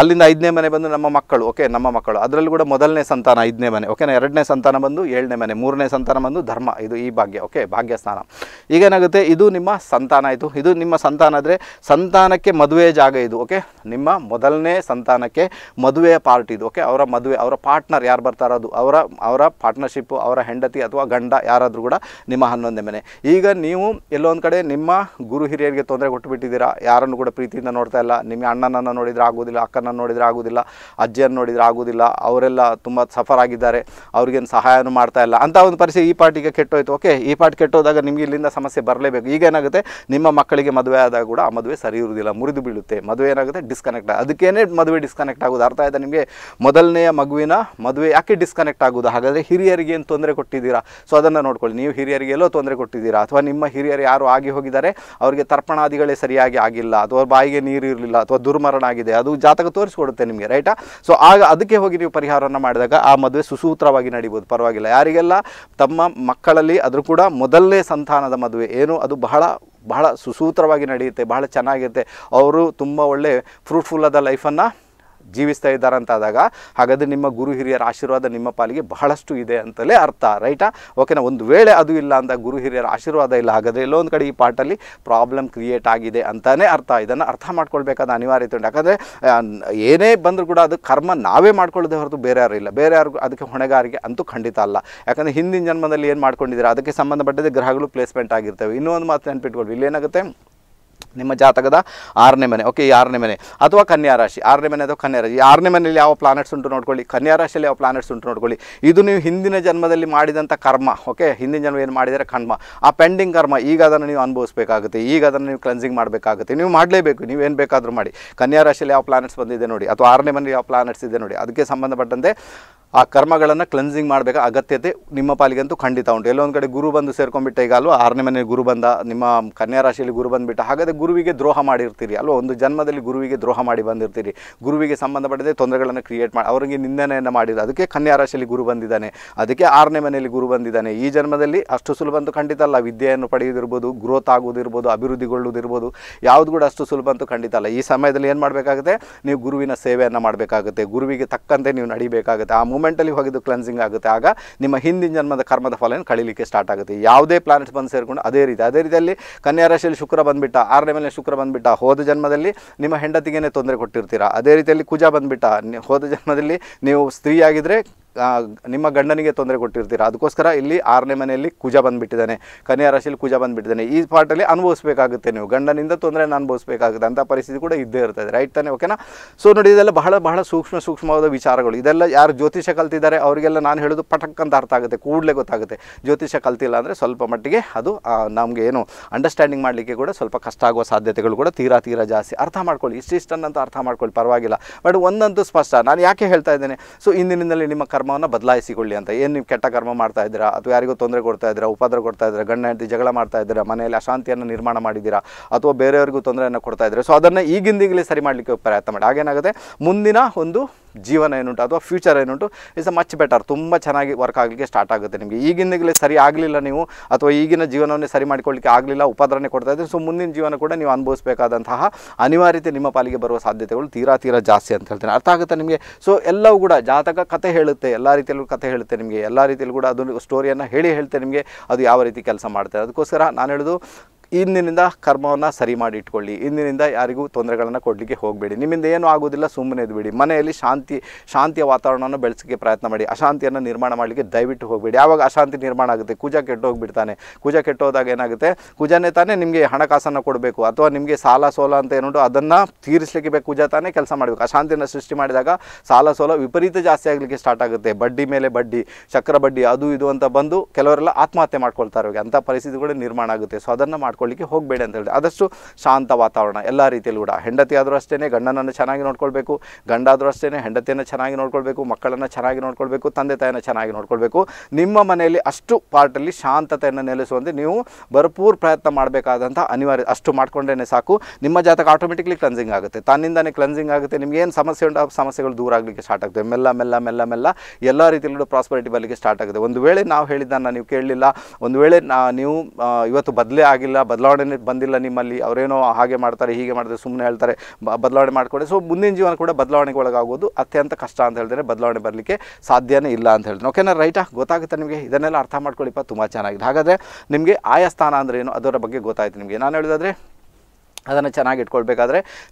ಅಲ್ಲಿಂದ ಐದನೇ ಮನೆ ಬಂದು ನಮ್ಮ ಮಕ್ಕಳು ಓಕೆ ನಮ್ಮ ಮಕ್ಕಳು ಅದರಲ್ಲಿ ಕೂಡ ಮೊದಲನೇ ಸಂತಾನ ಐದನೇ ಮನೆ ಓಕೆನಾ ಎರಡನೇ ಸಂತಾನ ಬಂದು ಏಳನೇ ಮನೆ ಮೂರನೇ ಸಂತಾನ ಬಂದು ಧರ್ಮ ಇದು ಈ ಭಾಗ್ಯ ಓಕೆ ಭಾಗ್ಯ ಸ್ಥಾನ ಈಗೇನಾಗುತ್ತೆ ಇದು ನಿಮ್ಮ ಸಂತಾನ ಆಯಿತು ಇದು ನಿಮ್ಮ ಸಂತಾನ ಆದರೆ ಸಂತಾನಕ್ಕೆ ಮದುವೆ ಜಾಗ ಇದು ಓಕೆ ನಿಮ್ಮ ಮೊದಲನೇ ಸಂತಾನಕ್ಕೆ ಮದುವೆಯ ಪಾರ್ಟ್ ಇದು ಓಕೆ ಅವರ ಮದುವೆ ಅವರ ಪಾರ್ಟ್ನರ್ ಯಾರು ಬರ್ತಾರೋ ಅದು ಅವರ ಅವರ ಪಾರ್ಟ್ನರ್ ಪಾರ್ಟ್ನರ್ಶಿಪ್ಪು ಅವರ ಹೆಂಡತಿ ಅಥವಾ ಗಂಡ ಯಾರಾದರೂ ಕೂಡ ನಿಮ್ಮ ಹನ್ನೊಂದೇ ಮನೆ ಈಗ ನೀವು ಎಲ್ಲೊಂದು ಕಡೆ ನಿಮ್ಮ ಗುರು ಹಿರಿಯರಿಗೆ ತೊಂದರೆ ಕೊಟ್ಟುಬಿಟ್ಟಿದ್ದೀರಾ ಯಾರನ್ನು ಕೂಡ ಪ್ರೀತಿಯಿಂದ ನೋಡ್ತಾ ಇಲ್ಲ ನಿಮ್ಮ ಅಣ್ಣನನ್ನು ನೋಡಿದರೆ ಆಗೋದಿಲ್ಲ ಅಕ್ಕನನ್ನು ನೋಡಿದರೆ ಆಗೋದಿಲ್ಲ ಅಜ್ಜಿಯನ್ನು ನೋಡಿದರೆ ಆಗೋದಿಲ್ಲ ಅವರೆಲ್ಲ ತುಂಬ ಸಫರ್ ಆಗಿದ್ದಾರೆ ಅವ್ರಿಗೇನು ಸಹಾಯನೂ ಮಾಡ್ತಾ ಇಲ್ಲ ಅಂತ ಒಂದು ಪರಿಸ್ಥಿತಿ ಈ ಪಾರ್ಟಿಗೆ ಕೆಟ್ಟೋಯ್ತು ಓಕೆ ಈ ಪಾರ್ಟಿ ಕೆಟ್ಟೋದಾಗ ನಿಮಗೆ ಇಲ್ಲಿಂದ ಸಮಸ್ಯೆ ಬರಲೇಬೇಕು ಈಗ ಏನಾಗುತ್ತೆ ನಿಮ್ಮ ಮಕ್ಕಳಿಗೆ ಮದುವೆ ಆದಾಗ ಕೂಡ ಆ ಮದುವೆ ಸರಿ ಇರುವುದಿಲ್ಲ ಮುರಿದು ಬೀಳುತ್ತೆ ಮದುವೆ ಏನಾಗುತ್ತೆ ಡಿಸ್ಕನೆಕ್ಟ್ ಅದಕ್ಕೇನೆ ಮದುವೆ ಡಿಸ್ಕನೆಕ್ಟ್ ಆಗೋದು ಅರ್ಥ ಆಯಿತಾ ನಿಮಗೆ ಮೊದಲನೆಯ ಮಗುವಿನ ಮದುವೆ ಯಾಕೆ ಡಿಸ್ಕನೆಕ್ಟ್ ಆಗೋದು ಹಾಗಾದರೆ ಹಿರಿಯರಿಗೆ ಹಿರಿಯರಿಗೆ ಏನು ತೊಂದರೆ ಕೊಟ್ಟಿದ್ದೀರಾ ಸೊ ಅದನ್ನು ನೋಡ್ಕೊಳ್ಳಿ ನೀವು ಹಿರಿಯರಿಗೆ ಎಲ್ಲೋ ತೊಂದರೆ ಕೊಟ್ಟಿದ್ದೀರಾ ಅಥವಾ ನಿಮ್ಮ ಹಿರಿಯರು ಯಾರು ಆಗಿ ಹೋಗಿದ್ದಾರೆ ಅವರಿಗೆ ತರ್ಪಣಾದಿಗಳೇ ಸರಿಯಾಗಿ ಆಗಿಲ್ಲ ಅಥವಾ ಬಾಯಿಗೆ ನೀರು ಇರಲಿಲ್ಲ ಅಥವಾ ದುರ್ಮರಣ ಆಗಿದೆ ಅದು ಜಾತಕ ತೋರಿಸ್ಕೊಡುತ್ತೆ ನಿಮಗೆ ರೈಟಾ ಸೊ ಆಗ ಅದಕ್ಕೆ ಹೋಗಿ ನೀವು ಪರಿಹಾರವನ್ನು ಮಾಡಿದಾಗ ಆ ಮದುವೆ ಸುಸೂತ್ರವಾಗಿ ನಡೀಬೋದು ಪರವಾಗಿಲ್ಲ ಯಾರಿಗೆಲ್ಲ ತಮ್ಮ ಮಕ್ಕಳಲ್ಲಿ ಅದರೂ ಕೂಡ ಮೊದಲನೇ ಸಂತಾನದ ಮದುವೆ ಏನು ಅದು ಬಹಳ ಬಹಳ ಸುಸೂತ್ರವಾಗಿ ನಡೆಯುತ್ತೆ ಬಹಳ ಚೆನ್ನಾಗಿರುತ್ತೆ ಅವರು ತುಂಬ ಒಳ್ಳೆ ಫ್ರೂಟ್ಫುಲ್ ಆದ ಲೈಫನ್ನು ಜೀವಿಸ್ತಾ ಇದ್ದಾರೆ ಅಂತ ಆದಾಗ ಹಾಗಾದರೆ ನಿಮ್ಮ ಗುರು ಹಿರಿಯರ ಆಶೀರ್ವಾದ ನಿಮ್ಮ ಪಾಲಿಗೆ ಬಹಳಷ್ಟು ಇದೆ ಅಂತಲೇ ಅರ್ಥ ರೈಟಾ ಓಕೆನಾ ಒಂದು ವೇಳೆ ಅದು ಇಲ್ಲ ಅಂತ ಗುರು ಹಿರಿಯರ ಆಶೀರ್ವಾದ ಇಲ್ಲ ಹಾಗಾದರೆ ಎಲ್ಲೋ ಒಂದು ಕಡೆ ಈ ಪಾಟಲ್ಲಿ ಪ್ರಾಬ್ಲಮ್ ಕ್ರಿಯೇಟ್ ಆಗಿದೆ ಅಂತಲೇ ಅರ್ಥ ಇದನ್ನು ಅರ್ಥ ಮಾಡ್ಕೊಳ್ಬೇಕಾದ ಅನಿವಾರ್ಯತೆ ಉಂಟು ಯಾಕಂದರೆ ಏನೇ ಬಂದರೂ ಕೂಡ ಅದು ಕರ್ಮ ನಾವೇ ಮಾಡ್ಕೊಳ್ಳದೆ ಹೊರತು ಬೇರೆ ಯಾರು ಇಲ್ಲ ಬೇರೆ ಯಾರು ಅದಕ್ಕೆ ಹೊಣೆಗಾರಿಕೆ ಅಂತೂ ಖಂಡಿತ ಅಲ್ಲ ಯಾಕಂದರೆ ಹಿಂದಿನ ಜನ್ಮದಲ್ಲಿ ಏನು ಮಾಡ್ಕೊಂಡಿದ್ದೀರಾ ಅದಕ್ಕೆ ಸಂಬಂಧಪಟ್ಟದೇ ಗ್ರಹಗಳು ಪ್ಲೇಸ್ಮೆಂಟ್ ಆಗಿರ್ತವೆ ಇನ್ನೂ ಒಂದು ಮಾತು ಇಲ್ಲಿ ಇಲ್ಲೇನಾಗುತ್ತೆ ನಿಮ್ಮ ಜಾತಕದ ಆರನೇ ಮನೆ ಓಕೆ ಈ ಆರನೇ ಮನೆ ಅಥವಾ ಕನ್ಯಾ ರಾಶಿ ಆರನೇ ಮನೆ ಅಥವಾ ಕನ್ಯಾ ರಾಶಿ ಆರನೇ ಮನೆಯಲ್ಲಿ ಯಾವ ಪ್ಲಾನೆಟ್ಸ್ ಉಂಟು ನೋಡ್ಕೊಳ್ಳಿ ಕನ್ಯಾ ರಾಶಿಯಲ್ಲಿ ಯಾವ ಪ್ಲಾನೆಟ್ಸ್ ಉಂಟು ನೋಡ್ಕೊಳ್ಳಿ ಇದು ನೀವು ಹಿಂದಿನ ಜನ್ಮದಲ್ಲಿ ಮಾಡಿದಂಥ ಕರ್ಮ ಓಕೆ ಹಿಂದಿನ ಜನ್ಮ ಏನು ಮಾಡಿದರೆ ಕರ್ಮ ಆ ಪೆಂಡಿಂಗ್ ಕರ್ಮ ಈಗ ಅದನ್ನು ನೀವು ಅನುಭವಿಸಬೇಕಾಗುತ್ತೆ ಈಗ ಅದನ್ನು ನೀವು ಕ್ಲೆನ್ಸಿಂಗ್ ಮಾಡಬೇಕಾಗುತ್ತೆ ನೀವು ಮಾಡಲೇಬೇಕು ನೀವೇನು ಬೇಕಾದರೂ ಮಾಡಿ ಕನ್ಯಾ ರಾಶಿಯಲ್ಲಿ ಯಾವ ಪ್ಲಾನೆಟ್ಸ್ ಬಂದಿದೆ ನೋಡಿ ಅಥವಾ ಆರನೇ ಮನೆಯಲ್ಲಿ ಯಾವ ಪ್ಲಾನೆಟ್ಸ್ ಇದೆ ನೋಡಿ ಅದಕ್ಕೆ ಸಂಬಂಧಪಟ್ಟಂತೆ ಆ ಕರ್ಮಗಳನ್ನು ಕ್ಲೆನ್ಸಿಂಗ್ ಮಾಡಬೇಕು ಅಗತ್ಯತೆ ನಿಮ್ಮ ಪಾಲಿಗಂತೂ ಖಂಡಿತ ಉಂಟು ಎಲ್ಲೊಂದು ಕಡೆ ಗುರು ಬಂದು ಸೇರ್ಕೊಂಡ್ಬಿಟ್ಟ ಈಗ ಅಲ್ವಾ ಆರನೇ ಮನೆ ಗುರು ಬಂದ ನಿಮ್ಮ ಕನ್ಯಾ ರಾಶಿಯಲ್ಲಿ ಗುರು ಬಂದುಬಿಟ್ಟ ಹಾಗಾದರೆ ಗುರುವಿಗೆ ದ್ರೋಹ ಮಾಡಿರ್ತೀರಿ ಅಲ್ವಾ ಒಂದು ಜನ್ಮದಲ್ಲಿ ಗುರುವಿಗೆ ದ್ರೋಹ ಮಾಡಿ ಬಂದಿರ್ತೀರಿ ಗುರುವಿಗೆ ಸಂಬಂಧಪಟ್ಟದೆ ತೊಂದರೆಗಳನ್ನು ಕ್ರಿಯೇಟ್ ಮಾಡಿ ಅವರಿಗೆ ನಿಂದನೆಯನ್ನು ಮಾಡಿದ್ರು ಅದಕ್ಕೆ ಕನ್ಯಾ ರಾಶಿಯಲ್ಲಿ ಗುರು ಬಂದಿದ್ದಾನೆ ಅದಕ್ಕೆ ಆರನೇ ಮನೆಯಲ್ಲಿ ಗುರು ಬಂದಿದ್ದಾನೆ ಈ ಜನ್ಮದಲ್ಲಿ ಅಷ್ಟು ಸುಲಭ ಅಂತೂ ಖಂಡಿತ ಅಲ್ಲ ವಿದ್ಯೆಯನ್ನು ಪಡೆಯೋದಿರ್ಬೋದು ಗ್ರೋತ್ ಆಗೋದಿರ್ಬೋದು ಅಭಿವೃದ್ಧಿಗೊಳ್ಳುವುದಿರ್ಬೋದು ಯಾವುದು ಕೂಡ ಅಷ್ಟು ಸುಲಭ ಅಂತೂ ಖಂಡಿತ ಅಲ್ಲ ಈ ಸಮಯದಲ್ಲಿ ಏನು ಮಾಡಬೇಕಾಗುತ್ತೆ ನೀವು ಗುರುವಿನ ಸೇವೆಯನ್ನು ಮಾಡಬೇಕಾಗುತ್ತೆ ಗುರುವಿಗೆ ತಕ್ಕಂತೆ ನೀವು ನಡಿಬೇಕಾಗುತ್ತೆ ಆ ಮೂಮೆಂಟಲ್ಲಿ ಹೋಗಿದ್ದು ಕ್ಲೆನ್ಸಿಂಗ್ ಆಗುತ್ತೆ ಆಗ ನಿಮ್ಮ ಹಿಂದಿನ ಜನ್ಮದ ಕರ್ಮದ ಫಲನ ಕಳಿಲಿಕ್ಕೆ ಸ್ಟಾರ್ಟ್ ಆಗುತ್ತೆ ಯಾವುದೇ ಪ್ಲಾನೆಟ್ಸ್ ಬಂದು ಸೇರಿಕೊಂಡು ಅದೇ ರೀತಿ ಅದೇ ರೀತಿಯಲ್ಲಿ ಕನ್ಯಾ ಶುಕ್ರ ಬಂದುಬಿಟ್ಟ ಆರನೇ ಮೇಲೆ ಶುಕ್ರ ಬಂದುಬಿಟ್ಟ ಹೋದ ಜನ್ಮದಲ್ಲಿ ನಿಮ್ಮ ಹೆಂಡತಿಗೇನೆ ತೊಂದರೆ ಕೊಟ್ಟಿರ್ತೀರಾ ಅದೇ ರೀತಿಯಲ್ಲಿ ಕುಜ ಬಂದುಬಿಟ್ಟ ಹೋದ ಜನ್ಮದಲ್ಲಿ ನೀವು ಸ್ತ್ರೀಯಾಗಿದ್ದರೆ ನಿಮ್ಮ ಗಂಡನಿಗೆ ತೊಂದರೆ ಕೊಟ್ಟಿರ್ತೀರ ಅದಕ್ಕೋಸ್ಕರ ಇಲ್ಲಿ ಆರನೇ ಮನೆಯಲ್ಲಿ ಕುಜ ಬಂದುಬಿಟ್ಟಿದ್ದಾನೆ ಕನ್ಯಾ ರಾಶಿಯಲ್ಲಿ ಕುಜ ಬಂದುಬಿಟ್ಟಿದ್ದಾನೆ ಈ ಪಾರ್ಟಲ್ಲಿ ಅನುಭವಿಸಬೇಕಾಗುತ್ತೆ ನೀವು ಗಂಡನಿಂದ ತೊಂದರೆ ಅನುಭವಿಸಬೇಕಾಗುತ್ತೆ ಅಂಥ ಪರಿಸ್ಥಿತಿ ಕೂಡ ಇದ್ದೇ ಇರ್ತದೆ ರೈಟ್ ತಾನೆ ಓಕೆನಾ ಸೊ ನೋಡಿ ಇದೆಲ್ಲ ಬಹಳ ಬಹಳ ಸೂಕ್ಷ್ಮ ಸೂಕ್ಷ್ಮವಾದ ವಿಚಾರಗಳು ಇದೆಲ್ಲ ಯಾರು ಜ್ಯೋತಿಷ ಕಲ್ತಿದ್ದಾರೆ ಅವರಿಗೆಲ್ಲ ನಾನು ಹೇಳೋದು ಪಟಕ್ ಅಂತ ಅರ್ಥ ಆಗುತ್ತೆ ಕೂಡಲೇ ಗೊತ್ತಾಗುತ್ತೆ ಜ್ಯೋತಿಷ ಕಲ್ತಿಲ್ಲ ಅಂದರೆ ಸ್ವಲ್ಪ ಮಟ್ಟಿಗೆ ಅದು ನಮಗೆ ಏನು ಅಂಡರ್ಸ್ಟ್ಯಾಂಡಿಂಗ್ ಮಾಡಲಿಕ್ಕೆ ಕೂಡ ಸ್ವಲ್ಪ ಕಷ್ಟ ಆಗುವ ಸಾಧ್ಯತೆಗಳು ಕೂಡ ತೀರಾ ತೀರಾ ಜಾಸ್ತಿ ಅರ್ಥ ಮಾಡ್ಕೊಳ್ಳಿ ಇಷ್ಟಿಷ್ಟನ್ನಂತ ಅರ್ಥ ಮಾಡ್ಕೊಳ್ಳಿ ಪರವಾಗಿಲ್ಲ ಬಟ್ ಒಂದಂತೂ ಸ್ಪಷ್ಟ ನಾನು ಯಾಕೆ ಹೇಳ್ತಾ ಇದ್ದೇನೆ ಸೊ ಇಂದಿನಿಂದಲೇ ನಿಮ್ಮ ಕರ್ಮವನ್ನು ಬದಲಾಯಿಸಿಕೊಳ್ಳಿ ಅಂತ ಏನು ನೀವು ಕೆಟ್ಟ ಕರ್ಮ ಮಾಡ್ತಾ ಇದ್ದೀರಾ ಅಥವಾ ಯಾರಿಗೂ ತೊಂದರೆ ಕೊಡ್ತಾ ಇದ್ದೀರಾ ಉಪದ್ರ ಕೊಡ್ತಾ ಇದ್ದೀರಾ ಗಂಡ ಹೆಂಡತಿ ಜಗಳ ಮಾಡ್ತಾ ಇದ್ದೀರಾ ಮನೆಯಲ್ಲಿ ಅಶಾಂತಿಯನ್ನು ನಿರ್ಮಾಣ ಮಾಡಿದ್ದೀರಾ ಅಥವಾ ಬೇರೆಯವರಿಗೂ ತೊಂದರೆಯನ್ನು ಕೊಡ್ತಾ ಇದ್ದೀರಾ ಸೊ ಅದನ್ನು ಈಗಿಂದೀಗಲೇ ಸರಿ ಮಾಡಲಿಕ್ಕೆ ಪ್ರಯತ್ನ ಮಾಡಿ ಹಾಗೇನಾಗುತ್ತೆ ಮುಂದಿನ ಒಂದು ಜೀವನ ಏನುಂಟು ಅಥವಾ ಫ್ಯೂಚರ್ ಏನುಂಟು ಇಸ್ ಅ ಮಚ್ ಬೆಟರ್ ತುಂಬ ಚೆನ್ನಾಗಿ ವರ್ಕ್ ಆಗಲಿಕ್ಕೆ ಸ್ಟಾರ್ಟ್ ಆಗುತ್ತೆ ನಿಮಗೆ ಈಗಿನಗಲೇ ಸರಿ ಆಗಲಿಲ್ಲ ನೀವು ಅಥವಾ ಈಗಿನ ಜೀವನವನ್ನೇ ಸರಿ ಮಾಡಿಕೊಳ್ಳಿಕ್ಕೆ ಆಗಲಿಲ್ಲ ಉಪದ್ರನೆ ಕೊಡ್ತಾ ಸೊ ಮುಂದಿನ ಜೀವನ ಕೂಡ ನೀವು ಅನುಭವಿಸಬೇಕಾದಂತಹ ಅನಿವಾರ್ಯತೆ ನಿಮ್ಮ ಪಾಲಿಗೆ ಬರುವ ಸಾಧ್ಯತೆಗಳು ತೀರಾ ತೀರಾ ಜಾಸ್ತಿ ಅಂತ ಹೇಳ್ತೇನೆ ಅರ್ಥ ಆಗುತ್ತೆ ನಿಮಗೆ ಸೊ ಎಲ್ಲವೂ ಕೂಡ ಜಾತಕ ಕತೆ ಹೇಳುತ್ತೆ ಎಲ್ಲ ರೀತಿಯಲ್ಲೂ ಕಥೆ ಹೇಳುತ್ತೆ ನಿಮಗೆ ಎಲ್ಲ ರೀತಿಯಲ್ಲೂ ಕೂಡ ಅದು ಸ್ಟೋರಿಯನ್ನು ಹೇಳಿ ಹೇಳ್ತೆ ನಿಮಗೆ ಅದು ಯಾವ ರೀತಿ ಕೆಲಸ ಮಾಡ್ತಾರೆ ಅದಕ್ಕೋಸ್ಕರ ನಾನು ಹೇಳೋದು ಇಂದಿನಿಂದ ಕರ್ಮವನ್ನು ಸರಿ ಮಾಡಿ ಇಟ್ಕೊಳ್ಳಿ ಇಂದಿನಿಂದ ಯಾರಿಗೂ ತೊಂದರೆಗಳನ್ನು ಕೊಡಲಿಕ್ಕೆ ಹೋಗಬೇಡಿ ನಿಮ್ಮಿಂದ ಏನೂ ಆಗೋದಿಲ್ಲ ಸುಮ್ಮನೆ ಇದ್ಬಿಡಿ ಮನೆಯಲ್ಲಿ ಶಾಂತಿ ಶಾಂತಿಯ ವಾತಾವರಣವನ್ನು ಬೆಳೆಸೋಕ್ಕೆ ಪ್ರಯತ್ನ ಮಾಡಿ ಅಶಾಂತಿಯನ್ನು ನಿರ್ಮಾಣ ಮಾಡಲಿಕ್ಕೆ ದಯವಿಟ್ಟು ಹೋಗಬೇಡಿ ಯಾವಾಗ ಅಶಾಂತಿ ನಿರ್ಮಾಣ ಆಗುತ್ತೆ ಕುಜ ಕೆಟ್ಟು ಹೋಗಿಬಿಡ್ತಾನೆ ಕುಜ ಕೆಟ್ಟೋದಾಗ ಏನಾಗುತ್ತೆ ಕುಜನೇ ತಾನೇ ನಿಮಗೆ ಹಣಕಾಸನ್ನು ಕೊಡಬೇಕು ಅಥವಾ ನಿಮಗೆ ಸಾಲ ಸೋಲ ಅಂತ ಏನುಂಟು ಅದನ್ನು ತೀರಿಸಲಿಕ್ಕೆ ಬೇಕು ಕುಜ ತಾನೇ ಕೆಲಸ ಮಾಡಬೇಕು ಅಶಾಂತಿಯನ್ನು ಸೃಷ್ಟಿ ಮಾಡಿದಾಗ ಸಾಲ ಸೋಲ ವಿಪರೀತ ಜಾಸ್ತಿ ಆಗಲಿಕ್ಕೆ ಸ್ಟಾರ್ಟ್ ಆಗುತ್ತೆ ಬಡ್ಡಿ ಮೇಲೆ ಬಡ್ಡಿ ಚಕ್ರ ಬಡ್ಡಿ ಅದು ಇದು ಅಂತ ಬಂದು ಕೆಲವರೆಲ್ಲ ಆತ್ಮಹತ್ಯೆ ಮಾಡ್ಕೊಳ್ತಾರೆ ಅಂತ ಪರಿಸ್ಥಿತಿ ಕೂಡ ನಿರ್ಮಾಣ ಆಗುತ್ತೆ ಸೊ ಅದನ್ನು ಮಾಡ್ಕೊ ಮಾಡ್ಕೊಳ್ಳಿಕ್ಕೆ ಹೋಗಬೇಡಿ ಅಂತ ಹೇಳಿದೆ ಆದಷ್ಟು ಶಾಂತ ವಾತಾವರಣ ಎಲ್ಲ ರೀತಿಯಲ್ಲಿ ಕೂಡ ಹೆಂಡತಿ ಆದರೂ ಅಷ್ಟೇ ಗಂಡನನ್ನು ಚೆನ್ನಾಗಿ ನೋಡ್ಕೊಳ್ಬೇಕು ಗಂಡಾದರೂ ಅಷ್ಟೇ ಹೆಂಡತಿಯನ್ನು ಚೆನ್ನಾಗಿ ನೋಡ್ಕೊಳ್ಬೇಕು ಮಕ್ಕಳನ್ನು ಚೆನ್ನಾಗಿ ನೋಡ್ಕೊಳ್ಬೇಕು ತಂದೆ ತಾಯಿನ ಚೆನ್ನಾಗಿ ನೋಡ್ಕೊಳ್ಬೇಕು ನಿಮ್ಮ ಮನೆಯಲ್ಲಿ ಅಷ್ಟು ಪಾರ್ಟಲ್ಲಿ ಶಾಂತತೆಯನ್ನು ನೆಲೆಸುವಂತೆ ನೀವು ಭರ್ಪೂರ್ ಪ್ರಯತ್ನ ಮಾಡಬೇಕಾದಂಥ ಅನಿವಾರ್ಯ ಅಷ್ಟು ಮಾಡಿಕೊಂಡೇ ಸಾಕು ನಿಮ್ಮ ಜಾತಕ ಆಟೋಮೆಟಿಕ್ಲಿ ಕ್ಲನ್ಸಿಂಗ್ ಆಗುತ್ತೆ ತನ್ನಿಂದನೇ ಕ್ಲನ್ಸಿಂಗ್ ಆಗುತ್ತೆ ನಿಮ್ಗೆ ಏನು ಸಮಸ್ಯೆ ಉಂಟು ಸಮಸ್ಯೆಗಳು ದೂರ ಆಗಲಿಕ್ಕೆ ಸ್ಟಾರ್ಟ್ ಆಗುತ್ತೆ ಮೆಲ್ಲ ಮೆಲ್ಲ ಮೆಲ್ಲ ಮೆಲ್ಲ ಎಲ್ಲ ರೀತಿಯಲ್ಲೂ ಪ್ರಾಸ್ಪರಿಟಿ ಬರಲಿಕ್ಕೆ ಸ್ಟಾರ್ಟ್ ಆಗುತ್ತೆ ಒಂದು ವೇಳೆ ನಾವು ಹೇಳಿದ್ದನ್ನು ನೀವು ಕೇಳಲಿಲ್ಲ ಒಂದು ವೇಳೆ ನಾ ನೀವು ಇವತ್ತು ಬದಲೇ ಆಗಿಲ್ಲ ಬದಲಾವಣೆ ಬಂದಿಲ್ಲ ನಿಮ್ಮಲ್ಲಿ ಅವರೇನೋ ಹಾಗೆ ಮಾಡ್ತಾರೆ ಹೀಗೆ ಮಾಡ್ತಾರೆ ಸುಮ್ಮನೆ ಹೇಳ್ತಾರೆ ಬದಲಾವಣೆ ಮಾಡಿಕೊಡಿ ಸೊ ಮುಂದಿನ ಜೀವನ ಕೂಡ ಬದಲಾವಣೆಗೆ ಒಳಗಾಗೋದು ಅತ್ಯಂತ ಕಷ್ಟ ಅಂತ ಹೇಳಿದ್ರೆ ಬದಲಾವಣೆ ಬರಲಿಕ್ಕೆ ಸಾಧ್ಯನೇ ಇಲ್ಲ ಅಂತ ಹೇಳಿದ್ರು ಓಕೆನಾ ರೈಟಾ ಗೊತ್ತಾಗುತ್ತೆ ನಿಮಗೆ ಇದನ್ನೆಲ್ಲ ಅರ್ಥ ಮಾಡ್ಕೊಳ್ಳಿಪ್ಪ ತುಂಬ ಚೆನ್ನಾಗಿದೆ ಹಾಗಾದರೆ ನಿಮಗೆ ಆಯಾ ಸ್ಥಾನ ಅಂದರೆ ಏನು ಅದರ ಬಗ್ಗೆ ಗೊತ್ತಾಯಿತು ನಿಮಗೆ ನಾನು ಹೇಳಿದಾದರೆ ಅದನ್ನು ಚೆನ್ನಾಗಿ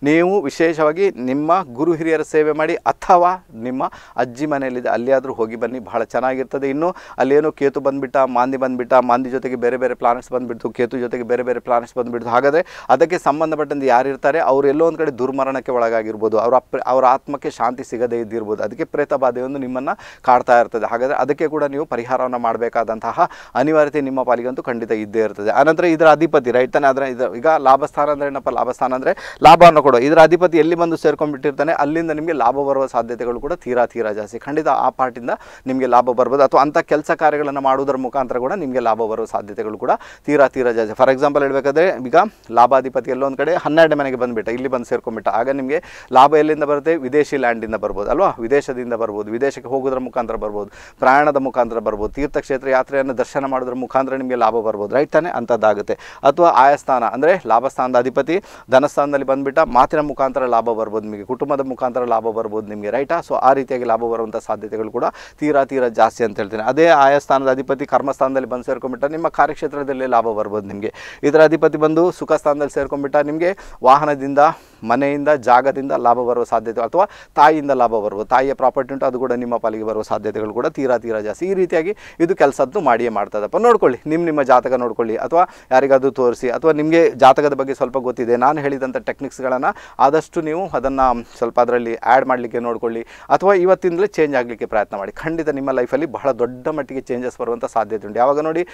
ನೀವು ವಿಶೇಷವಾಗಿ ನಿಮ್ಮ ಗುರು ಹಿರಿಯರ ಸೇವೆ ಮಾಡಿ ಅಥವಾ ನಿಮ್ಮ ಅಜ್ಜಿ ಮನೆಯಲ್ಲಿದೆ ಅಲ್ಲಿಯಾದರೂ ಹೋಗಿ ಬನ್ನಿ ಬಹಳ ಚೆನ್ನಾಗಿರ್ತದೆ ಇನ್ನು ಅಲ್ಲೇನೋ ಕೇತು ಬಂದುಬಿಟ್ಟ ಮಾಂದಿ ಬಂದುಬಿಟ್ಟ ಮಾಂದಿ ಜೊತೆಗೆ ಬೇರೆ ಬೇರೆ ಪ್ಲಾನೆಟ್ಸ್ ಬಂದುಬಿಡ್ತು ಕೇತು ಜೊತೆಗೆ ಬೇರೆ ಬೇರೆ ಪ್ಲಾನೆಟ್ಸ್ ಬಂದುಬಿಡ್ತು ಹಾಗಾದರೆ ಅದಕ್ಕೆ ಸಂಬಂಧಪಟ್ಟಂತೆ ಯಾರಿರ್ತಾರೆ ಅವರೆಲ್ಲೋ ಎಲ್ಲೋ ಒಂದು ಕಡೆ ದುರ್ಮರಣಕ್ಕೆ ಒಳಗಾಗಿರ್ಬೋದು ಅವರ ಅವರ ಆತ್ಮಕ್ಕೆ ಶಾಂತಿ ಸಿಗದೇ ಇದ್ದಿರ್ಬೋದು ಅದಕ್ಕೆ ಪ್ರೇತ ಬಾಧೆಯೊಂದು ನಿಮ್ಮನ್ನು ಕಾಡ್ತಾ ಇರ್ತದೆ ಹಾಗಾದರೆ ಅದಕ್ಕೆ ಕೂಡ ನೀವು ಪರಿಹಾರವನ್ನು ಮಾಡಬೇಕಾದಂತಹ ಅನಿವಾರ್ಯತೆ ನಿಮ್ಮ ಪಾಲಿಗಂತೂ ಖಂಡಿತ ಇದ್ದೇ ಇರ್ತದೆ ಆನಂತರ ಇದರ ಅಧಿಪತಿ ರೈಟ್ ತಾನೆ ಅದರ ಈಗ ಲಾಭಸ್ಥಾನ ಅಂದರೆ ಏನಪ್ಪ ಲಾಭ ಸ್ಥಾನ ಅಂದರೆ ಲಾಭವನ್ನು ಕೊಡೋ ಇದರ ಅಧಿಪತಿ ಎಲ್ಲಿ ಬಂದು ಸೇರ್ಕೊಂಡ್ಬಿಟ್ಟಿರ್ತಾನೆ ಅಲ್ಲಿಂದ ನಿಮಗೆ ಲಾಭ ಬರುವ ಸಾಧ್ಯತೆಗಳು ಕೂಡ ತೀರಾ ತೀರಾ ಜಾಸ್ತಿ ಖಂಡಿತ ಆ ಪಾರ್ಟಿಂದ ನಿಮಗೆ ಲಾಭ ಬರ್ಬೋದು ಅಥವಾ ಅಂಥ ಕೆಲಸ ಕಾರ್ಯಗಳನ್ನು ಮಾಡುವುದರ ಮುಖಾಂತರ ಕೂಡ ನಿಮಗೆ ಲಾಭ ಬರುವ ಸಾಧ್ಯತೆಗಳು ಕೂಡ ತೀರಾ ತೀರಾ ಜಾಸ್ತಿ ಫಾರ್ ಎಕ್ಸಾಂಪಲ್ ಹೇಳಬೇಕಾದ್ರೆ ಈಗ ಲಾಭಾಧಿಪತಿ ಎಲ್ಲೊಂದು ಕಡೆ ಹನ್ನೆರಡು ಮನೆಗೆ ಬಂದುಬಿಟ್ಟ ಇಲ್ಲಿ ಬಂದು ಸೇರ್ಕೊಂಡ್ಬಿಟ್ಟ ಆಗ ನಿಮಗೆ ಲಾಭ ಎಲ್ಲಿಂದ ಬರುತ್ತೆ ವಿದೇಶಿ ಲ್ಯಾಂಡಿಂದ ಬರ್ಬೋದು ಅಲ್ವಾ ವಿದೇಶದಿಂದ ಬರ್ಬೋದು ವಿದೇಶಕ್ಕೆ ಹೋಗೋದ್ರ ಮುಖಾಂತರ ಬರ್ಬೋದು ಪ್ರಯಾಣದ ಮುಖಾಂತರ ಬರ್ಬೋದು ತೀರ್ಥಕ್ಷೇತ್ರ ಯಾತ್ರೆಯನ್ನು ದರ್ಶನ ಮಾಡೋದ್ರ ಮುಖಾಂತರ ನಿಮಗೆ ಲಾಭ ಬರ್ಬೋದು ರೈಟ್ ತಾನೆ ಅಂಥದ್ದಾಗುತ್ತೆ ಅಥವಾ ಆಯಸ್ಥಾನ ಅಂದರೆ ಲಾಭಸ್ಥಾನದ ಅಧಿಪತಿ ಧನಸ್ಥಾನದಲ್ಲಿ ಬಂದ್ಬಿಟ್ಟ ಮಾತಿನ ಮುಖಾಂತರ ಲಾಭ ಬರ್ಬೋದು ನಿಮಗೆ ಕುಟುಂಬದ ಮುಖಾಂತರ ಲಾಭ ಬರ್ಬೋದು ನಿಮಗೆ ರೈಟಾ ಸೊ ಆ ರೀತಿಯಾಗಿ ಲಾಭ ಬರುವಂಥ ಸಾಧ್ಯತೆಗಳು ಕೂಡ ತೀರಾ ತೀರಾ ಜಾಸ್ತಿ ಅಂತ ಹೇಳ್ತೀನಿ ಅದೇ ಆಯಾ ಸ್ಥಾನದ ಅಧಿಪತಿ ಕರ್ಮಸ್ಥಾನದಲ್ಲಿ ಬಂದು ಸೇರ್ಕೊಂಡ್ಬಿಟ್ಟ ನಿಮ್ಮ ಕಾರ್ಯಕ್ಷೇತ್ರದಲ್ಲಿ ಲಾಭ ಬರ್ಬೋದು ನಿಮಗೆ ಇದರ ಅಧಿಪತಿ ಬಂದು ಸುಖ ಸ್ಥಾನದಲ್ಲಿ ಸೇರ್ಕೊಂಡ್ಬಿಟ್ಟ ನಿಮಗೆ ವಾಹನದಿಂದ ಮನೆಯಿಂದ ಜಾಗದಿಂದ ಲಾಭ ಬರುವ ಸಾಧ್ಯತೆ ಅಥವಾ ತಾಯಿಯಿಂದ ಲಾಭ ಬರ್ಬೋದು ತಾಯಿಯ ಪ್ರಾಪರ್ಟಿ ಉಂಟು ಅದು ಕೂಡ ನಿಮ್ಮ ಪಾಲಿಗೆ ಬರುವ ಸಾಧ್ಯತೆಗಳು ಕೂಡ ತೀರಾ ತೀರಾ ಜಾಸ್ತಿ ಈ ರೀತಿಯಾಗಿ ಇದು ಕೆಲಸದ್ದು ಮಾಡಿಯೇ ಮಾಡ್ತದಪ್ಪ ನೋಡ್ಕೊಳ್ಳಿ ನಿಮ್ಮ ನಿಮ್ಮ ಜಾತಕ ನೋಡ್ಕೊಳ್ಳಿ ಅಥವಾ ಯಾರಿಗಾದರೂ ತೋರಿಸಿ ಅಥವಾ ನಿಮಗೆ ಜಾತಕದ ಬಗ್ಗೆ ಸ್ವಲ್ಪ ಗೊತ್ತಿಲ್ಲ ಗೊತ್ತಿದೆ ನಾನು ಹೇಳಿದಂಥ ಟೆಕ್ನಿಕ್ಸ್ಗಳನ್ನು ಆದಷ್ಟು ನೀವು ಅದನ್ನು ಸ್ವಲ್ಪ ಅದರಲ್ಲಿ ಆ್ಯಡ್ ಮಾಡಲಿಕ್ಕೆ ನೋಡಿಕೊಳ್ಳಿ ಅಥವಾ ಇವತ್ತಿಂದಲೇ ಚೇಂಜ್ ಆಗಲಿಕ್ಕೆ ಪ್ರಯತ್ನ ಮಾಡಿ ಖಂಡಿತ ನಿಮ್ಮ ಲೈಫಲ್ಲಿ ಬಹಳ ದೊಡ್ಡ ಮಟ್ಟಿಗೆ ಚೇಂಜಸ್ ಬರುವಂಥ ಸಾಧ್ಯತೆ ಉಂಟು ಯಾವಾಗ ನೋಡಿ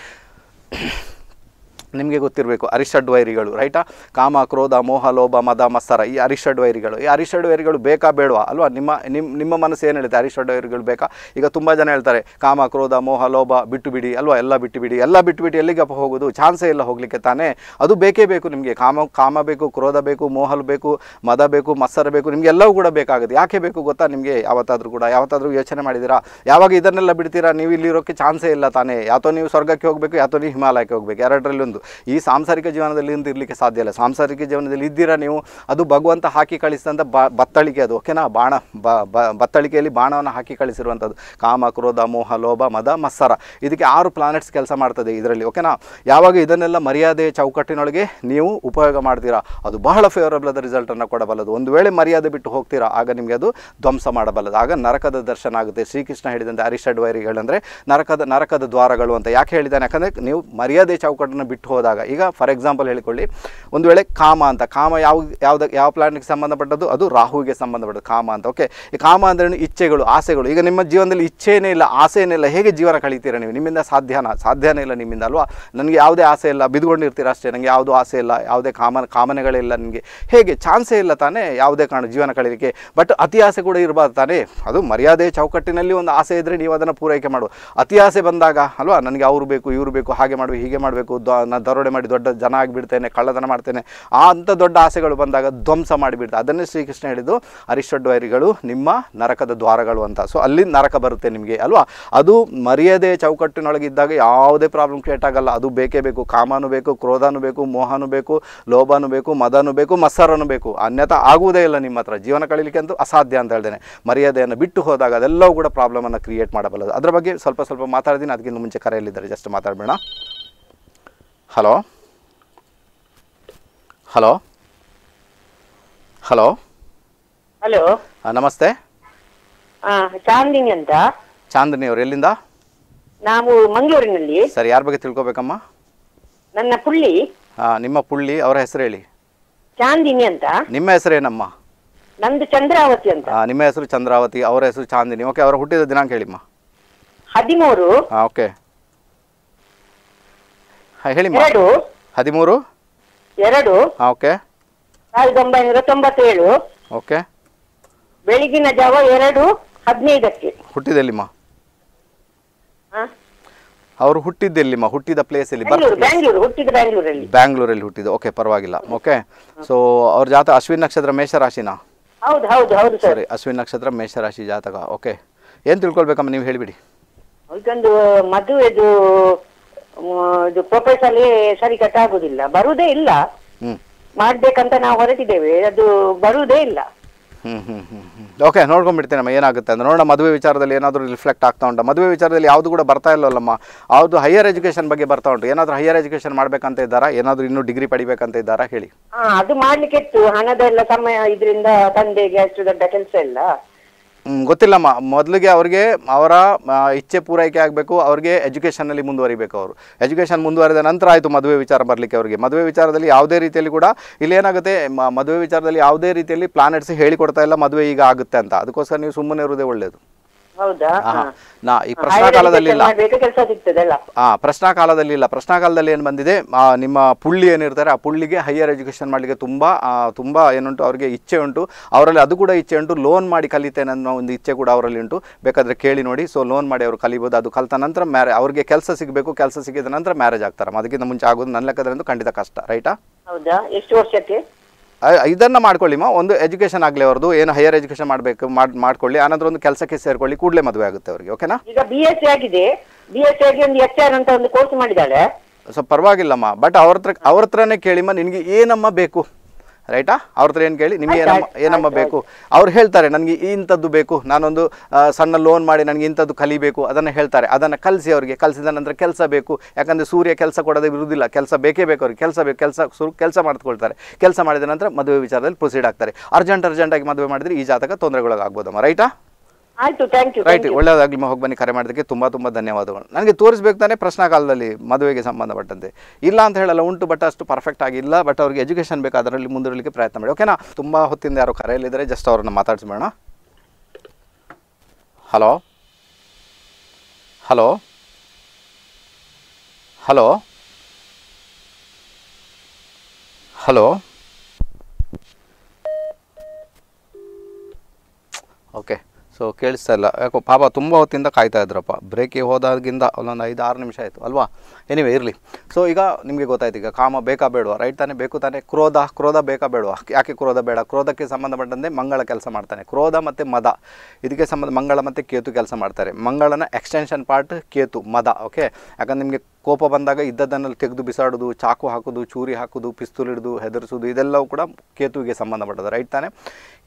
ನಿಮಗೆ ಗೊತ್ತಿರಬೇಕು ಅರಿಷಡ್ ವೈರಿಗಳು ರೈಟಾ ಕಾಮ ಕ್ರೋಧ ಮೋಹ ಲೋಭ ಮದ ಮಸ್ಸರ ಈ ಅರಿಷಡ್ ವೈರಿಗಳು ಈ ಅರಿಷಡ್ ವೈರಿಗಳು ಬೇಕಾ ಬೇಡವಾ ಅಲ್ವಾ ನಿಮ್ಮ ನಿಮ್ಮ ನಿಮ್ಮ ಮನಸ್ಸು ಏನು ಹೇಳುತ್ತೆ ಅರಿಷಡ್ ವೈರಿಗಳು ಬೇಕಾ ಈಗ ತುಂಬ ಜನ ಹೇಳ್ತಾರೆ ಕಾಮ ಕ್ರೋಧ ಮೋಹ ಲೋಭ ಬಿಟ್ಟು ಬಿಡಿ ಅಲ್ವಾ ಎಲ್ಲ ಬಿಟ್ಟು ಬಿಡಿ ಎಲ್ಲ ಬಿಟ್ಟುಬಿಟ್ಟು ಎಲ್ಲಿಗೆ ಹೋಗೋದು ಚಾನ್ಸೇ ಇಲ್ಲ ಹೋಗಲಿಕ್ಕೆ ತಾನೇ ಅದು ಬೇಕೇ ಬೇಕು ನಿಮಗೆ ಕಾಮ ಕಾಮ ಬೇಕು ಕ್ರೋಧ ಬೇಕು ಮೋಹಲ್ ಬೇಕು ಮದ ಬೇಕು ಮಸ್ಸರ ಬೇಕು ನಿಮಗೆಲ್ಲವೂ ಕೂಡ ಬೇಕಾಗುತ್ತೆ ಯಾಕೆ ಬೇಕು ಗೊತ್ತಾ ನಿಮಗೆ ಯಾವತ್ತಾದರೂ ಕೂಡ ಯಾವತ್ತಾದರೂ ಯೋಚನೆ ಮಾಡಿದ್ದೀರಾ ಯಾವಾಗ ಇದನ್ನೆಲ್ಲ ಬಿಡ್ತೀರಾ ನೀವು ಇಲ್ಲಿರೋಕ್ಕೆ ಚಾನ್ಸೇ ಇಲ್ಲ ತಾನೇ ಯಾತೋ ನೀವು ಸ್ವರ್ಗಕ್ಕೆ ಹೋಗಬೇಕು ಯಾತೋ ನೀವು ಹಿಮಾಲಯಕ್ಕೆ ಹೋಗಬೇಕು ಎರಡರಲ್ಲಿ ಒಂದು ಈ ಸಾಂಸಾರಿಕ ಜೀವನದಲ್ಲಿ ಇರಲಿಕ್ಕೆ ಸಾಧ್ಯ ಇಲ್ಲ ಸಾಂಸಾರಿಕ ಜೀವನದಲ್ಲಿ ಇದ್ದೀರಾ ನೀವು ಅದು ಭಗವಂತ ಹಾಕಿ ಕಳಿಸಿದಂಥ ಬತ್ತಳಿಕೆ ಅದು ಓಕೆನಾ ಬಾಣ ಬತ್ತಳಿಕೆಯಲ್ಲಿ ಬಾಣವನ್ನು ಹಾಕಿ ಕಳಿಸಿರುವಂಥದ್ದು ಕಾಮ ಕ್ರೋಧ ಮೋಹ ಲೋಭ ಮದ ಮತ್ಸರ ಇದಕ್ಕೆ ಆರು ಪ್ಲಾನೆಟ್ಸ್ ಕೆಲಸ ಮಾಡ್ತದೆ ಇದರಲ್ಲಿ ಓಕೆನಾ ಯಾವಾಗ ಇದನ್ನೆಲ್ಲ ಮರ್ಯಾದೆ ಚೌಕಟ್ಟಿನೊಳಗೆ ನೀವು ಉಪಯೋಗ ಮಾಡ್ತೀರಾ ಅದು ಬಹಳ ಫೇವರಬಲ್ ಆದ ರಿಸಲ್ಟನ್ನು ಕೊಡಬಲ್ಲದು ಒಂದು ವೇಳೆ ಮರ್ಯಾದೆ ಬಿಟ್ಟು ಹೋಗ್ತೀರಾ ಆಗ ನಿಮಗೆ ಅದು ಧ್ವಂಸ ಮಾಡಬಲ್ಲದು ಆಗ ನರಕದ ದರ್ಶನ ಆಗುತ್ತೆ ಶ್ರೀಕೃಷ್ಣ ಹೇಳಿದಂತೆ ಅರಿಷಡ್ ವೈರಿಗಳಂದರೆ ನರಕದ ನರಕದ ದ್ವಾರಗಳು ಅಂತ ಯಾಕೆ ಹೇಳಿದ್ದಾನೆ ಯಾಕಂದರೆ ನೀವು ಮರ್ಯಾದೆ ಚೌಕಟ್ಟನ್ನು ಬಿಟ್ಟು ಹೋದಾಗ ಈಗ ಫಾರ್ ಎಕ್ಸಾಂಪಲ್ ಹೇಳಿಕೊಳ್ಳಿ ಒಂದು ವೇಳೆ ಕಾಮ ಅಂತ ಕಾಮ ಯಾವ ಯಾವ್ದು ಯಾವ ಪ್ಲಾನೆಟ್ಗೆ ಸಂಬಂಧಪಟ್ಟದ್ದು ಅದು ರಾಹುಗೆ ಸಂಬಂಧಪಟ್ಟದ್ದು ಕಾಮ ಅಂತ ಓಕೆ ಈ ಕಾಮ ಅಂದ್ರೆ ಇಚ್ಛೆಗಳು ಆಸೆಗಳು ಈಗ ನಿಮ್ಮ ಜೀವನದಲ್ಲಿ ಇಚ್ಛೆನೇ ಇಲ್ಲ ಆಸೆನೇ ಇಲ್ಲ ಹೇಗೆ ಜೀವನ ಕಳೀತೀರಾ ನೀವು ನಿಮ್ಮಿಂದ ಸಾಧ್ಯನ ಸಾಧ್ಯನೇ ಇಲ್ಲ ನಿಮ್ಮಿಂದ ಅಲ್ವಾ ನನಗೆ ಯಾವುದೇ ಆಸೆ ಇಲ್ಲ ಬಿದುಕೊಂಡಿರ್ತೀರ ಅಷ್ಟೇ ನನಗೆ ಯಾವುದು ಆಸೆ ಇಲ್ಲ ಯಾವುದೇ ಕಾಮನ ಕಾಮನೆಗಳಿಲ್ಲ ನಿಮಗೆ ಹೇಗೆ ಚಾನ್ಸೇ ಇಲ್ಲ ತಾನೇ ಯಾವುದೇ ಕಾರಣ ಜೀವನ ಕಳೀಲಿಕ್ಕೆ ಬಟ್ ಅತಿ ಆಸೆ ಕೂಡ ಇರಬಾರ್ದು ತಾನೇ ಅದು ಮರ್ಯಾದೆ ಚೌಕಟ್ಟಿನಲ್ಲಿ ಒಂದು ಆಸೆ ಇದ್ದರೆ ನೀವು ಅದನ್ನು ಪೂರೈಕೆ ಮಾಡು ಅತಿ ಆಸೆ ಬಂದಾಗ ಅಲ್ವಾ ನನಗೆ ಅವ್ರು ಬೇಕು ಇವರು ಬೇಕು ಹಾಗೆ ಮಾಡಬೇಕು ಹೀಗೆ ಮಾಡಬೇಕು ದರೋಡೆ ಮಾಡಿ ದೊಡ್ಡ ಜನ ಆಗಿಬಿಡ್ತೇನೆ ಕಳ್ಳತನ ಮಾಡ್ತೇನೆ ಆ ಅಂಥ ದೊಡ್ಡ ಆಸೆಗಳು ಬಂದಾಗ ಧ್ವಂಸ ಮಾಡಿಬಿಡ್ತಾರೆ ಅದನ್ನೇ ಶ್ರೀಕೃಷ್ಣ ಹೇಳಿದ್ದು ಅರಿಷ್ಟಡ್ವೈರಿಗಳು ನಿಮ್ಮ ನರಕದ ದ್ವಾರಗಳು ಅಂತ ಸೊ ಅಲ್ಲಿ ನರಕ ಬರುತ್ತೆ ನಿಮಗೆ ಅಲ್ವಾ ಅದು ಮರ್ಯಾದೆ ಇದ್ದಾಗ ಯಾವುದೇ ಪ್ರಾಬ್ಲಮ್ ಕ್ರಿಯೇಟ್ ಆಗಲ್ಲ ಅದು ಬೇಕೇ ಬೇಕು ಕಾಮನೂ ಬೇಕು ಕ್ರೋಧನೂ ಬೇಕು ಮೋಹನೂ ಬೇಕು ಲೋಭನೂ ಬೇಕು ಮದನೂ ಬೇಕು ಮತ್ಸರನೂ ಬೇಕು ಅನ್ಯತಾ ಆಗುವುದೇ ಇಲ್ಲ ನಿಮ್ಮ ಹತ್ರ ಜೀವನ ಕಳೀಲಿಕ್ಕೆ ಅಂತೂ ಅಸಾಧ್ಯ ಅಂತ ಹೇಳ್ದೇನೆ ಮರ್ಯಾದೆಯನ್ನು ಬಿಟ್ಟು ಹೋದಾಗ ಅದೆಲ್ಲವೂ ಕೂಡ ಪ್ರಾಬ್ಲಮನ್ನು ಕ್ರಿಯೇಟ್ ಮಾಡಬಲ್ಲದು ಅದರ ಬಗ್ಗೆ ಸ್ವಲ್ಪ ಸ್ವಲ್ಪ ಮಾತಾಡ್ತೀನಿ ಅದಕ್ಕಿಂತ ಮುಂಚೆ ಕರೆಯಲ್ಲಿದ್ದಾರೆ ಜಸ್ಟ್ ಮಾತಾಡಬೇಡ ಹಲೋ ಹಲೋ ಹಲೋ ಹಲೋ ನಮಸ್ತೆ ಚಾಂದಿನಿ ಅಂತ ಚಾಂದಿನಿ ಅವರು ಎಲ್ಲಿಂದ ನಾವು ಮಂಗಳೂರಿನಲ್ಲಿ ಸರಿ ಯಾರ ಬಗ್ಗೆ ತಿಳ್ಕೊಬೇಕಮ್ಮ ನನ್ನ ಪುಳ್ಳಿ ನಿಮ್ಮ ಪುಳ್ಳಿ ಅವರ ಹೆಸರು ಹೇಳಿ ಚಾಂದಿನಿ ಅಂತ ನಿಮ್ಮ ಹೆಸರೇನಮ್ಮ ನಂದು ಚಂದ್ರಾವತಿ ಅಂತ ನಿಮ್ಮ ಹೆಸರು ಚಂದ್ರಾವತಿ ಅವರ ಹೆಸರು ಚಾಂದಿನಿ ಓಕೆ ಅವರ ಹುಟ್ಟಿದ ದಿನಾಂಕ ಹೇಳಿಮ್ಮ ಹದಿಮೂರು ಓಕೆ ಹೇಳಿ ಹದಿಮೂರು ಎರಡು ಓಕೆ ಸಾವಿರದ ಒಂಬೈನೂರ ತೊಂಬತ್ತೇಳು ಓಕೆ ಬೆಳಗಿನ ಜಾವ ಎರಡು ಹದಿನೈದಕ್ಕೆ ಹುಟ್ಟಿದೆಲ್ಲಿಮ್ಮ ಅವರು ಹುಟ್ಟಿದ್ದೆಲ್ಲಿಮ್ಮ ಹುಟ್ಟಿದ ಪ್ಲೇಸ್ ಎಲ್ಲಿ ಬ್ಯಾಂಗ್ಳೂರು ಹುಟ್ಟಿದ ಬ್ಯಾಂಗ್ಳೂರಲ್ಲಿ ಬ್ಯಾಂಗ್ಳೂರಲ್ಲಿ ಹುಟ್ಟಿದ ಓಕೆ ಪರವಾಗಿಲ್ಲ ಓಕೆ ಸೊ ಅವ್ರ ಜಾತ ಅಶ್ವಿನ್ ನಕ್ಷತ್ರ ಮೇಷರಾಶಿನಾ ಹೌದು ಹೌದು ಹೌದು ಸರಿ ಅಶ್ವಿನ್ ನಕ್ಷತ್ರ ಮೇಷರಾಶಿ ಜಾತಕ ಓಕೆ ಏನು ತಿಳ್ಕೊಳ್ಬೇಕಮ್ಮ ನೀವು ಹೇಳಿಬಿಡಿ ಮದುವೆ ಮದುವೆದು ಇದು ಪ್ರೊಫೆಸಲ್ಲಿ ಸರಿ ಕಟ್ಟಾಗುದಿಲ್ಲ ಬರುದೇ ಇಲ್ಲ ಮಾಡ್ಬೇಕಂತ ನಾವು ಹೊರಟಿದ್ದೇವೆ ಅದು ಬರುವುದೇ ಇಲ್ಲ ಹ್ಮ್ ಹ್ಮ್ ಹ್ಮ್ ಓಕೆ ಅಮ್ಮ ಏನಾಗುತ್ತೆ ಅಂದ್ರೆ ನೋಡೋಣ ಮದುವೆ ವಿಚಾರದಲ್ಲಿ ಏನಾದರೂ ರಿಫ್ಲೆಕ್ಟ್ ಆಗ್ತಾ ಉಂಟು ಮದುವೆ ವಿಚಾರದಲ್ಲಿ ಯಾವುದು ಕೂಡ ಬರ್ತಾ ಇಲ್ಲವಲ್ಲಮ್ಮ ಅದು ಹೈಯರ್ ಎಜುಕೇಶನ್ ಬಗ್ಗೆ ಬರ್ತಾ ಉಂಟು ಏನಾದರೂ ಹೈಯರ್ ಎಜುಕೇಶನ್ ಮಾಡ್ಬೇಕಂತ ಇದ್ದಾರಾ ಏನಾದರೂ ಇನ್ನೂ ಡಿಗ್ರಿ ಪಡಿಬೇಕಂತ ಇದ್ದಾರಾ ಹೇಳಿ ಅದು ಮಾಡ್ಲಿಕ್ಕೆ ಇತ್ತು ಹಣದೆಲ್ಲ ಸಮಯ ಇದರಿಂದ ತಂದೆಗೆ ಅಷ್ಟು ದೊಡ್ಡ ಕೆಲಸ ಇಲ್ಲ ಗೊತ್ತಿಲ್ಲಮ್ಮ ಮೊದಲಿಗೆ ಅವರಿಗೆ ಅವರ ಇಚ್ಛೆ ಪೂರೈಕೆ ಆಗಬೇಕು ಅವರಿಗೆ ಎಜುಕೇಷನಲ್ಲಿ ಮುಂದುವರಿಬೇಕು ಅವರು ಎಜುಕೇಷನ್ ಮುಂದುವರೆದ ನಂತರ ಆಯಿತು ಮದುವೆ ವಿಚಾರ ಬರಲಿಕ್ಕೆ ಅವರಿಗೆ ಮದುವೆ ವಿಚಾರದಲ್ಲಿ ಯಾವುದೇ ರೀತಿಯಲ್ಲಿ ಕೂಡ ಇಲ್ಲೇನಾಗುತ್ತೆ ಮದುವೆ ವಿಚಾರದಲ್ಲಿ ಯಾವುದೇ ರೀತಿಯಲ್ಲಿ ಪ್ಲಾನೆಟ್ಸ್ ಹೇಳಿಕೊಡ್ತಾ ಇಲ್ಲ ಮದುವೆ ಈಗ ಆಗುತ್ತೆ ಅಂತ ಅದಕ್ಕೋಸ್ಕರ ನೀವು ಸುಮ್ಮನೆ ಇರೋದೇ ಒಳ್ಳೆಯದು ನಾ ಈ ಪ್ರಶ್ನಾ ಕಾಲದಲ್ಲಿ ಇಲ್ಲ ಹಾ ಪ್ರಶ್ನಾ ಕಾಲದಲ್ಲಿ ಇಲ್ಲ ಪ್ರಶ್ನಾ ಕಾಲದಲ್ಲಿ ಏನು ಬಂದಿದೆ ನಿಮ್ಮ ಪುಳ್ಳಿ ಏನಿರ್ತಾರೆ ಆ ಪುಳ್ಳಿಗೆ ಹೈಯರ್ ಎಜುಕೇಶನ್ ಮಾಡಲಿಕ್ಕೆ ತುಂಬಾ ತುಂಬಾ ಏನುಂಟು ಅವರಿಗೆ ಇಚ್ಛೆ ಉಂಟು ಅವರಲ್ಲಿ ಅದು ಕೂಡ ಇಚ್ಛೆ ಉಂಟು ಲೋನ್ ಮಾಡಿ ಕಲಿತೇನೆ ಅನ್ನೋ ಒಂದು ಇಚ್ಛೆ ಕೂಡ ಅವರಲ್ಲಿ ಉಂಟು ಬೇಕಾದ್ರೆ ಕೇಳಿ ನೋಡಿ ಸೊ ಲೋನ್ ಮಾಡಿ ಅವರು ಕಲಿಬೋದು ಅದು ಕಲಿತ ನಂತರ ಮ್ಯಾರೇ ಅವ್ರಿಗೆ ಕೆಲಸ ಸಿಗಬೇಕು ಕೆಲಸ ಸಿಗಿದ ನಂತರ ಮ್ಯಾರೇಜ್ ಆಗ್ತಾರೆ ಅದಕ್ಕಿಂತ ಮುಂಚೆ ಆಗೋದು ನನ್ನ ಲೆಕ್ಕದ್ರೆ ಖಂಡಿತ ಕಷ್ಟ ರೈಟಾ ಹೌದಾ ಎಷ್ಟು ವರ್ಷಕ್ಕೆ ಇದನ್ನು ಮಾ ಒಂದು ಎಜುಕೇಶನ್ ಆಗಲಿ ಅವ್ರದ್ದು ಏನು ಹೈಯರ್ ಎಜುಕೇಷನ್ ಮಾಡಬೇಕು ಮಾಡ್ಕೊಳ್ಳಿ ಆನಂತರ ಒಂದು ಕೆಲಸಕ್ಕೆ ಸೇರ್ಕೊಳ್ಳಿ ಕೂಡಲೇ ಮದುವೆ ಆಗುತ್ತೆ ಅವರಿಗೆ ಓಕೆನಾ ಈಗ ಬಿ ಎಸ್ ಸಿ ಆಗಿದೆ ಬಿ ಎಸ್ ಸಿ ಆಗಿ ಒಂದು ಎಚ್ ಆರ್ ಅಂತ ಒಂದು ಕೋರ್ಸ್ ಮಾಡಿದ್ದಾಳೆ ಸೊ ಪರವಾಗಿಲ್ಲಮ್ಮ ಬಟ್ ಅವ್ರ ಹತ್ರ ಅವ್ರ ಹತ್ರನೇ ಕೇಳಿಮ್ಮ ನಿನಗೆ ಏನಮ್ಮ ಬೇಕು ರೈಟಾ ಅವ್ರ ಹತ್ರ ಏನು ಕೇಳಿ ನಿಮಗೆ ಏನಮ್ಮ ಬೇಕು ಅವ್ರು ಹೇಳ್ತಾರೆ ನನಗೆ ಇಂಥದ್ದು ಬೇಕು ನಾನೊಂದು ಸಣ್ಣ ಲೋನ್ ಮಾಡಿ ನನಗೆ ಇಂಥದ್ದು ಕಲಿಬೇಕು ಅದನ್ನು ಹೇಳ್ತಾರೆ ಅದನ್ನು ಕಲಿಸಿ ಅವರಿಗೆ ಕಲಿಸಿದ ನಂತರ ಕೆಲಸ ಬೇಕು ಯಾಕಂದ್ರೆ ಸೂರ್ಯ ಕೆಲಸ ಕೊಡೋದೇ ಇರುವುದಿಲ್ಲ ಕೆಲಸ ಬೇಕೇ ಬೇಕು ಅವ್ರಿಗೆ ಕೆಲಸ ಬೇಕು ಕೆಲಸ ಕೆಲಸ ಮಾಡ್ಕೊಳ್ತಾರೆ ಕೆಲಸ ಮಾಡಿದ ನಂತರ ಮದುವೆ ವಿಚಾರದಲ್ಲಿ ಪ್ರೊಸೀಡ್ ಆಗ್ತಾರೆ ಅರ್ಜೆಂಟ್ ಅರ್ಜೆಂಟಾಗಿ ಮದುವೆ ಮಾಡಿದರೆ ಈ ಜಾತಕ ತೊಂದರೆಗೊಳಗಾಗ್ಬೋದಮ್ಮ ರೈಟಾ ಆಯಿತು ಥ್ಯಾಂಕ್ ಯು ರೈಟ್ ಒಳ್ಳೆಯದಾಗಲಿ ಬನ್ನಿ ಕರೆ ಮಾಡೋದಕ್ಕೆ ತುಂಬ ತುಂಬ ಧನ್ಯವಾದಗಳು ನನಗೆ ತೋರಿಸ್ಬೇಕು ತಾನೇ ಪ್ರಶ್ನಾ ಕಾಲದಲ್ಲಿ ಮದುವೆಗೆ ಸಂಬಂಧಪಟ್ಟಂತೆ ಇಲ್ಲ ಅಂತ ಹೇಳಲ್ಲ ಉಂಟು ಬಟ್ ಅಷ್ಟು ಪರ್ಫೆಕ್ಟ್ ಆಗಿಲ್ಲ ಬಟ್ ಅವ್ರಿಗೆ ಎಜುಕೇಷನ್ ಬೇಕು ಅದರಲ್ಲಿ ಮುಂದಿರಲಿಕ್ಕೆ ಪ್ರಯತ್ನ ಮಾಡಿ ಓಕೆನಾ ತುಂಬ ಹೊತ್ತಿಂದ ಯಾರು ಕರೆಯಲ್ಲಿದ್ದಾರೆ ಜಸ್ಟ್ ಅವ್ರನ್ನ ಮಾತಾಡಿಸ್ಬೇಡ hello hello hello hello okay so ಕೇಳಿಸ್ತಾ ಇಲ್ಲ ಯಾಕೋ ಪಾಪ ತುಂಬ ಹೊತ್ತಿಂದ ಕಾಯ್ತಾ ಇದ್ರಪ್ಪ ಬ್ರೇಕಿಗೆ ಹೋದಾಗಿಂದ ಒಂದೊಂದು ಐದು ಆರು ನಿಮಿಷ ಆಯಿತು ಅಲ್ವಾ ಎನಿವೆ ಇರಲಿ ಸೊ ಈಗ ನಿಮಗೆ ಗೊತ್ತಾಯ್ತು ಈಗ ಕಾಮ ಬೇಕಾ ಬೇಡುವ ರೈಟ್ ತಾನೇ ಬೇಕು ತಾನೇ ಕ್ರೋಧ ಕ್ರೋಧ ಬೇಕಾ ಬೇಡುವ ಯಾಕೆ ಕ್ರೋಧ ಬೇಡ ಕ್ರೋಧಕ್ಕೆ ಸಂಬಂಧಪಟ್ಟಂತೆ ಮಂಗಳ ಕೆಲಸ ಮಾಡ್ತಾನೆ ಕ್ರೋಧ ಮತ್ತು ಮದ ಇದಕ್ಕೆ ಸಂಬಂಧ ಮಂಗಳ ಮತ್ತು ಕೇತು ಕೆಲಸ ಮಾಡ್ತಾರೆ ಮಂಗಳನ ಎಕ್ಸ್ಟೆನ್ಷನ್ ಪಾರ್ಟ್ ಕೇತು ಮದ ಓಕೆ ಯಾಕಂದ್ರೆ ನಿಮಗೆ ಕೋಪ ಬಂದಾಗ ಇದ್ದದ್ದನ್ನಲ್ಲಿ ತೆಗೆದು ಬಿಸಾಡೋದು ಚಾಕು ಹಾಕೋದು ಚೂರಿ ಹಾಕೋದು ಪಿಸ್ತೂಲ್ ಹಿಡಿದು ಹೆದರಿಸೋದು ಇದೆಲ್ಲವೂ ಕೂಡ ಕೇತುವಿಗೆ ಸಂಬಂಧಪಟ್ಟದ ರೈಟ್ ತಾನೇ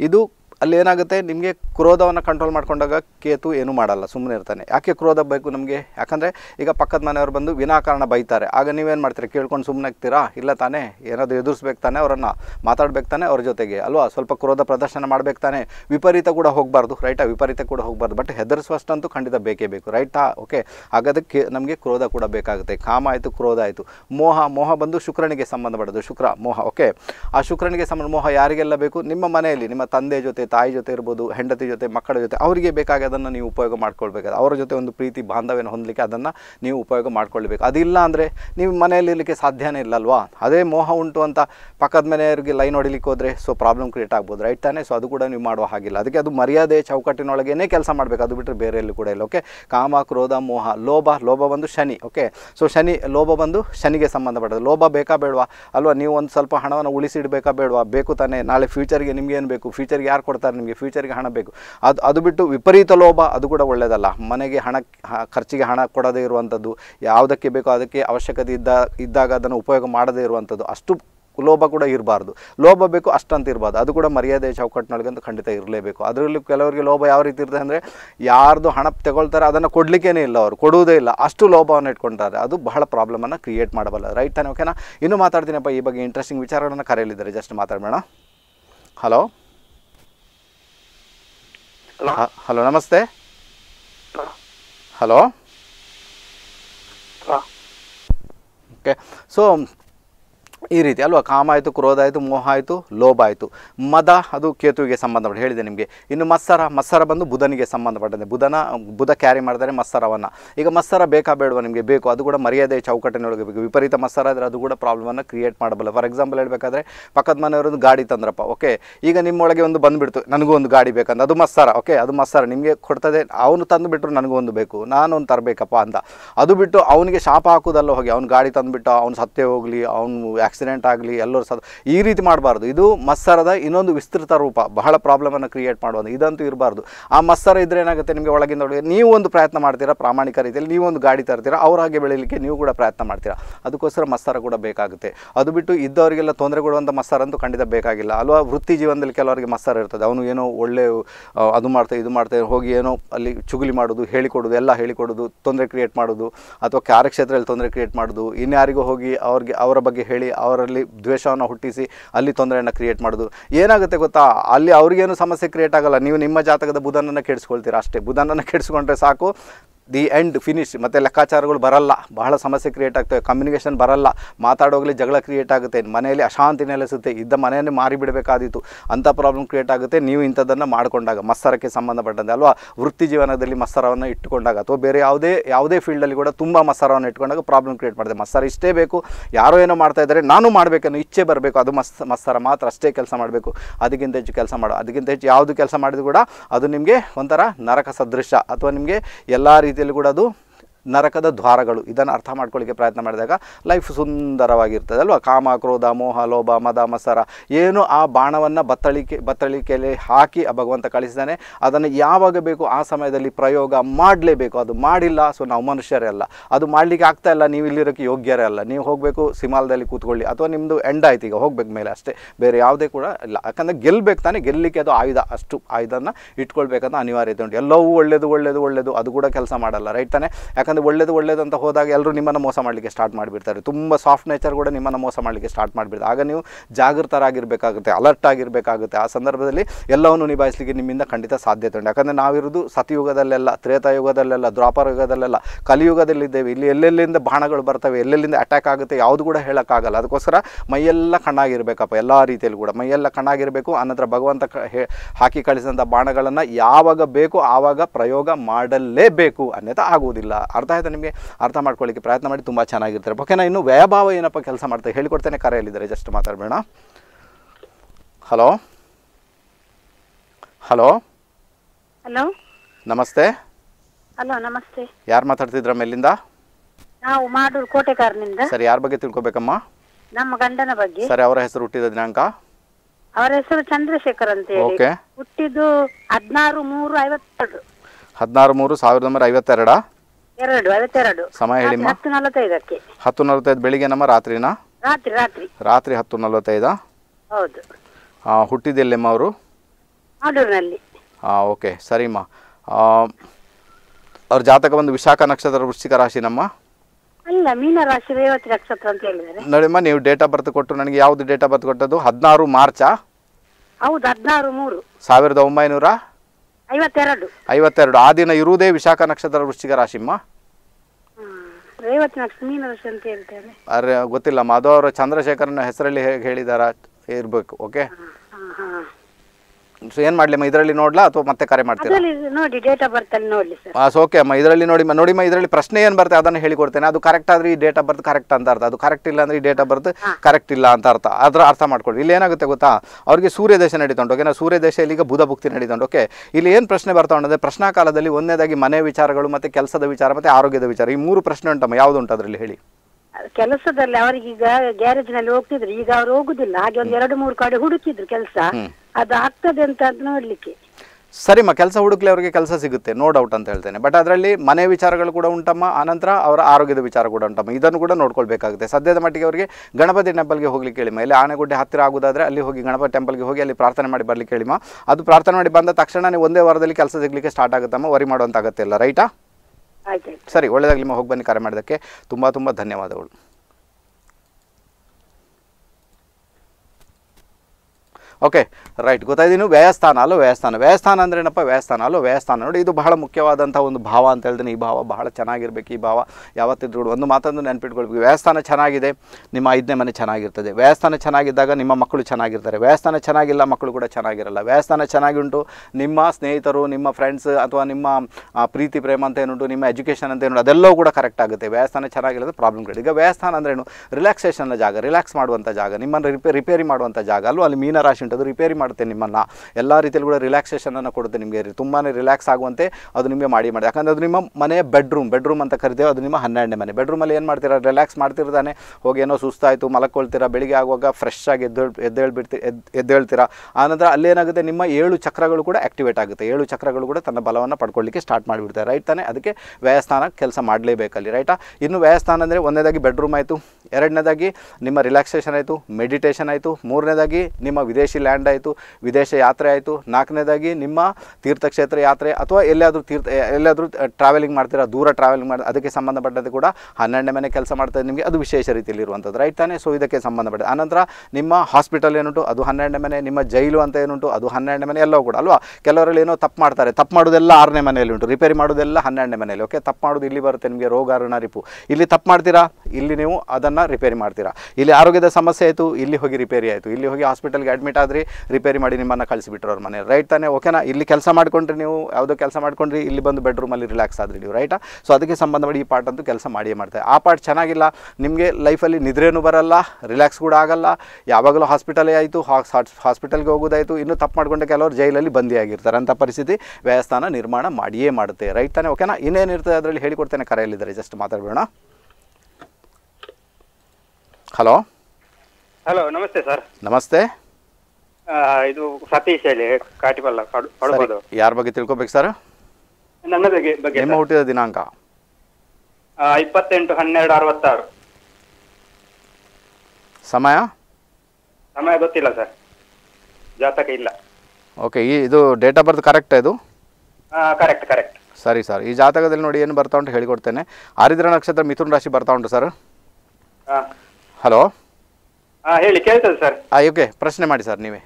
ಇದು ಅಲ್ಲಿ ಏನಾಗುತ್ತೆ ನಿಮಗೆ ಕ್ರೋಧವನ್ನು ಕಂಟ್ರೋಲ್ ಮಾಡ್ಕೊಂಡಾಗ ಕೇತು ಏನೂ ಮಾಡಲ್ಲ ಸುಮ್ಮನೆ ಇರ್ತಾನೆ ಯಾಕೆ ಕ್ರೋಧ ಬೇಕು ನಮಗೆ ಯಾಕಂದರೆ ಈಗ ಪಕ್ಕದ ಮನೆಯವರು ಬಂದು ವಿನಾಕಾರಣ ಬೈತಾರೆ ಆಗ ನೀವೇನು ಮಾಡ್ತೀರಿ ಕೇಳ್ಕೊಂಡು ಸುಮ್ಮನೆ ಆಗ್ತೀರಾ ಇಲ್ಲ ತಾನೇ ಏನಾದರೂ ಎದುರಿಸ್ಬೇಕು ತಾನೆ ಅವರನ್ನು ಮಾತಾಡ್ಬೇಕು ತಾನೆ ಅವ್ರ ಜೊತೆಗೆ ಅಲ್ವಾ ಸ್ವಲ್ಪ ಕ್ರೋಧ ಪ್ರದರ್ಶನ ಮಾಡಬೇಕು ತಾನೆ ವಿಪರೀತ ಕೂಡ ಹೋಗಬಾರ್ದು ರೈಟಾ ವಿಪರೀತ ಕೂಡ ಹೋಗಬಾರ್ದು ಬಟ್ ಹೆದರಿಸುವಷ್ಟಂತೂ ಖಂಡಿತ ಬೇಕೇ ಬೇಕು ರೈಟಾ ಓಕೆ ಹಾಗಾದಕ್ಕೆ ನಮಗೆ ಕ್ರೋಧ ಕೂಡ ಬೇಕಾಗುತ್ತೆ ಕಾಮ ಆಯಿತು ಕ್ರೋಧ ಆಯಿತು ಮೋಹ ಮೋಹ ಬಂದು ಶುಕ್ರನಿಗೆ ಸಂಬಂಧಪಡೋದು ಶುಕ್ರ ಮೋಹ ಓಕೆ ಆ ಶುಕ್ರನಿಗೆ ಸಂಬಂಧ ಮೋಹ ಯಾರಿಗೆಲ್ಲ ಬೇಕು ನಿಮ್ಮ ಮನೆಯಲ್ಲಿ ನಿಮ್ಮ ತಂದೆ ಜೊತೆ ತಾಯಿ ಜೊತೆ ಇರ್ಬೋದು ಹೆಂಡತಿ ಜೊತೆ ಮಕ್ಕಳ ಜೊತೆ ಅವರಿಗೆ ಅದನ್ನು ನೀವು ಉಪಯೋಗ ಮಾಡ್ಕೊಳ್ಬೇಕು ಅವರ ಜೊತೆ ಒಂದು ಪ್ರೀತಿ ಬಾಂಧವ್ಯನ ಹೊಂದಲಿಕ್ಕೆ ಅದನ್ನು ನೀವು ಉಪಯೋಗ ಮಾಡ್ಕೊಳ್ಬೇಕು ಅದಿಲ್ಲ ಅಂದರೆ ನಿಮ್ಮ ಮನೆಯಲ್ಲಿ ಇರಲಿಕ್ಕೆ ಸಾಧ್ಯನೇ ಇಲ್ಲಲ್ವಾ ಅದೇ ಮೋಹ ಉಂಟು ಅಂತ ಪಕ್ಕದ ಮನೆಯವರಿಗೆ ಲೈನ್ ಹೊಡಿಲಿಕ್ಕೆ ಹೋದರೆ ಸೊ ಪ್ರಾಬ್ಲಮ್ ಕ್ರಿಯೇಟ್ ಆಗ್ಬೋದು ರೈಟ್ ತಾನೇ ಸೊ ಅದು ಕೂಡ ನೀವು ಮಾಡುವ ಹಾಗಿಲ್ಲ ಅದಕ್ಕೆ ಅದು ಮರ್ಯಾದೆ ಏನೇ ಕೆಲಸ ಮಾಡಬೇಕು ಅದು ಬಿಟ್ಟರೆ ಎಲ್ಲೂ ಕೂಡ ಇಲ್ಲ ಓಕೆ ಕಾಮ ಕ್ರೋಧ ಮೋಹ ಲೋಭ ಲೋಭ ಬಂದು ಶನಿ ಓಕೆ ಸೊ ಶನಿ ಲೋಭ ಬಂದು ಶನಿಗೆ ಸಂಬಂಧಪಟ್ಟದ್ದು ಲೋಭ ಬೇಕಾ ಬೇಡವಾ ಅಲ್ವಾ ನೀವು ಒಂದು ಸ್ವಲ್ಪ ಹಣವನ್ನು ಉಳಿಸಿಡಬೇಕಾ ಬೇಡವಾ ಬೇಕು ತಾನೇ ನಾಳೆ ಫ್ಯೂಚರ್ಗೆ ನಿಮಗೇನು ಏನು ಬೇಕು ಫ್ಯೂಚರ್ಗೆ ಯಾರು ಕೊಡ್ತಾರೆ ಕೊಡ್ತಾರೆ ನಿಮಗೆ ಫ್ಯೂಚರ್ಗೆ ಹಣ ಬೇಕು ಅದು ಅದು ಬಿಟ್ಟು ವಿಪರೀತ ಲೋಭ ಅದು ಕೂಡ ಒಳ್ಳೆಯದಲ್ಲ ಮನೆಗೆ ಹಣ ಖರ್ಚಿಗೆ ಹಣ ಕೊಡದೇ ಇರುವಂಥದ್ದು ಯಾವುದಕ್ಕೆ ಬೇಕೋ ಅದಕ್ಕೆ ಅವಶ್ಯಕತೆ ಇದ್ದ ಇದ್ದಾಗ ಅದನ್ನು ಉಪಯೋಗ ಮಾಡದೇ ಇರುವಂಥದ್ದು ಅಷ್ಟು ಲೋಭ ಕೂಡ ಇರಬಾರ್ದು ಲೋಭ ಬೇಕು ಅಷ್ಟಂತ ಇರಬಾರ್ದು ಅದು ಕೂಡ ಮರ್ಯಾದೆ ಚೌಕಟ್ಟಿನೊಳಗಂತೂ ಖಂಡಿತ ಇರಲೇಬೇಕು ಅದರಲ್ಲಿ ಕೆಲವರಿಗೆ ಲೋಭ ಯಾವ ರೀತಿ ಇರುತ್ತೆ ಅಂದರೆ ಯಾರ್ದು ಹಣ ತಗೊಳ್ತಾರೆ ಅದನ್ನು ಕೊಡಲಿಕ್ಕೇ ಇಲ್ಲ ಅವರು ಕೊಡುವುದೇ ಇಲ್ಲ ಅಷ್ಟು ಲೋಭವನ್ನು ಇಟ್ಕೊಂಡಾರೆ ಅದು ಬಹಳ ಪ್ರಾಬ್ಲಮನ್ನು ಕ್ರಿಯೇಟ್ ಮಾಡಬಲ್ಲ ರೈಟ್ ತಾನೆ ಓಕೆನಾ ಇನ್ನೂ ಮಾತಾಡ್ತೀನಪ್ಪ ಈ ಬಗ್ಗೆ ಇಂಟ್ರೆಸ್ಟಿಂಗ್ ವಿಚಾರಗಳನ್ನು ಕರೆಯಲಿದ್ದಾರೆ ಜಸ್ಟ್ ಮಾತಾಡೋಣ ಹಲೋ हलो नमस्ते हलो ओके सो ಈ ರೀತಿ ಅಲ್ವಾ ಕಾಮ ಆಯಿತು ಕ್ರೋಧ ಆಯಿತು ಮೋಹ ಆಯಿತು ಲೋಭ ಆಯಿತು ಮದ ಅದು ಕೇತುವಿಗೆ ಸಂಬಂಧಪಟ್ಟ ಹೇಳಿದೆ ನಿಮಗೆ ಇನ್ನು ಮತ್ಸರ ಮತ್ಸರ ಬಂದು ಬುಧನಿಗೆ ಸಂಬಂಧಪಟ್ಟಂತೆ ಬುಧನ ಬುಧ ಕ್ಯಾರಿ ಮಾಡಿದರೆ ಮತ್ಸರವನ್ನು ಈಗ ಮತ್ಸರ ಬೇಕಾ ಬೇಡವಾ ನಿಮಗೆ ಬೇಕು ಅದು ಕೂಡ ಮರ್ಯಾದೆ ಚೌಕಟ್ಟಿನೊಳಗೆ ಬೇಕು ವಿಪರೀತ ಮತ್ಸರ ಆದರೆ ಅದು ಕೂಡ ಪ್ರಾಬ್ಲಮನ್ನು ಕ್ರಿಯೇಟ್ ಮಾಡಬಲ್ಲ ಫಾರ್ ಎಕ್ಸಾಂಪಲ್ ಹೇಳಬೇಕಾದ್ರೆ ಪಕ್ಕದ ಮನೆಯವರೊಂದು ಗಾಡಿ ತಂದ್ರಪ್ಪ ಓಕೆ ಈಗ ನಿಮ್ಮೊಳಗೆ ಒಂದು ಬಂದುಬಿಡ್ತು ನನಗೂ ಒಂದು ಗಾಡಿ ಬೇಕಂತ ಅದು ಮತ್ಸರ ಓಕೆ ಅದು ಮತ್ಸರ ನಿಮಗೆ ಕೊಡ್ತದೆ ಅವನು ತಂದುಬಿಟ್ರು ನನಗೂ ಒಂದು ಬೇಕು ನಾನೊಂದು ತರಬೇಕಪ್ಪ ಅಂತ ಅದು ಬಿಟ್ಟು ಅವನಿಗೆ ಶಾಪ ಹಾಕೋದಲ್ಲ ಹೋಗಿ ಅವ್ನು ಗಾಡಿ ತಂದುಬಿಟ್ಟು ಅವ್ನು ಸತ್ತೇ ಹೋಗಲಿ ಅವನು ಆಕ್ಸಿಡೆಂಟ್ ಆಗಲಿ ಎಲ್ಲರೂ ಸದ ಈ ರೀತಿ ಮಾಡಬಾರ್ದು ಇದು ಮಸ್ಸಾರದ ಇನ್ನೊಂದು ವಿಸ್ತೃತ ರೂಪ ಬಹಳ ಪ್ರಾಬ್ಲಮನ್ನು ಕ್ರಿಯೇಟ್ ಮಾಡುವಂಥ ಇದಂತೂ ಇರಬಾರ್ದು ಆ ಮಸ್ಸರ ಇದ್ದರೆ ಏನಾಗುತ್ತೆ ನಿಮಗೆ ಒಳಗಿಂದ ಒಳಗೆ ನೀವು ಒಂದು ಪ್ರಯತ್ನ ಮಾಡ್ತೀರಾ ಪ್ರಾಮಾಣಿಕ ರೀತಿಯಲ್ಲಿ ನೀವು ಒಂದು ಗಾಡಿ ತರ್ತೀರಾ ಅವ್ರ ಹಾಗೆ ಬೆಳೀಲಿಕ್ಕೆ ನೀವು ಕೂಡ ಪ್ರಯತ್ನ ಮಾಡ್ತೀರಾ ಅದಕ್ಕೋಸ್ಕರ ಮಸ್ಸರ ಕೂಡ ಬೇಕಾಗುತ್ತೆ ಅದು ಬಿಟ್ಟು ಇದ್ದವರಿಗೆಲ್ಲ ತೊಂದರೆ ಕೊಡುವಂಥ ಮಸ್ಸರಂತೂ ಖಂಡಿತ ಬೇಕಾಗಿಲ್ಲ ಅಲ್ವಾ ವೃತ್ತಿ ಜೀವನದಲ್ಲಿ ಕೆಲವರಿಗೆ ಮಸ್ಸರ ಇರ್ತದೆ ಅವನು ಏನೋ ಒಳ್ಳೆ ಅದು ಮಾಡ್ತಾ ಇದು ಮಾಡ್ತಾ ಹೋಗಿ ಏನೋ ಅಲ್ಲಿ ಚುಗುಲಿ ಮಾಡೋದು ಹೇಳಿಕೊಡೋದು ಎಲ್ಲ ಹೇಳಿಕೊಡೋದು ತೊಂದರೆ ಕ್ರಿಯೇಟ್ ಮಾಡೋದು ಅಥವಾ ಕಾರ್ಯಕ್ಷೇತ್ರದಲ್ಲಿ ತೊಂದರೆ ಕ್ರಿಯೇಟ್ ಮಾಡೋದು ಇನ್ಯಾರಿಗೂ ಹೋಗಿ ಅವ್ರಿಗೆ ಅವರ ಬಗ್ಗೆ ಹೇಳಿ ಅವರಲ್ಲಿ ದ್ವೇಷವನ್ನು ಹುಟ್ಟಿಸಿ ಅಲ್ಲಿ ತೊಂದರೆಯನ್ನು ಕ್ರಿಯೇಟ್ ಮಾಡೋದು ಏನಾಗುತ್ತೆ ಗೊತ್ತಾ ಅಲ್ಲಿ ಅವ್ರಿಗೇನು ಸಮಸ್ಯೆ ಕ್ರಿಯೇಟ್ ಆಗಲ್ಲ ನೀವು ನಿಮ್ಮ ಜಾತಕದ ಬುಧನನ್ನು ಕೆಡಿಸ್ಕೊಳ್ತೀರ ಅಷ್ಟೇ ಬುಧನನ್ನು ಕೆಡಿಸ್ಕೊಂಡ್ರೆ ಸಾಕು ದಿ ಎಂಡ್ ಫಿನಿಶ್ ಮತ್ತು ಲೆಕ್ಕಾಚಾರಗಳು ಬರಲ್ಲ ಬಹಳ ಸಮಸ್ಯೆ ಕ್ರಿಯೇಟ್ ಆಗ್ತವೆ ಕಮ್ಯುನಿಕೇಷನ್ ಬರಲ್ಲ ಮಾತಾಡೋಗಲಿ ಜಗಳ ಕ್ರಿಯೇಟ್ ಆಗುತ್ತೆ ಮನೆಯಲ್ಲಿ ಅಶಾಂತಿ ನೆಲೆಸುತ್ತೆ ಇದ್ದ ಮನೆಯನ್ನೇ ಮಾರಿಬಿಡಬೇಕಾದೀತು ಅಂಥ ಪ್ರಾಬ್ಲಮ್ ಕ್ರಿಯೇಟ್ ಆಗುತ್ತೆ ನೀವು ಇಂಥದ್ದನ್ನು ಮಾಡಿಕೊಂಡಾಗ ಮತ್ಸರಕ್ಕೆ ಸಂಬಂಧಪಟ್ಟಂತೆ ಅಲ್ವಾ ವೃತ್ತಿ ಜೀವನದಲ್ಲಿ ಮತ್ಸರವನ್ನು ಇಟ್ಟುಕೊಂಡಾಗ ಅಥವಾ ಬೇರೆ ಯಾವುದೇ ಯಾವುದೇ ಫೀಲ್ಡಲ್ಲಿ ಕೂಡ ತುಂಬ ಮತ್ಸರವನ್ನು ಇಟ್ಕೊಂಡಾಗ ಪ್ರಾಬ್ಲಮ್ ಕ್ರಿಯೇಟ್ ಮಾಡಿದೆ ಮತ್ಸರ ಇಷ್ಟೇ ಬೇಕು ಯಾರೋ ಏನೋ ಮಾಡ್ತಾ ಇದ್ದಾರೆ ನಾನು ಮಾಡಬೇಕನ್ನು ಇಚ್ಛೆ ಬರಬೇಕು ಅದು ಮಸ್ ಮತ್ಸರ ಮಾತ್ರ ಅಷ್ಟೇ ಕೆಲಸ ಮಾಡಬೇಕು ಅದಕ್ಕಿಂತ ಹೆಚ್ಚು ಕೆಲಸ ಮಾಡೋ ಅದಕ್ಕಿಂತ ಹೆಚ್ಚು ಯಾವುದು ಕೆಲಸ ಮಾಡಿದ್ರು ಕೂಡ ಅದು ನಿಮಗೆ ಒಂಥರ ನರಕ ಸದೃಶ ಅಥವಾ ನಿಮಗೆ ಎಲ್ಲ ರೀತಿ del ನರಕದ ದ್ವಾರಗಳು ಇದನ್ನು ಅರ್ಥ ಮಾಡ್ಕೊಳ್ಳಿಕ್ಕೆ ಪ್ರಯತ್ನ ಮಾಡಿದಾಗ ಲೈಫ್ ಸುಂದರವಾಗಿರ್ತದೆ ಅಲ್ವಾ ಕಾಮ ಕ್ರೋಧ ಮೋಹ ಲೋಭ ಮದ ಮಸರ ಏನು ಆ ಬಾಣವನ್ನು ಬತ್ತಳಿಕೆ ಬತ್ತಳಿಕೆಯಲ್ಲಿ ಹಾಕಿ ಆ ಭಗವಂತ ಕಳಿಸಿದ್ದಾನೆ ಅದನ್ನು ಯಾವಾಗ ಬೇಕು ಆ ಸಮಯದಲ್ಲಿ ಪ್ರಯೋಗ ಮಾಡಲೇಬೇಕು ಅದು ಮಾಡಿಲ್ಲ ಸೊ ನಾವು ಮನುಷ್ಯರೇ ಅಲ್ಲ ಅದು ಮಾಡಲಿಕ್ಕೆ ಆಗ್ತಾ ಇಲ್ಲ ನೀವು ಇಲ್ಲಿರೋಕ್ಕೆ ಯೋಗ್ಯರೇ ಅಲ್ಲ ನೀವು ಹೋಗಬೇಕು ಸಿಮಾಲದಲ್ಲಿ ಕೂತ್ಕೊಳ್ಳಿ ಅಥವಾ ನಿಮ್ಮದು ಎಂಡ್ ಆಯ್ತು ಈಗ ಹೋಗ್ಬೇಕು ಮೇಲೆ ಅಷ್ಟೇ ಬೇರೆ ಯಾವುದೇ ಕೂಡ ಇಲ್ಲ ಯಾಕಂದರೆ ಗೆಲ್ಲಬೇಕು ತಾನೇ ಗೆಲ್ಲಲಿಕ್ಕೆ ಅದು ಆಯುಧ ಅಷ್ಟು ಆಯುಧನ ಇಟ್ಕೊಳ್ಬೇಕಂತ ಅನಿವಾರ್ಯತೆ ಉಂಟು ಎಲ್ಲವೂ ಒಳ್ಳೆಯದು ಒಳ್ಳೆಯದು ಒಳ್ಳೆಯದು ಅದು ಕೂಡ ಕೆಲಸ ಮಾಡಲ್ಲ ರೈಟ್ ತಾನೆ ಯಾಕಂದರೆ ಒಂದು ಒಳ್ಳೇದು ಒಳ್ಳೇದು ಅಂತ ಹೋದಾಗ ಎಲ್ಲರೂ ನಿಮ್ಮನ್ನು ಮೋಸ ಮಾಡಲಿಕ್ಕೆ ಸ್ಟಾರ್ಟ್ ಮಾಡಿಬಿಡ್ತಾರೆ ತುಂಬ ಸಾಫ್ಟ್ ನೇಚರ್ ಕೂಡ ನಿಮ್ಮನ್ನು ಮೋಸ ಮಾಡಲಿಕ್ಕೆ ಸ್ಟಾರ್ಟ್ ಮಾಡಿಬಿಡ್ತಾರೆ ಆಗ ನೀವು ಜಾಗೃತರಾಗಿರಬೇಕಾಗುತ್ತೆ ಅಲರ್ಟ್ ಆಗಿರಬೇಕಾಗುತ್ತೆ ಆ ಸಂದರ್ಭದಲ್ಲಿ ಎಲ್ಲವನ್ನು ನಿಭಾಯಿಸಲಿಕ್ಕೆ ನಿಮ್ಮಿಂದ ಖಂಡಿತ ಸಾಧ್ಯತೆ ಉಂಟು ಯಾಕಂದರೆ ನಾವಿರೋದು ಸತಿಯುಗದಲ್ಲೆಲ್ಲ ತ್ರೇತಾಯುಗದಲ್ಲೆಲ್ಲ ದ್ವಾಪರ ಯುಗದಲ್ಲೆಲ್ಲ ಕಲಿಯುಗದಲ್ಲಿದ್ದೇವೆ ಇಲ್ಲಿ ಎಲ್ಲೆಲ್ಲಿಂದ ಬಾಣಗಳು ಬರ್ತವೆ ಎಲ್ಲೆಲ್ಲಿಂದ ಅಟ್ಯಾಕ್ ಆಗುತ್ತೆ ಯಾವುದು ಕೂಡ ಹೇಳೋಕ್ಕಾಗಲ್ಲ ಅದಕ್ಕೋಸ್ಕರ ಮೈಯೆಲ್ಲ ಕಣ್ಣಾಗಿರಬೇಕಪ್ಪ ಎಲ್ಲ ರೀತಿಯಲ್ಲಿ ಕೂಡ ಮೈಯೆಲ್ಲ ಕಣ್ಣಾಗಿರಬೇಕು ಆನಂತರ ಭಗವಂತ ಹಾಕಿ ಕಳಿಸಿದಂಥ ಬಾಣಗಳನ್ನು ಯಾವಾಗ ಬೇಕು ಆವಾಗ ಪ್ರಯೋಗ ಮಾಡಲೇಬೇಕು ಅನ್ನೋದು ಆಗುವುದಿಲ್ಲ ಅರ್ಥ ಆಯ್ತಾ ನಿಮಗೆ ಅರ್ಥ ಮಾಡ್ಕೊಳ್ಳಿಕ್ಕೆ ಪ್ರಯತ್ನ ಮಾಡಿ ತುಂಬ ಚೆನ್ನಾಗಿರ್ತಾರೆ ಓಕೆನಾ ಇನ್ನು ವ್ಯಯಭಾವ ಏನಪ್ಪ ಕೆಲಸ ಮಾಡ್ತಾರೆ ಹೇಳಿಕೊಡ್ತೇನೆ ಕರೆಯಲ್ಲಿದ್ದಾರೆ ಜಸ್ಟ್ ಮಾತಾಡಬೇಡ ಹಲೋ ಹಲೋ ಹಲೋ ನಮಸ್ತೆ ಹಲೋ ನಮಸ್ತೆ ಯಾರು ಮಾತಾಡ್ತಿದ್ರ ಮೇಲಿಂದ ನಾವು ಮಾಡೂರು ಕೋಟೆಕಾರನಿಂದ ಸರಿ ಯಾರ ಬಗ್ಗೆ ತಿಳ್ಕೊಬೇಕಮ್ಮ ನಮ್ಮ ಗಂಡನ ಬಗ್ಗೆ ಸರಿ ಅವರ ಹೆಸರು ಹುಟ್ಟಿದ ದಿನಾಂಕ ಅವರ ಹೆಸರು ಚಂದ್ರಶೇಖರ್ ಅಂತ ಹೇಳಿ ಹುಟ್ಟಿದ್ದು ಹದಿನಾರು ಮೂರು ಐವತ್ತೆರಡು ಹದಿನಾರು ಮೂರು ಸಾವಿರದ ಒಂಬೈನೂರ ಐವತ್ತೆರಡ ಎರಡು ಸಮಯ ಹೇಳಿಮ್ಮ ಹತ್ತು ನಲವತ್ತೈದಕ್ಕೆ ಹತ್ತು ನಲವತ್ತೈದು ಬೆಳಿಗ್ಗೆ ನಮ್ಮ ರಾತ್ರಿನ ರಾತ್ರಿ ರಾತ್ರಿ ರಾತ್ರಿ ಹತ್ತು ನಲವತ್ತೈದಾ ಹೌದು ಹುಟ್ಟಿದೆಲ್ಲೆಮ್ಮ ಅವರು ಆಡೂರಿನಲ್ಲಿ ಹಾಂ ಓಕೆ ಸರಿಮ್ಮ ಅವ್ರ ಜಾತಕ ಬಂದು ವಿಶಾಖ ನಕ್ಷತ್ರ ವೃಶ್ಚಿಕ ರಾಶಿನಮ್ಮ ಅಲ್ಲ ಮೀನರಾಶಿ ರೇವತಿ ನಕ್ಷತ್ರ ಅಂತ ಹೇಳಿದ್ದಾರೆ ನೋಡಿಮ್ಮ ನೀವು ಡೇಟ್ ಆಫ್ ಬರ್ತ್ ಕೊಟ್ಟರು ನನಗೆ ಯಾವ್ದು ಡೇಟ್ ಆಫ್ ಬರ್ತ್ ಕೊಟ್ಟದ್ದು ಹದಿನಾರು ಮಾರ್ಚಾ ಹೌದು ಹದಿನಾರು ಮೂರು ಸಾವಿರದ ಒಂಬೈನೂರ ಐವತ್ತೆರಡು ಆ ದಿನ ಇರುವುದೇ ವಿಶಾಖ ನಕ್ಷತ್ರ ವೃಶ್ಚಿಕ ರಾಶಿಮ್ಮ ಅರೆ ಗೊತ್ತಿಲ್ಲಮ್ಮ ಅದು ಅವರು ಚಂದ್ರಶೇಖರನ ಹೆಸರಲ್ಲಿ ಹೇಗೆ ಹೇಳಿದಾರ ಇರ್ಬೇಕು ಓಕೆ ಸೊ ಏನ್ ಮಾಡಲಿ ಅಮ್ಮ ಇದರಲ್ಲಿ ನೋಡ್ಲಾ ಅಥವಾ ಮತ್ತೆ ಕರೆ ಮಾಡ್ತೀರಾ ಓಕೆ ಅಮ್ಮ ಇದರಲ್ಲಿ ನೋಡಿ ನೋಡಿ ಇದರಲ್ಲಿ ಪ್ರಶ್ನೆ ಏನ್ ಬರುತ್ತೆ ಅದನ್ನ ಹೇಳಿಕೊಡ್ತೇನೆ ಅದು ಕರೆಕ್ಟ್ ಆದ್ರೆ ಈ ಡೇಟ್ ಆಫ್ ಬರ್ತ್ ಕರೆಕ್ಟ್ ಅಂತ ಅರ್ಥ ಅದು ಕರೆಕ್ಟ್ ಇಲ್ಲ ಅಂದ್ರೆ ಈ ಡೇಟ್ ಆಫ್ ಬರ್ತ್ ಕರೆಕ್ಟ್ ಇಲ್ಲ ಅಂತ ಅರ್ಥ ಅದ್ರ ಅರ್ಥ ಮಾಡ್ಕೊಳ್ಳಿ ಇಲ್ಲಿ ಏನಾಗುತ್ತೆ ಗೊತ್ತಾ ಅವ್ರಿಗೆ ಸೂರ್ಯ ದೇಶ ನಡೀತಾ ಉಂಟು ಓಕೆನಾ ಸೂರ್ಯ ದೇಶ ಈಗ ಬುಧ ಭಕ್ತಿ ನಡೀತಾ ಓಕೆ ಇಲ್ಲಿ ಏನ್ ಪ್ರಶ್ನೆ ಬರ್ತಾ ಉಂಟು ಪ್ರಶ್ನಾ ಕಾಲದಲ್ಲಿ ಒಂದೇದಾಗಿ ಮನೆ ವಿಚಾರಗಳು ಮತ್ತೆ ಕೆಲಸದ ವಿಚಾರ ಮತ್ತೆ ಆರೋಗ್ಯದ ವಿಚಾರ ಈ ಮೂರು ಪ್ರಶ್ನೆ ಉಂಟಮ್ಮ ಯಾವ್ದು ಉಂಟು ಅದರಲ್ಲಿ ಹೇಳಿ ಕೆಲಸದಲ್ಲಿ ಈಗ ಗ್ಯಾರೇಜ್ ನಲ್ಲಿ ಹೋಗ್ತಿದ್ರು ಈಗ ಅವ್ರು ಹೋಗುದಿಲ್ಲ ಹಾಗೆ ಒಂದು ಎರಡು ಮೂರು ಕಡೆ ಹುಡುಕಿದ್ರು ಕೆಲಸ ಅದು ಆಗ್ತದೆ ಅಂತ ನೋಡ್ಲಿಕ್ಕೆ ಸರಿಮ್ಮ ಕೆಲಸ ಹುಡುಕ್ಲಿ ಅವರಿಗೆ ಕೆಲಸ ಸಿಗುತ್ತೆ ನೋ ಡೌಟ್ ಅಂತ ಹೇಳ್ತೇನೆ ಬಟ್ ಅದರಲ್ಲಿ ಮನೆ ವಿಚಾರಗಳು ಕೂಡ ಉಂಟಮ್ಮ ಆನಂತರ ಅವರ ಆರೋಗ್ಯದ ವಿಚಾರ ಕೂಡ ಉಂಟಮ್ಮ ಇದನ್ನು ಕೂಡ ನೋಡ್ಕೊಳ್ಬೇಕಾಗುತ್ತೆ ಸದ್ಯದ ಮಟ್ಟಿಗೆ ಅವರಿಗೆ ಗಣಪತಿ ಟೆಂಪಲ್ಗೆ ಹೋಗ್ಲಿಕ್ಕೆ ಹೇಳಿಮ್ಮ ಇಲ್ಲಿ ಆನೆಗುಡ್ಡೆ ಹತ್ತಿರ ಆಗುದಾದ್ರೆ ಅಲ್ಲಿ ಹೋಗಿ ಗಣಪತಿ ಟೆಂಪಲ್ಗೆ ಹೋಗಿ ಅಲ್ಲಿ ಪ್ರಾರ್ಥನೆ ಮಾಡಿ ಬರ್ಲಿಕ್ಕೆ ಹೇಳಿಮ್ಮ ಅದು ಪ್ರಾರ್ಥನೆ ಮಾಡಿ ಬಂದ ತಕ್ಷಣನೇ ಒಂದೇ ವಾರದಲ್ಲಿ ಕೆಲಸ ಸಿಗ್ಲಿಕ್ಕೆ ಸ್ಟಾರ್ಟ್ ಆಗುತ್ತಮ್ಮ ವರಿ ಮಾಡುವಂತಾಗತ್ತೆ ಇಲ್ಲ ರೈಟಾ ಸರಿ ಒಳ್ಳೇದಾಗಲಿ ನಿಮ್ಮ ಹೋಗಿ ಬನ್ನಿ ಕರೆ ಮಾಡೋದಕ್ಕೆ ತುಂಬ ತುಂಬ ಧನ್ಯವಾದಗಳು ಓಕೆ ರೈಟ್ ಗೊತ್ತಾಯ್ತು ವ್ಯಯಸ್ಥಾನ ಅಲ್ಲೋ ವ್ಯಯಸ್ಥಾನ ವ್ಯಯಸ್ಥಾನ ಅಂದರೆ ಏನಪ್ಪ ವ್ಯಯಸ್ಥಾನ ಅಲ್ಲೋ ವ್ಯಯಸ್ಥಾನ ನೋಡಿ ಇದು ಬಹಳ ಮುಖ್ಯವಾದಂಥ ಒಂದು ಭಾವ ಅಂತ ಹೇಳ್ತೀನಿ ಈ ಭಾವ ಬಹಳ ಚೆನ್ನಾಗಿರ್ಬೇಕು ಈ ಭಾವ ಯಾವತ್ತಿದ್ರು ಒಂದು ಮಾತನ್ನು ನೆನಪಿಟ್ಕೊಳ್ಬೇಕು ವ್ಯಯಸ್ಥಾನ ಚೆನ್ನಾಗಿದೆ ನಿಮ್ಮ ಐದನೇ ಮನೆ ಚೆನ್ನಾಗಿರ್ತದೆ ವ್ಯಯಸ್ಥಾನ ಚೆನ್ನಾಗಿದ್ದಾಗ ನಿಮ್ಮ ಮಕ್ಕಳು ಚೆನ್ನಾಗಿರ್ತಾರೆ ವ್ಯಯಸ್ಥಾನ ಚೆನ್ನಾಗಿಲ್ಲ ಮಕ್ಕಳು ಕೂಡ ಚೆನ್ನಾಗಿರಲ್ಲ ವ್ಯಯಸ್ಥಾನ ಚೆನ್ನಾಗಿ ಉಂಟು ನಿಮ್ಮ ಸ್ನೇಹಿತರು ನಿಮ್ಮ ಫ್ರೆಂಡ್ಸ್ ಅಥವಾ ನಿಮ್ಮ ಪ್ರೀತಿ ಪ್ರೇಮ ಅಂತ ಏನುಂಟು ನಿಮ್ಮ ಎಜುಕೇಷನ್ ಅಂತ ಏನುಂಟು ಅದೆಲ್ಲವೂ ಕೂಡ ಕರೆಕ್ಟ್ ಆಗುತ್ತೆ ವ್ಯಯಸ್ಥಾನ ಚೆನ್ನಾಗಿರೋದು ಪ್ರಾಬ್ಲಮ್ಗಳು ಈಗ ವ್ಯವಸ್ಥಾನ ಅಂದ್ರೆ ಏನು ರಿಲ್ಯಾಕ್ಸೇಷನ್ ಜಾಗ ರಿಲ್ಯಾಕ್ಸ್ ಮಾಡುವಂಥ ಜಾಗ ನಿಮ್ಮನ್ನು ರಿಪೇರಿ ಮಾಡುವಂಥ ಜಾಗ ಅಲ್ಲೂ ಅಲ್ಲಿ ಮೀನರಾಶಿ ಅದು ರಿಪೇರಿ ಮಾಡುತ್ತೆ ನಿಮ್ಮನ್ನು ಎಲ್ಲ ರೀತಿಯಲ್ಲಿ ಕೂಡ ರಿಲ್ಯಾಕ್ಸೇಷನನ್ನು ಕೊಡುತ್ತೆ ನಿಮಗೆ ತುಂಬಾ ರಿಲ್ಯಾಕ್ಸ್ ಆಗುವಂತೆ ಅದು ನಿಮಗೆ ಮಾಡಿ ಮಾಡಿ ಯಾಕಂದರೆ ಅದು ನಿಮ್ಮ ಮನೆ ಬೆಡ್ರೂಮ್ ಬೆಡ್ರೂಮ್ ಅಂತ ಕರಿತೇವೆ ಅದು ನಿಮ್ಮ ಹನ್ನೆರಡನೇ ಮನೆ ಬೆಡ್ರೂಮಲ್ಲಿ ಏನು ಮಾಡ್ತೀರಾ ರಿಲ್ಯಾಕ್ಸ್ ಮಾಡ್ತಿರ್ತಾನೆ ಹೋಗಿ ಏನೋ ಸುಸ್ತಾಯಿತು ಮಲಕ್ಕೊಳ್ತೀರಾ ಬೆಳಿಗ್ಗೆ ಆಗುವಾಗ ಫ್ರೆಶ್ ಆಗಿ ಎದ್ದು ಎದ್ದೇಳ್ಬಿಡ್ತೀರಿ ಎದ್ದು ಎದ್ದೇಳ್ತೀರಾ ಆನಂತರ ಅಲ್ಲೇನಾಗುತ್ತೆ ನಿಮ್ಮ ಏಳು ಚಕ್ರಗಳು ಕೂಡ ಆಕ್ಟಿವೇಟ್ ಆಗುತ್ತೆ ಏಳು ಚಕ್ರಗಳು ಕೂಡ ತನ್ನ ಬಲವನ್ನು ಪಡ್ಕೊಳ್ಳಿಕ್ಕೆ ಸ್ಟಾರ್ಟ್ ಮಾಡಿಬಿಡ್ತಾರೆ ರೈಟ್ ತಾನೆ ಅದಕ್ಕೆ ವ್ಯಯಸ್ಥಾನ ಕೆಲಸ ಮಾಡಲೇಬೇಕಲ್ಲಿ ರೈಟಾ ಇನ್ನು ವ್ಯಯಸ್ಥಾನ ಅಂದರೆ ಒಂದನೇದಾಗಿ ಬೆಡ್ರೂಮ್ ಆಯಿತು ಎರಡನೇದಾಗಿ ನಿಮ್ಮ ರಿಲ್ಯಾಕ್ಸೇಷನ್ ಆಯಿತು ಮೆಡಿಟೇಷನ್ ಆಯಿತು ಮೂರನೇದಾಗಿ ನಿಮ್ಮ ವಿದೇಶಿ ವಿದೇಶಿ ಲ್ಯಾಂಡ್ ಆಯಿತು ವಿದೇಶ ಯಾತ್ರೆ ಆಯಿತು ನಾಲ್ಕನೇದಾಗಿ ನಿಮ್ಮ ತೀರ್ಥಕ್ಷೇತ್ರ ಯಾತ್ರೆ ಅಥವಾ ಎಲ್ಲಾದರೂ ತೀರ್ಥ ಎಲ್ಲಾದರೂ ಟ್ರಾವೆಲಿಂಗ್ ಮಾಡ್ತೀರಾ ದೂರ ಟ್ರಾವೆಲಿಂಗ್ ಮಾಡಿ ಅದಕ್ಕೆ ಸಂಬಂಧಪಟ್ಟಂತೆ ಕೂಡ ಹನ್ನೆರಡನೇ ಮನೆ ಕೆಲಸ ಮಾಡ್ತಾ ನಿಮಗೆ ಅದು ವಿಶೇಷ ರೀತಿಯಲ್ಲಿ ಇರುವಂಥದ್ದು ರೈಟ್ ತಾನೇ ಸೊ ಇದಕ್ಕೆ ಸಂಬಂಧಪಟ್ಟ ಆನಂತರ ನಿಮ್ಮ ಹಾಸ್ಪಿಟಲ್ ಏನುಂಟು ಅದು ಹನ್ನೆರಡನೇ ಮನೆ ನಿಮ್ಮ ಜೈಲು ಅಂತ ಏನುಂಟು ಅದು ಹನ್ನೆರಡನೇ ಮನೆ ಎಲ್ಲವೂ ಕೂಡ ಅಲ್ವಾ ಕೆಲವರಲ್ಲಿ ಏನೋ ತಪ್ಪು ಮಾಡ್ತಾರೆ ತಪ್ಪು ಮಾಡೋದೆಲ್ಲ ಆರನೇ ಮನೆಯಲ್ಲಿ ಉಂಟು ರಿಪೇರಿ ಮಾಡೋದೆಲ್ಲ ಹನ್ನೆರಡನೇ ಮನೆಯಲ್ಲಿ ಓಕೆ ತಪ್ಪು ಮಾಡೋದು ಇಲ್ಲಿ ಬರುತ್ತೆ ನಿಮಗೆ ರೋಗ ಋಣ ರಿಪು ಇಲ್ಲಿ ತಪ್ಪು ಮಾಡ್ತೀರಾ ಇಲ್ಲಿ ನೀವು ಅದನ್ನು ರಿಪೇರಿ ಮಾಡ್ತೀರಾ ಇಲ್ಲಿ ಆರೋಗ್ಯದ ಸಮಸ್ಯೆ ಆಯಿತು ಇಲ್ಲಿ ಹೋಗಿ ರಿಪೇರಿ ಆಯಿತು ಇಲ್ಲಿ ಹೋಗಿ ಹಾಸ್ಪಿಟಲ್ಗೆ ಅಡ್ಮಿಟ್ ಬೇಕಾದ್ರೆ ರಿಪೇರಿ ಮಾಡಿ ನಿಮ್ಮನ್ನು ಕಳಿಸಿಬಿಟ್ರು ಅವ್ರ ಮನೆ ರೈಟ್ ತಾನೇ ಓಕೆನಾ ಇಲ್ಲಿ ಕೆಲಸ ಮಾಡ್ಕೊಂಡ್ರಿ ನೀವು ಯಾವುದೋ ಕೆಲಸ ಮಾಡ್ಕೊಂಡ್ರಿ ಇಲ್ಲಿ ಬಂದು ಬೆಡ್ರೂಮಲ್ಲಿ ರಿಲ್ಯಾಕ್ಸ್ ಆದ್ರಿ ನೀವು ರೈಟಾ ಸೊ ಅದಕ್ಕೆ ಮಾಡಿ ಈ ಪಾರ್ಟ್ ಅಂತೂ ಕೆಲಸ ಮಾಡಿಯೇ ಮಾಡ್ತಾರೆ ಆ ಪಾರ್ಟ್ ಚೆನ್ನಾಗಿಲ್ಲ ನಿಮಗೆ ಲೈಫಲ್ಲಿ ನಿದ್ರೇನೂ ಬರಲ್ಲ ರಿಲ್ಯಾಕ್ಸ್ ಕೂಡ ಆಗಲ್ಲ ಯಾವಾಗಲೂ ಹಾಸ್ಪಿಟಲೇ ಆಯಿತು ಹಾಸ್ಪಿಟಲ್ಗೆ ಹೋಗೋದಾಯಿತು ಇನ್ನೂ ತಪ್ಪು ಮಾಡಿಕೊಂಡೆ ಕೆಲವರು ಜೈಲಲ್ಲಿ ಬಂದಿ ಆಗಿರ್ತಾರೆ ಅಂಥ ಪರಿಸ್ಥಿತಿ ವ್ಯವಸ್ಥಾನ ನಿರ್ಮಾಣ ಮಾಡಿಯೇ ಮಾಡುತ್ತೆ ರೈಟ್ ತಾನೇ ಓಕೆನಾ ಇನ್ನೇನಿರ್ತದೆ ಅದರಲ್ಲಿ ಹೇಳಿಕೊಡ್ತೇನೆ ಕರೆಯಲ್ಲಿದ್ದಾರೆ ಜಸ್ಟ್ ಮಾತಾಡಬೇಡ ಹಲೋ ಹಲೋ ನಮಸ್ತೆ ಸರ್ ನಮಸ್ತೆ ಇದು ಸತೀಶ್ ಹೇಳಿ ಕಾಟಿಪಲ್ಲ ಯಾರ ಬಗ್ಗೆ ತಿಳ್ಕೊಬೇಕು ಸರ್ ನನ್ನ ಬಗ್ಗೆ ಬಗ್ಗೆ ನಿಮ್ಮ ಹುಟ್ಟಿದ ದಿನಾಂಕ ಇಪ್ಪತ್ತೆಂಟು ಹನ್ನೆರಡು ಅರವತ್ತಾರು ಸಮಯ ಸಮಯ ಗೊತ್ತಿಲ್ಲ ಸರ್ ಜಾತಕ ಇಲ್ಲ ಓಕೆ ಈ ಇದು ಡೇಟ್ ಆಫ್ ಬರ್ತ್ ಕರೆಕ್ಟ್ ಇದು ಕರೆಕ್ಟ್ ಕರೆಕ್ಟ್ ಸರಿ ಸರ್ ಈ ಜಾತಕದಲ್ಲಿ ನೋಡಿ ಏನು ಬರ್ತಾ ಉಂಟು ಹೇಳಿಕೊಡ್ತೇನೆ ಆರಿದ್ರ ನಕ್ಷತ್ರ ಮಿಥುನ್ ರಾಶಿ ಬರ್ತಾ ಉಂಟು ಸರ್ ಹಲೋ ಹೇಳಿ ಕೇಳ್ತದೆ ಸರ್ ಓಕೆ ಪ್ರಶ್ನೆ ಮಾಡಿ ಸರ್ ನೀವೇ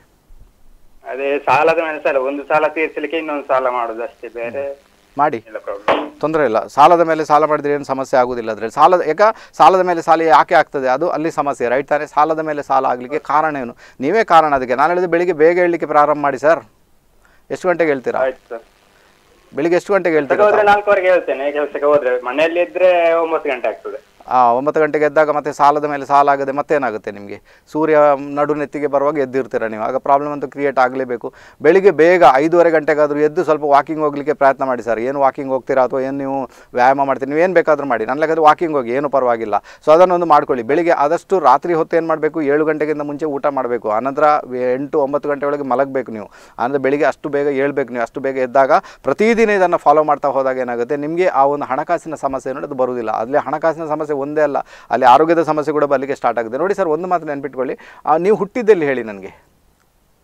ಅದೇ ಸಾಲದ ಮೇಲೆ ಸಾಲ ಒಂದು ಸಾಲ ತೀರಿಸಲಿಕ್ಕೆ ಇನ್ನೊಂದು ಸಾಲ ಮಾಡುದು ಅಷ್ಟೇ ಬೇರೆ ಮಾಡಿ ತೊಂದರೆ ಇಲ್ಲ ಸಾಲದ ಮೇಲೆ ಸಾಲ ಮಾಡಿದ್ರೆ ಏನು ಸಮಸ್ಯೆ ಆಗುದಿಲ್ಲ ಅದ್ರಲ್ಲಿ ಸಾಲದ ಯಾಕ ಸಾಲದ ಮೇಲೆ ಸಾಲ ಯಾಕೆ ಆಗ್ತದೆ ಅದು ಅಲ್ಲಿ ಸಮಸ್ಯೆ ರೈಟ್ ತಾನೇ ಸಾಲದ ಮೇಲೆ ಸಾಲ ಆಗಲಿಕ್ಕೆ ಕಾರಣ ಏನು ನೀವೇ ಕಾರಣ ಅದಕ್ಕೆ ನಾನು ಹೇಳಿದ್ರೆ ಬೆಳಿಗ್ಗೆ ಬೇಗ ಹೇಳಲಿಕ್ಕೆ ಪ್ರಾರಂಭ ಮಾಡಿ ಸರ್ ಎಷ್ಟು ಗಂಟೆಗೆ ಹೇಳ್ತೀರಾ ಬೆಳಿಗ್ಗೆ ಎಷ್ಟು ಗಂಟೆಗೆ ಹೇಳ್ತೀರಾ ನಾಲ್ಕುವರೆಗೆ ಹೇಳ್ತೇನೆ ಹೋದ್ರೆ ಮನೆಯಲ್ಲಿ ಇದ್ರೆ ಒಂಬತ್ತು ಗಂಟೆ ಆಗ್ತದೆ ಒಂಬತ್ತು ಗಂಟೆಗೆ ಎದ್ದಾಗ ಮತ್ತೆ ಸಾಲದ ಮೇಲೆ ಸಾಲ ಆಗದೆ ಮತ್ತೇನಾಗುತ್ತೆ ನಿಮಗೆ ಸೂರ್ಯ ನಡುನೆತ್ತಿಗೆ ಬರುವಾಗ ಎದ್ದಿರ್ತೀರ ನೀವು ಆಗ ಪ್ರಾಬ್ಲಮ್ ಅಂತೂ ಕ್ರಿಯೇಟ್ ಆಗಲೇಬೇಕು ಬೆಳಿಗ್ಗೆ ಬೇಗ ಐದೂವರೆ ಗಂಟೆಗಾದರೂ ಎದ್ದು ಸ್ವಲ್ಪ ವಾಕಿಂಗ್ ಹೋಗಲಿಕ್ಕೆ ಪ್ರಯತ್ನ ಮಾಡಿ ಸರ್ ಏನು ವಾಕಿಂಗ್ ಹೋಗ್ತೀರಾ ಅಥವಾ ಏನು ನೀವು ವ್ಯಾಯಾಮ ಮಾಡ್ತೀರಿ ನೀವು ಏನು ಬೇಕಾದರೂ ಮಾಡಿ ನನ್ನ ಲೆಕ್ಕದ ವಾಕಿಂಗ್ ಹೋಗಿ ಏನು ಪರವಾಗಿಲ್ಲ ಸೊ ಅದನ್ನೊಂದು ಮಾಡ್ಕೊಳ್ಳಿ ಬೆಳಿಗ್ಗೆ ಆದಷ್ಟು ರಾತ್ರಿ ಹೊತ್ತು ಏನು ಮಾಡಬೇಕು ಏಳು ಗಂಟೆಗಿಂತ ಮುಂಚೆ ಊಟ ಮಾಡಬೇಕು ಆನಂತರ ಎಂಟು ಒಂಬತ್ತು ಗಂಟೆ ಒಳಗೆ ಮಲಗಬೇಕು ನೀವು ಆನಂತರ ಬೆಳಿಗ್ಗೆ ಅಷ್ಟು ಬೇಗ ಏಳಬೇಕು ನೀವು ಅಷ್ಟು ಬೇಗ ಎದ್ದಾಗ ಪ್ರತಿದಿನ ಇದನ್ನು ಫಾಲೋ ಮಾಡ್ತಾ ಹೋದಾಗ ಏನಾಗುತ್ತೆ ನಿಮಗೆ ಆ ಒಂದು ಹಣಕಾಸಿನ ಸಮಸ್ಯೆ ಅನ್ನೋದು ಬರುವುದಿಲ್ಲ ಅಲ್ಲಿ ಹಣಕಾಸಿನ ಸಮಸ್ಯೆ ಸಮಸ್ಯೆ ಒಂದೇ ಅಲ್ಲ ಅಲ್ಲಿ ಆರೋಗ್ಯದ ಸಮಸ್ಯೆ ಕೂಡ ಬರಲಿಕ್ಕೆ ಸ್ಟಾರ್ಟ್ ಆಗಿದೆ ನೋಡಿ ಸರ್ ಒಂದು ಮಾತು ನೆನ್ಪಿಟ್ಕೊಳ್ಳಿ ನೀವು ಹುಟ್ಟಿದ್ದೆಲ್ಲಿ ಹೇಳಿ ನನಗೆ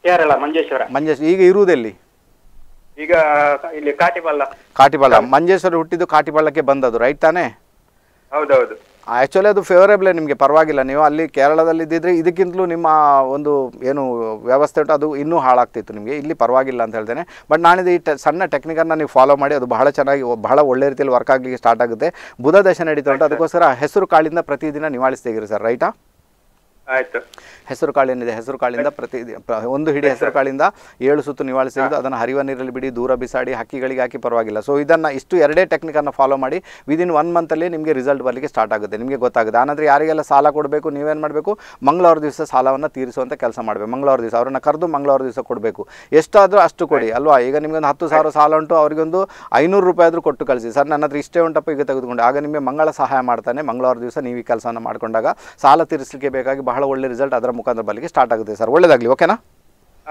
ಯಾರಲ್ಲ ಮಂಜೇಶ್ವರ ಮಂಜೇಶ್ ಈಗ ಇರುವುದೆಲ್ಲಿ ಈಗ ಇಲ್ಲಿ ಕಾಟಿಬಾಳ ಕಾಟಿಬಾಳ ಮಂಜೇಶ್ವರ ಹುಟ್ಟಿದ್ದು ಕಾಟಿಬಾಳಕ್ಕೆ ಬಂದದ್ದು ರೈಟ್ ತಾನೆ ಹೌದೌದು ಆ್ಯಕ್ಚುಲಿ ಅದು ಫೇವರೇಬಲೇ ನಿಮಗೆ ಪರವಾಗಿಲ್ಲ ನೀವು ಅಲ್ಲಿ ಕೇರಳದಲ್ಲಿ ಇದ್ದಿದ್ರೆ ಇದಕ್ಕಿಂತಲೂ ನಿಮ್ಮ ಒಂದು ಏನು ವ್ಯವಸ್ಥೆ ಉಂಟು ಅದು ಇನ್ನೂ ಹಾಳಾಗ್ತಿತ್ತು ನಿಮಗೆ ಇಲ್ಲಿ ಪರವಾಗಿಲ್ಲ ಅಂತ ಹೇಳ್ತೇನೆ ಬಟ್ ನಾನಿದು ಈ ಸಣ್ಣ ಟೆಕ್ನಿಕನ್ನು ನೀವು ಫಾಲೋ ಮಾಡಿ ಅದು ಬಹಳ ಚೆನ್ನಾಗಿ ಬಹಳ ಒಳ್ಳೆ ರೀತಿಯಲ್ಲಿ ವರ್ಕ್ ಆಗಲಿಕ್ಕೆ ಸ್ಟಾರ್ಟ್ ಆಗುತ್ತೆ ಬುಧ ದಶ ನಡೀತಾ ಉಂಟು ಅದಕ್ಕೋಸ್ಕರ ಹೆಸರು ಕಾಳಿಂದ ಪ್ರತಿದಿನ ನಿವಾಳಿಸ್ತಿದ್ದೀರಿ ಸರ್ ರೈಟಾ ಆಯ್ತು ಹೆಸರು ಕಾಳಿನಿದೆ ಹೆಸರು ಕಾಳಿಂದ ಪ್ರತಿ ಒಂದು ಹಿಡಿ ಹೆಸರು ಕಾಳಿಂದ ಏಳು ಸುತ್ತು ನಿವಾಳಿಸಿದ್ದು ಅದನ್ನು ಹರಿವ ನೀರಲ್ಲಿ ಬಿಡಿ ದೂರ ಬಿಸಾಡಿ ಹಕ್ಕಿಗಳಿಗೆ ಹಾಕಿ ಪರವಾಗಿಲ್ಲ ಸೊ ಇದನ್ನು ಇಷ್ಟು ಎರಡೇ ಟೆಕ್ನಿಕನ್ನು ಫಾಲೋ ಮಾಡಿ ವಿದಿನ್ ಒನ್ ಮಂತಲ್ಲಿ ನಿಮಗೆ ರಿಸಲ್ಟ್ ಬರಲಿಕ್ಕೆ ಸ್ಟಾರ್ಟ್ ಆಗುತ್ತೆ ನಿಮಗೆ ಗೊತ್ತಾಗುತ್ತೆ ಆನಂದ್ರೆ ಯಾರಿಗೆಲ್ಲ ಸಾಲ ಕೊಡಬೇಕು ನೀವೇನು ಮಾಡಬೇಕು ಮಂಗಳವಾರ ದಿವಸ ಸಾಲವನ್ನು ತೀರಿಸುವಂಥ ಕೆಲಸ ಮಾಡಬೇಕು ಮಂಗಳವಾರ ದಿವಸ ಅವರನ್ನು ಕರೆದು ಮಂಗಳವಾರ ದಿವಸ ಕೊಡಬೇಕು ಎಷ್ಟಾದರೂ ಅಷ್ಟು ಕೊಡಿ ಅಲ್ವಾ ಈಗ ನಿಮಗೊಂದು ಹತ್ತು ಸಾವಿರ ಸಾಲ ಉಂಟು ಅವರಿಗೊಂದು ಐನೂರು ರೂಪಾಯಿ ಆದರೂ ಕೊಟ್ಟು ಕಳಿಸಿ ಸರ್ ನನ್ನ ಹತ್ರ ಇಷ್ಟೇ ಉಂಟಪ್ಪ ಈಗ ತೆಗೆದುಕೊಂಡು ಆಗ ನಿಮಗೆ ಮಂಗಳ ಸಹಾಯ ಮಾಡ್ತಾನೆ ಮಂಗಳವಾರ ದಿವಸ ನೀವು ಈ ಕೆಲಸವನ್ನು ಮಾಡಿಕೊಂಡಾಗ ಸಾಲ ತೀರಿಸಲಿಕ್ಕೆ ಬೇಕಾಗಿ ಬಹಳ ಬಹಳ ಒಳ್ಳೆ ರಿಸಲ್ಟ್ ಅದರ ಮುಖಾಂತರ ಬರಲಿಕ್ಕೆ ಸ್ಟಾರ್ಟ್ ಆಗುತ್ತೆ ಸರ್ ಒಳ್ಳೇದಾಗಲಿ ಓಕೆನಾ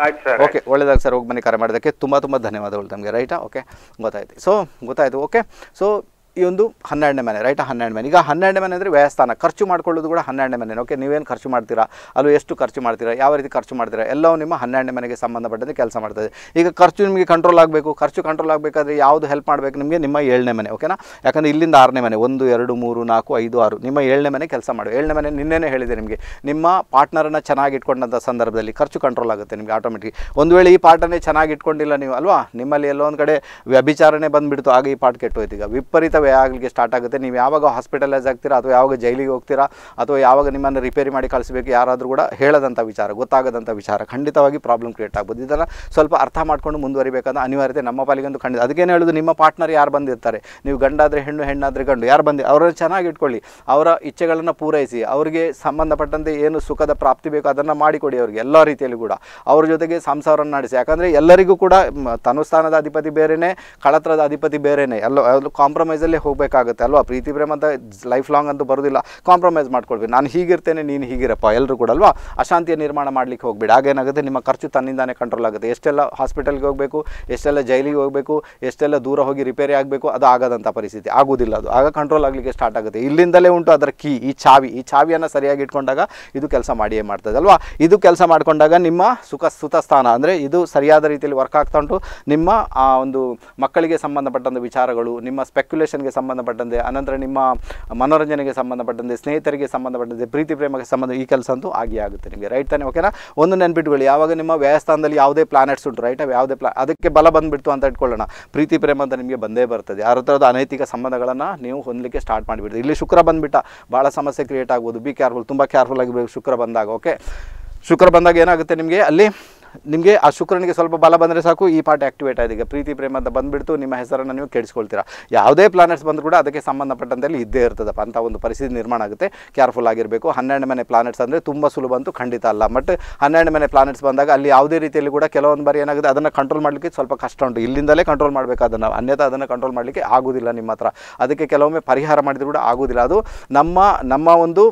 ಆಯ್ತು ಸರ್ ಓಕೆ ಒಳ್ಳೇದಾಗ ಸರ್ ಹೋಗಿ ಬನ್ನಿ ಕರೆ ಮಾಡೋದಕ್ಕೆ ತುಂಬ ತುಂಬ ಧನ್ಯವಾದಗಳು ತಮಗೆ ರೈಟಾ ಓಕೆ ಗೊತ್ತಾಯ್ತು ಸೊ ಗೊತ್ತಾಯಿತು ಓಕೆ ಸೊ ಈ ಒಂದು ಹನ್ನೆರಡನೇ ಮನೆ ರೈಟ್ ಹನ್ನೆರಡನೇ ಮನೆ ಈಗ ಹನ್ನೆರಡನೇ ಮನೆ ಅಂದರೆ ವ್ಯಯಸ್ಥಾನ ಖರ್ಚು ಮಾಡ್ಕೊಳ್ಳೋದು ಕೂಡ ಹನ್ನೆರಡನೇ ಮನೆ ಓಕೆ ನೀವೇನು ಖರ್ಚು ಮಾಡ್ತೀರಾ ಅಲ್ಲೂ ಎಷ್ಟು ಖರ್ಚು ಮಾಡ್ತೀರಾ ಯಾವ ರೀತಿ ಖರ್ಚು ಮಾಡ್ತೀರಾ ಎಲ್ಲವೂ ನಿಮ್ಮ ಹನ್ನೆರಡನೇ ಮನೆಗೆ ಸಂಬಂಧಪಟ್ಟಂತೆ ಕೆಲಸ ಮಾಡ್ತದೆ ಈಗ ಖರ್ಚು ನಿಮಗೆ ಕಂಟ್ರೋಲ್ ಆಗಬೇಕು ಖರ್ಚು ಕಂಟ್ರೋಲ್ ಆಗಬೇಕಾದ್ರೆ ಯಾವುದು ಹೆಲ್ಪ್ ಮಾಡಬೇಕು ನಿಮಗೆ ನಿಮ್ಮ ಏಳನೇ ಮನೆ ಓಕೆನಾ ಯಾಕಂದರೆ ಇಲ್ಲಿಂದ ಆರನೇ ಮನೆ ಒಂದು ಎರಡು ಮೂರು ನಾಲ್ಕು ಐದು ಆರು ನಿಮ್ಮ ಏಳನೇ ಮನೆ ಕೆಲಸ ಮಾಡು ಏಳನೇ ಮನೆ ನಿನ್ನೆನೇ ಹೇಳಿದೆ ನಿಮಗೆ ನಿಮ್ಮ ಪಾರ್ಟ್ನರನ್ನು ಚೆನ್ನಾಗಿ ಇಟ್ಕೊಂಡಂಥ ಸಂದರ್ಭದಲ್ಲಿ ಖರ್ಚು ಕಂಟ್ರೋಲ್ ಆಗುತ್ತೆ ನಿಮಗೆ ಆಟೋಮೆಟಿಕ್ ಒಂದು ವೇಳೆ ಈ ಪಾರ್ಟನ್ನೇ ಚೆನ್ನಾಗಿ ಇಟ್ಕೊಂಡಿಲ್ಲ ನೀವು ಅಲ್ವಾ ನಿಮ್ಮಲ್ಲಿ ಎಲ್ಲೋ ಒಂದು ಕಡೆ ವ್ಯಭಿಚಾರಣೆ ಬಂದುಬಿಡ್ತು ಆಗ ಈ ಪಾಠ ಕೆಟ್ಟೋಯ್ತು ಈಗ ವಿಪರೀತ ಆಗಲಿಕ್ಕೆ ಸ್ಟಾರ್ಟ್ ಆಗುತ್ತೆ ನೀವು ಯಾವಾಗ ಹಾಸ್ಪಿಟಲೈಸ್ ಆಗ್ತೀರಾ ಅಥವಾ ಯಾವಾಗ ಜೈಲಿಗೆ ಹೋಗ್ತೀರಾ ಅಥವಾ ಯಾವಾಗ ನಿಮ್ಮನ್ನು ರಿಪೇರಿ ಮಾಡಿ ಕಳಿಸಬೇಕು ಯಾರಾದರೂ ಕೂಡ ಹೇಳದಂಥ ವಿಚಾರ ಗೊತ್ತಾಗದಂಥ ವಿಚಾರ ಖಂಡಿತವಾಗಿ ಪ್ರಾಬ್ಲಮ್ ಕ್ರಿಯೇಟ್ ಆಗ್ಬೋದು ಇದನ್ನು ಸ್ವಲ್ಪ ಅರ್ಥ ಮಾಡ್ಕೊಂಡು ಮುಂದುವರಿಬೇಕಾದ ಅನಿವಾರ್ಯತೆ ನಮ್ಮ ಪಾಲಿಗಂತೂ ಖಂಡಿತ ಅದಕ್ಕೇನು ಹೇಳೋದು ನಿಮ್ಮ ಪಾರ್ಟ್ನರ್ ಯಾರು ಬಂದಿರ್ತಾರೆ ನೀವು ಗಂಡಾದರೆ ಹೆಣ್ಣು ಹೆಣ್ಣಾದರೆ ಗಂಡು ಯಾರು ಬಂದಿ ಅವರನ್ನು ಚೆನ್ನಾಗಿ ಇಟ್ಕೊಳ್ಳಿ ಅವರ ಇಚ್ಛೆಗಳನ್ನು ಪೂರೈಸಿ ಅವರಿಗೆ ಸಂಬಂಧಪಟ್ಟಂತೆ ಏನು ಸುಖದ ಪ್ರಾಪ್ತಿ ಬೇಕು ಅದನ್ನು ಮಾಡಿಕೊಡಿ ಅವರಿಗೆ ಎಲ್ಲ ರೀತಿಯಲ್ಲಿ ಕೂಡ ಅವ್ರ ಜೊತೆಗೆ ಸಂಸಾರವನ್ನು ನಡೆಸಿ ಯಾಕಂದರೆ ಎಲ್ಲರಿಗೂ ಕೂಡ ತನುಸ್ಥಾನದ ಅಧಿಪತಿ ಬೇರೆಯೇ ಕಳತ್ರದ ಅಧಿಪತಿ ಬೇರೆಯೇ ಎಲ್ಲ ಕಾಂಪ್ರಮೈಸಲ್ಲಿ ಮೇಲೆ ಹೋಗಬೇಕಾಗುತ್ತೆ ಅಲ್ವಾ ಪ್ರೀತಿ ಪ್ರೇಮ ಅಂತ ಲೈಫ್ ಲಾಂಗ್ ಅಂತೂ ಬರೋದಿಲ್ಲ ಕಾಂಪ್ರಮೈಸ್ ಮಾಡ್ಕೊಳ್ಬೇಕು ನಾನು ಹೀಗಿರ್ತೇನೆ ನೀನು ಹೀಗಿರಪ್ಪ ಎಲ್ಲರೂ ಕೂಡ ಅಲ್ವಾ ಅಶಾಂತಿಯ ನಿರ್ಮಾಣ ಮಾಡಲಿಕ್ಕೆ ಹೋಗಬೇಡಿ ಹಾಗೇನಾಗುತ್ತೆ ನಿಮ್ಮ ಖರ್ಚು ತನ್ನಿಂದಾನೆ ಕಂಟ್ರೋಲ್ ಆಗುತ್ತೆ ಎಷ್ಟೆಲ್ಲ ಹಾಸ್ಪಿಟಲ್ಗೆ ಹೋಗಬೇಕು ಎಷ್ಟೆಲ್ಲ ಜೈಲಿಗೆ ಹೋಗಬೇಕು ಎಷ್ಟೆಲ್ಲ ದೂರ ಹೋಗಿ ರಿಪೇರಿ ಆಗಬೇಕು ಅದು ಆಗದಂಥ ಪರಿಸ್ಥಿತಿ ಆಗೋದಿಲ್ಲ ಅದು ಆಗ ಕಂಟ್ರೋಲ್ ಆಗಲಿಕ್ಕೆ ಸ್ಟಾರ್ಟ್ ಆಗುತ್ತೆ ಇಲ್ಲಿಂದಲೇ ಉಂಟು ಅದರ ಕೀ ಈ ಚಾವಿ ಈ ಚಾವಿಯನ್ನು ಸರಿಯಾಗಿ ಇಟ್ಕೊಂಡಾಗ ಇದು ಕೆಲಸ ಮಾಡಿಯೇ ಮಾಡ್ತದೆ ಅಲ್ವಾ ಇದು ಕೆಲಸ ಮಾಡಿಕೊಂಡಾಗ ನಿಮ್ಮ ಸುಖ ಸುತ ಸ್ಥಾನ ಅಂದರೆ ಇದು ಸರಿಯಾದ ರೀತಿಯಲ್ಲಿ ವರ್ಕ್ ಆಗ್ತಾ ಉಂಟು ನಿಮ್ಮ ಆ ಒಂದು ಮಕ್ಕಳಿಗೆ ಸಂಬಂಧಪಟ್ಟಂಥ ವಿಚಾರಗಳು ನಿಮ್ಮ ಸ್ಪೆಕ್ಯುಲೇಷನ್ ಸಂಬಂಧಪಟ್ಟಂತೆ ಅನಂತರ ನಿಮ್ಮ ಮನೋರಂಜನೆಗೆ ಸಂಬಂಧಪಟ್ಟಂತೆ ಸ್ನೇಹಿತರಿಗೆ ಸಂಬಂಧಪಟ್ಟಂತೆ ಪ್ರೀತಿ ಪ್ರೇಮಕ್ಕೆ ಸಂಬಂಧ ಈ ಕೆಲಸ ಅಂತೂ ಆಗಿ ಆಗುತ್ತೆ ನಿಮಗೆ ರೈಟ್ ತಾನೆ ಓಕೆನಾ ಒಂದು ನೆನ್ಪಿಟ್ಕೊಳ್ಳಿ ಯಾವಾಗ ನಿಮ್ಮ ವ್ಯಾಯಸ್ಥಾನದಲ್ಲಿ ಯಾವುದೇ ಪ್ಲಾನೆಟ್ಸ್ ಉಂಟು ರೈಟ್ ಯಾವುದೇ ಪ್ಲಾ ಅದಕ್ಕೆ ಬಲ ಬಂದುಬಿಡ್ತು ಅಂತ ಇಟ್ಕೊಳ್ಳೋಣ ಪ್ರೀತಿ ಪ್ರೇಮ ಅಂತ ನಿಮಗೆ ಬಂದೇ ಬರ್ತದೆ ಯಾರ ಥರದ ಅನೈತಿಕ ಸಂಬಂಧಗಳನ್ನು ನೀವು ಹೊಂದಲಿಕ್ಕೆ ಸ್ಟಾರ್ಟ್ ಮಾಡಿಬಿಡ್ತೀವಿ ಇಲ್ಲಿ ಶುಕ್ರ ಬಂದುಬಿಟ್ಟ ಭಾಳ ಸಮಸ್ಯೆ ಕ್ರಿಯೇಟ್ ಆಗ್ಬೋದು ಬಿ ಕೇರ್ಫುಲ್ ತುಂಬ ಕೇರ್ಫುಲ್ ಆಗಿರ್ಬೇಕು ಶುಕ್ರ ಬಂದಾಗ ಓಕೆ ಶುಕ್ರ ಬಂದಾಗ ಏನಾಗುತ್ತೆ ನಿಮಗೆ ಅಲ್ಲಿ ನಿಮಗೆ ಆ ಶುಕ್ರನಿಗೆ ಸ್ವಲ್ಪ ಬಲ ಬಂದರೆ ಸಾಕು ಈ ಪಾರ್ಟ್ ಆ್ಯಕ್ಟಿವೇಟ್ ಆಗಿದೆ ಪ್ರೀತಿ ಪ್ರೇಮ ಅಂತ ಬಂದುಬಿಡ್ತು ನಿಮ್ಮ ಹೆಸರನ್ನು ನೀವು ಕೆಡಿಸ್ಕೊಳ್ತೀರಾ ಯಾವುದೇ ಪ್ಲಾನೆಟ್ಸ್ ಬಂದರೂ ಕೂಡ ಅದಕ್ಕೆ ಸಂಬಂಧಪಟ್ಟಂತೆಯಲ್ಲಿ ಇದ್ದೇ ಇರ್ತದಪ್ಪ ಅಂತ ಒಂದು ಪರಿಸ್ಥಿತಿ ನಿರ್ಮಾಣ ಆಗುತ್ತೆ ಕೇರ್ಫುಲ್ ಆಗಿರಬೇಕು ಹನ್ನೆರಡು ಮನೆ ಪ್ಲಾನೆಟ್ಸ್ ಅಂದರೆ ತುಂಬ ಸುಲಭ ಅಂತೂ ಖಂಡಿತ ಅಲ್ಲ ಬಟ್ ಹನ್ನೆರಡು ಮನೆ ಪ್ಲಾನೆಟ್ಸ್ ಬಂದಾಗ ಅಲ್ಲಿ ಯಾವುದೇ ರೀತಿಯಲ್ಲಿ ಕೂಡ ಕೆಲವೊಂದು ಬಾರಿ ಏನಾಗುತ್ತೆ ಅದನ್ನು ಕಂಟ್ರೋಲ್ ಮಾಡಲಿಕ್ಕೆ ಸ್ವಲ್ಪ ಕಷ್ಟ ಉಂಟು ಇಲ್ಲಿಂದಲೇ ಕಂಟ್ರೋಲ್ ಮಾಡಬೇಕು ಅದನ್ನು ಅನ್ಯತಾ ಅದನ್ನು ಕಂಟ್ರೋಲ್ ಮಾಡಲಿಕ್ಕೆ ಆಗೋದಿಲ್ಲ ನಿಮ್ಮ ಹತ್ರ ಅದಕ್ಕೆ ಕೆಲವೊಮ್ಮೆ ಪರಿಹಾರ ಮಾಡಿದ್ರು ಕೂಡ ಆಗೋದಿಲ್ಲ ಅದು ನಮ್ಮ ನಮ್ಮ ಒಂದು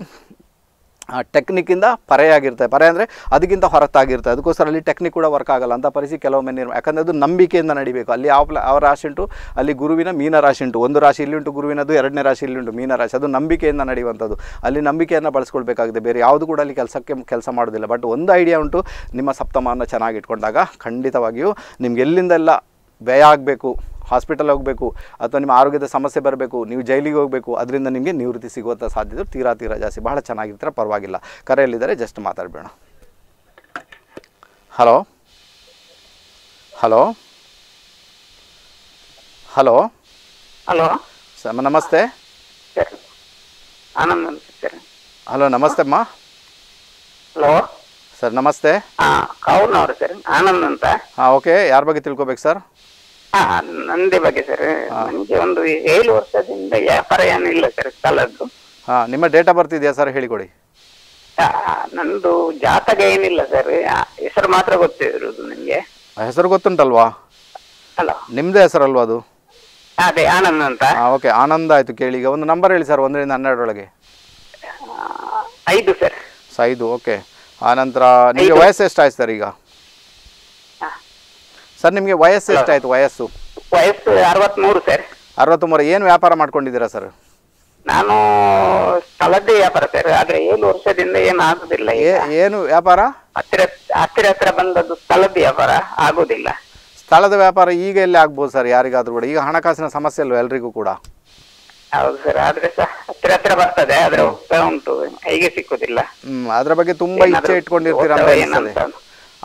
ಟೆಕ್ನಿಕ್ಕಿಂದ ಪರೆಯಾಗಿರ್ತವೆ ಪರೆ ಅಂದರೆ ಅದಕ್ಕಿಂತ ಹೊರತಾಗಿರ್ತದೆ ಅದಕ್ಕೋಸ್ಕರ ಅಲ್ಲಿ ಟೆಕ್ನಿಕ್ ಕೂಡ ವರ್ಕ್ ಆಗಲ್ಲ ಅಂತ ಪರಿಸ್ಥಿತಿ ಕೆಲವೊಮ್ಮೆ ನಿರ್ಮ ಯಾಕಂದರೆ ಅದು ನಂಬಿಕೆಯಿಂದ ನಡಿಬೇಕು ಅಲ್ಲಿ ಯಾವ ರಾಶಿ ಉಂಟು ಅಲ್ಲಿ ಗುರುವಿನ ಮೀನ ರಾಶಿ ಉಂಟು ಒಂದು ರಾಶಿ ಇಲ್ಲಿ ಉಂಟು ಗುರುವಿನದು ಎರಡನೇ ರಾಶಿ ಇಲ್ಲಿ ಉಂಟು ಮೀನ ರಾಶಿ ಅದು ನಂಬಿಕೆಯಿಂದ ನಡೆಯುವಂಥದ್ದು ಅಲ್ಲಿ ನಂಬಿಕೆಯನ್ನು ಬಳಸ್ಕೊಳ್ಬೇಕಾಗಿದೆ ಬೇರೆ ಯಾವುದು ಕೂಡ ಅಲ್ಲಿ ಕೆಲಸಕ್ಕೆ ಕೆಲಸ ಮಾಡೋದಿಲ್ಲ ಬಟ್ ಒಂದು ಐಡಿಯಾ ಉಂಟು ನಿಮ್ಮ ಸಪ್ತಮಾನ ಚೆನ್ನಾಗಿ ಇಟ್ಕೊಂಡಾಗ ಖಂಡಿತವಾಗಿಯೂ ನಿಮ್ಗೆ ಎಲ್ಲಿಂದೆಲ್ಲ ವ್ಯಯ ಆಗಬೇಕು ಹಾಸ್ಪಿಟಲ್ ಹೋಗಬೇಕು ಅಥವಾ ನಿಮ್ಮ ಆರೋಗ್ಯದ ಸಮಸ್ಯೆ ಬರಬೇಕು ನೀವು ಜೈಲಿಗೆ ಹೋಗಬೇಕು ಅದರಿಂದ ನಿಮಗೆ ನಿವೃತ್ತಿ ಸಿಗುವಂಥ ಸಾಧ್ಯತೆ ತೀರಾ ತೀರಾ ಜಾಸ್ತಿ ಬಹಳ ಚೆನ್ನಾಗಿರ್ತಾರೆ ಪರವಾಗಿಲ್ಲ ಕರೆಯಲ್ಲಿದ್ದಾರೆ ಜಸ್ಟ್ ಮಾತಾಡಬೇಡ hello hello hello hello sir ನಮಸ್ತೆ ಆನಂದ್ ಹಲೋ ನಮಸ್ತೆ ಅಮ್ಮ ಹಲೋ ಸರ್ ನಮಸ್ತೆ ಹಾಂ ಸರ್ ಅಂತ ಓಕೆ ಯಾರ ಬಗ್ಗೆ ತಿಳ್ಕೊಬೇಕು ಸರ್ ನಂದೇ ಬಗ್ಗೆ ಸರ್ ನನಗೆ ಒಂದು ಏಳು ವರ್ಷದಿಂದ ವ್ಯಾಪಾರ ಏನಿಲ್ಲ ಸರ್ ಸ್ಥಳದ್ದು ಹಾ ನಿಮ್ಮ ಡೇಟ್ ಆಫ್ ಬರ್ತ್ ಇದೆಯಾ ಸರ್ ಹೇಳಿಕೊಡಿ ನಂದು ಜಾತಕ ಏನಿಲ್ಲ ಸರ್ ಹೆಸರು ಮಾತ್ರ ಗೊತ್ತಿರೋದು ನಿಮಗೆ ಹೆಸರು ಗೊತ್ತುಂಟಲ್ವಾ ಅಲ್ಲ ನಿಮ್ದೇ ಹೆಸರಲ್ವಾ ಅದು ಅದೇ ಆನಂದ್ ಅಂತ ಓಕೆ ಆನಂದ ಆಯ್ತು ಕೇಳಿ ಈಗ ಒಂದು ನಂಬರ್ ಹೇಳಿ ಸರ್ ಒಂದರಿಂದ ಹನ್ನೆರಡರೊಳಗೆ ಐದು ಸರ್ ಐದು ಓಕೆ ಆನಂತರ ನಿಮಗೆ ವಯಸ್ಸು ಎಷ್ಟಾಯ್ತು ಸರ್ ಈಗ ಸರ್ ನಿಮಗೆ ವಯಸ್ಸು ಎಷ್ಟಾಯ್ತು ವಯಸ್ಸು ವಯಸ್ಸು ಅರವತ್ಮೂರು ಸರ್ ಅರವತ್ತ್ಮೂರು ಏನು ವ್ಯಾಪಾರ ಮಾಡ್ಕೊಂಡಿದ್ದೀರಾ ಸರ್ ನಾನು ಸ್ಥಳದ್ದೇ ವ್ಯಾಪಾರ ಸರ್ ಆದ್ರೆ ಏಳು ವರ್ಷದಿಂದ ಏನು ಆಗುದಿಲ್ಲ ಏನು ವ್ಯಾಪಾರ ಹತ್ತಿರ ಹತ್ತಿರ ಹತ್ತಿರ ಬಂದದ್ದು ಸ್ಥಳದ ವ್ಯಾಪಾರ ಆಗುದಿಲ್ಲ ಸ್ಥಳದ ವ್ಯಾಪಾರ ಈಗ ಎಲ್ಲಿ ಆಗ್ಬೋದು ಸರ್ ಯಾರಿಗಾದ್ರೂ ಕೂಡ ಈಗ ಹಣಕಾಸಿನ ಸಮಸ್ಯೆ ಅಲ್ವಾ ಎಲ್ರಿಗೂ ಕೂಡ ಹೌದು ಸರ್ ಆದ್ರೆ ಹತ್ತಿರ ಹತ್ತಿರ ಬರ್ತದೆ ಆದ್ರೆ ಹೋಗ್ತಾ ಉಂಟು ಹೀಗೆ ಸಿಕ್ಕುದಿಲ್ಲ ಹ್ಮ್ ಅದ್ರ ಬಗ್ಗೆ ತುಂಬಾ ಇಚ್ಛೆ ಇಟ್ಕೊಂಡಿರ್ತೀರ ಅಂತ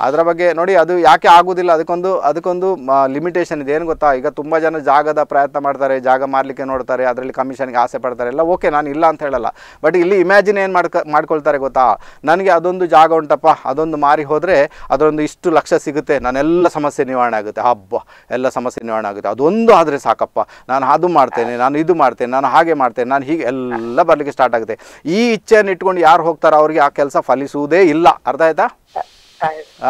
ಅದರ ಬಗ್ಗೆ ನೋಡಿ ಅದು ಯಾಕೆ ಆಗೋದಿಲ್ಲ ಅದಕ್ಕೊಂದು ಅದಕ್ಕೊಂದು ಲಿಮಿಟೇಷನ್ ಇದೆ ಏನು ಗೊತ್ತಾ ಈಗ ತುಂಬ ಜನ ಜಾಗದ ಪ್ರಯತ್ನ ಮಾಡ್ತಾರೆ ಜಾಗ ಮಾರಲಿಕ್ಕೆ ನೋಡ್ತಾರೆ ಅದರಲ್ಲಿ ಕಮಿಷನ್ಗೆ ಆಸೆ ಪಡ್ತಾರೆ ಎಲ್ಲ ಓಕೆ ನಾನು ಇಲ್ಲ ಅಂತ ಹೇಳಲ್ಲ ಬಟ್ ಇಲ್ಲಿ ಇಮ್ಯಾಜಿನ್ ಏನು ಮಾಡ್ಕ ಮಾಡ್ಕೊಳ್ತಾರೆ ಗೊತ್ತಾ ನನಗೆ ಅದೊಂದು ಜಾಗ ಉಂಟಪ್ಪ ಅದೊಂದು ಮಾರಿ ಹೋದರೆ ಅದರೊಂದು ಇಷ್ಟು ಲಕ್ಷ ಸಿಗುತ್ತೆ ನಾನೆಲ್ಲ ಸಮಸ್ಯೆ ನಿವಾರಣೆ ಆಗುತ್ತೆ ಹಬ್ಬ ಎಲ್ಲ ಸಮಸ್ಯೆ ನಿವಾರಣೆ ಆಗುತ್ತೆ ಅದೊಂದು ಆದರೆ ಸಾಕಪ್ಪ ನಾನು ಅದು ಮಾಡ್ತೇನೆ ನಾನು ಇದು ಮಾಡ್ತೇನೆ ನಾನು ಹಾಗೆ ಮಾಡ್ತೇನೆ ನಾನು ಹೀಗೆ ಎಲ್ಲ ಬರಲಿಕ್ಕೆ ಸ್ಟಾರ್ಟ್ ಆಗುತ್ತೆ ಈ ಇಚ್ಛೆಯನ್ನು ಇಟ್ಕೊಂಡು ಯಾರು ಹೋಗ್ತಾರೋ ಅವ್ರಿಗೆ ಆ ಕೆಲಸ ಫಲಿಸುವುದೇ ಇಲ್ಲ ಅರ್ಥ ಆಯ್ತಾ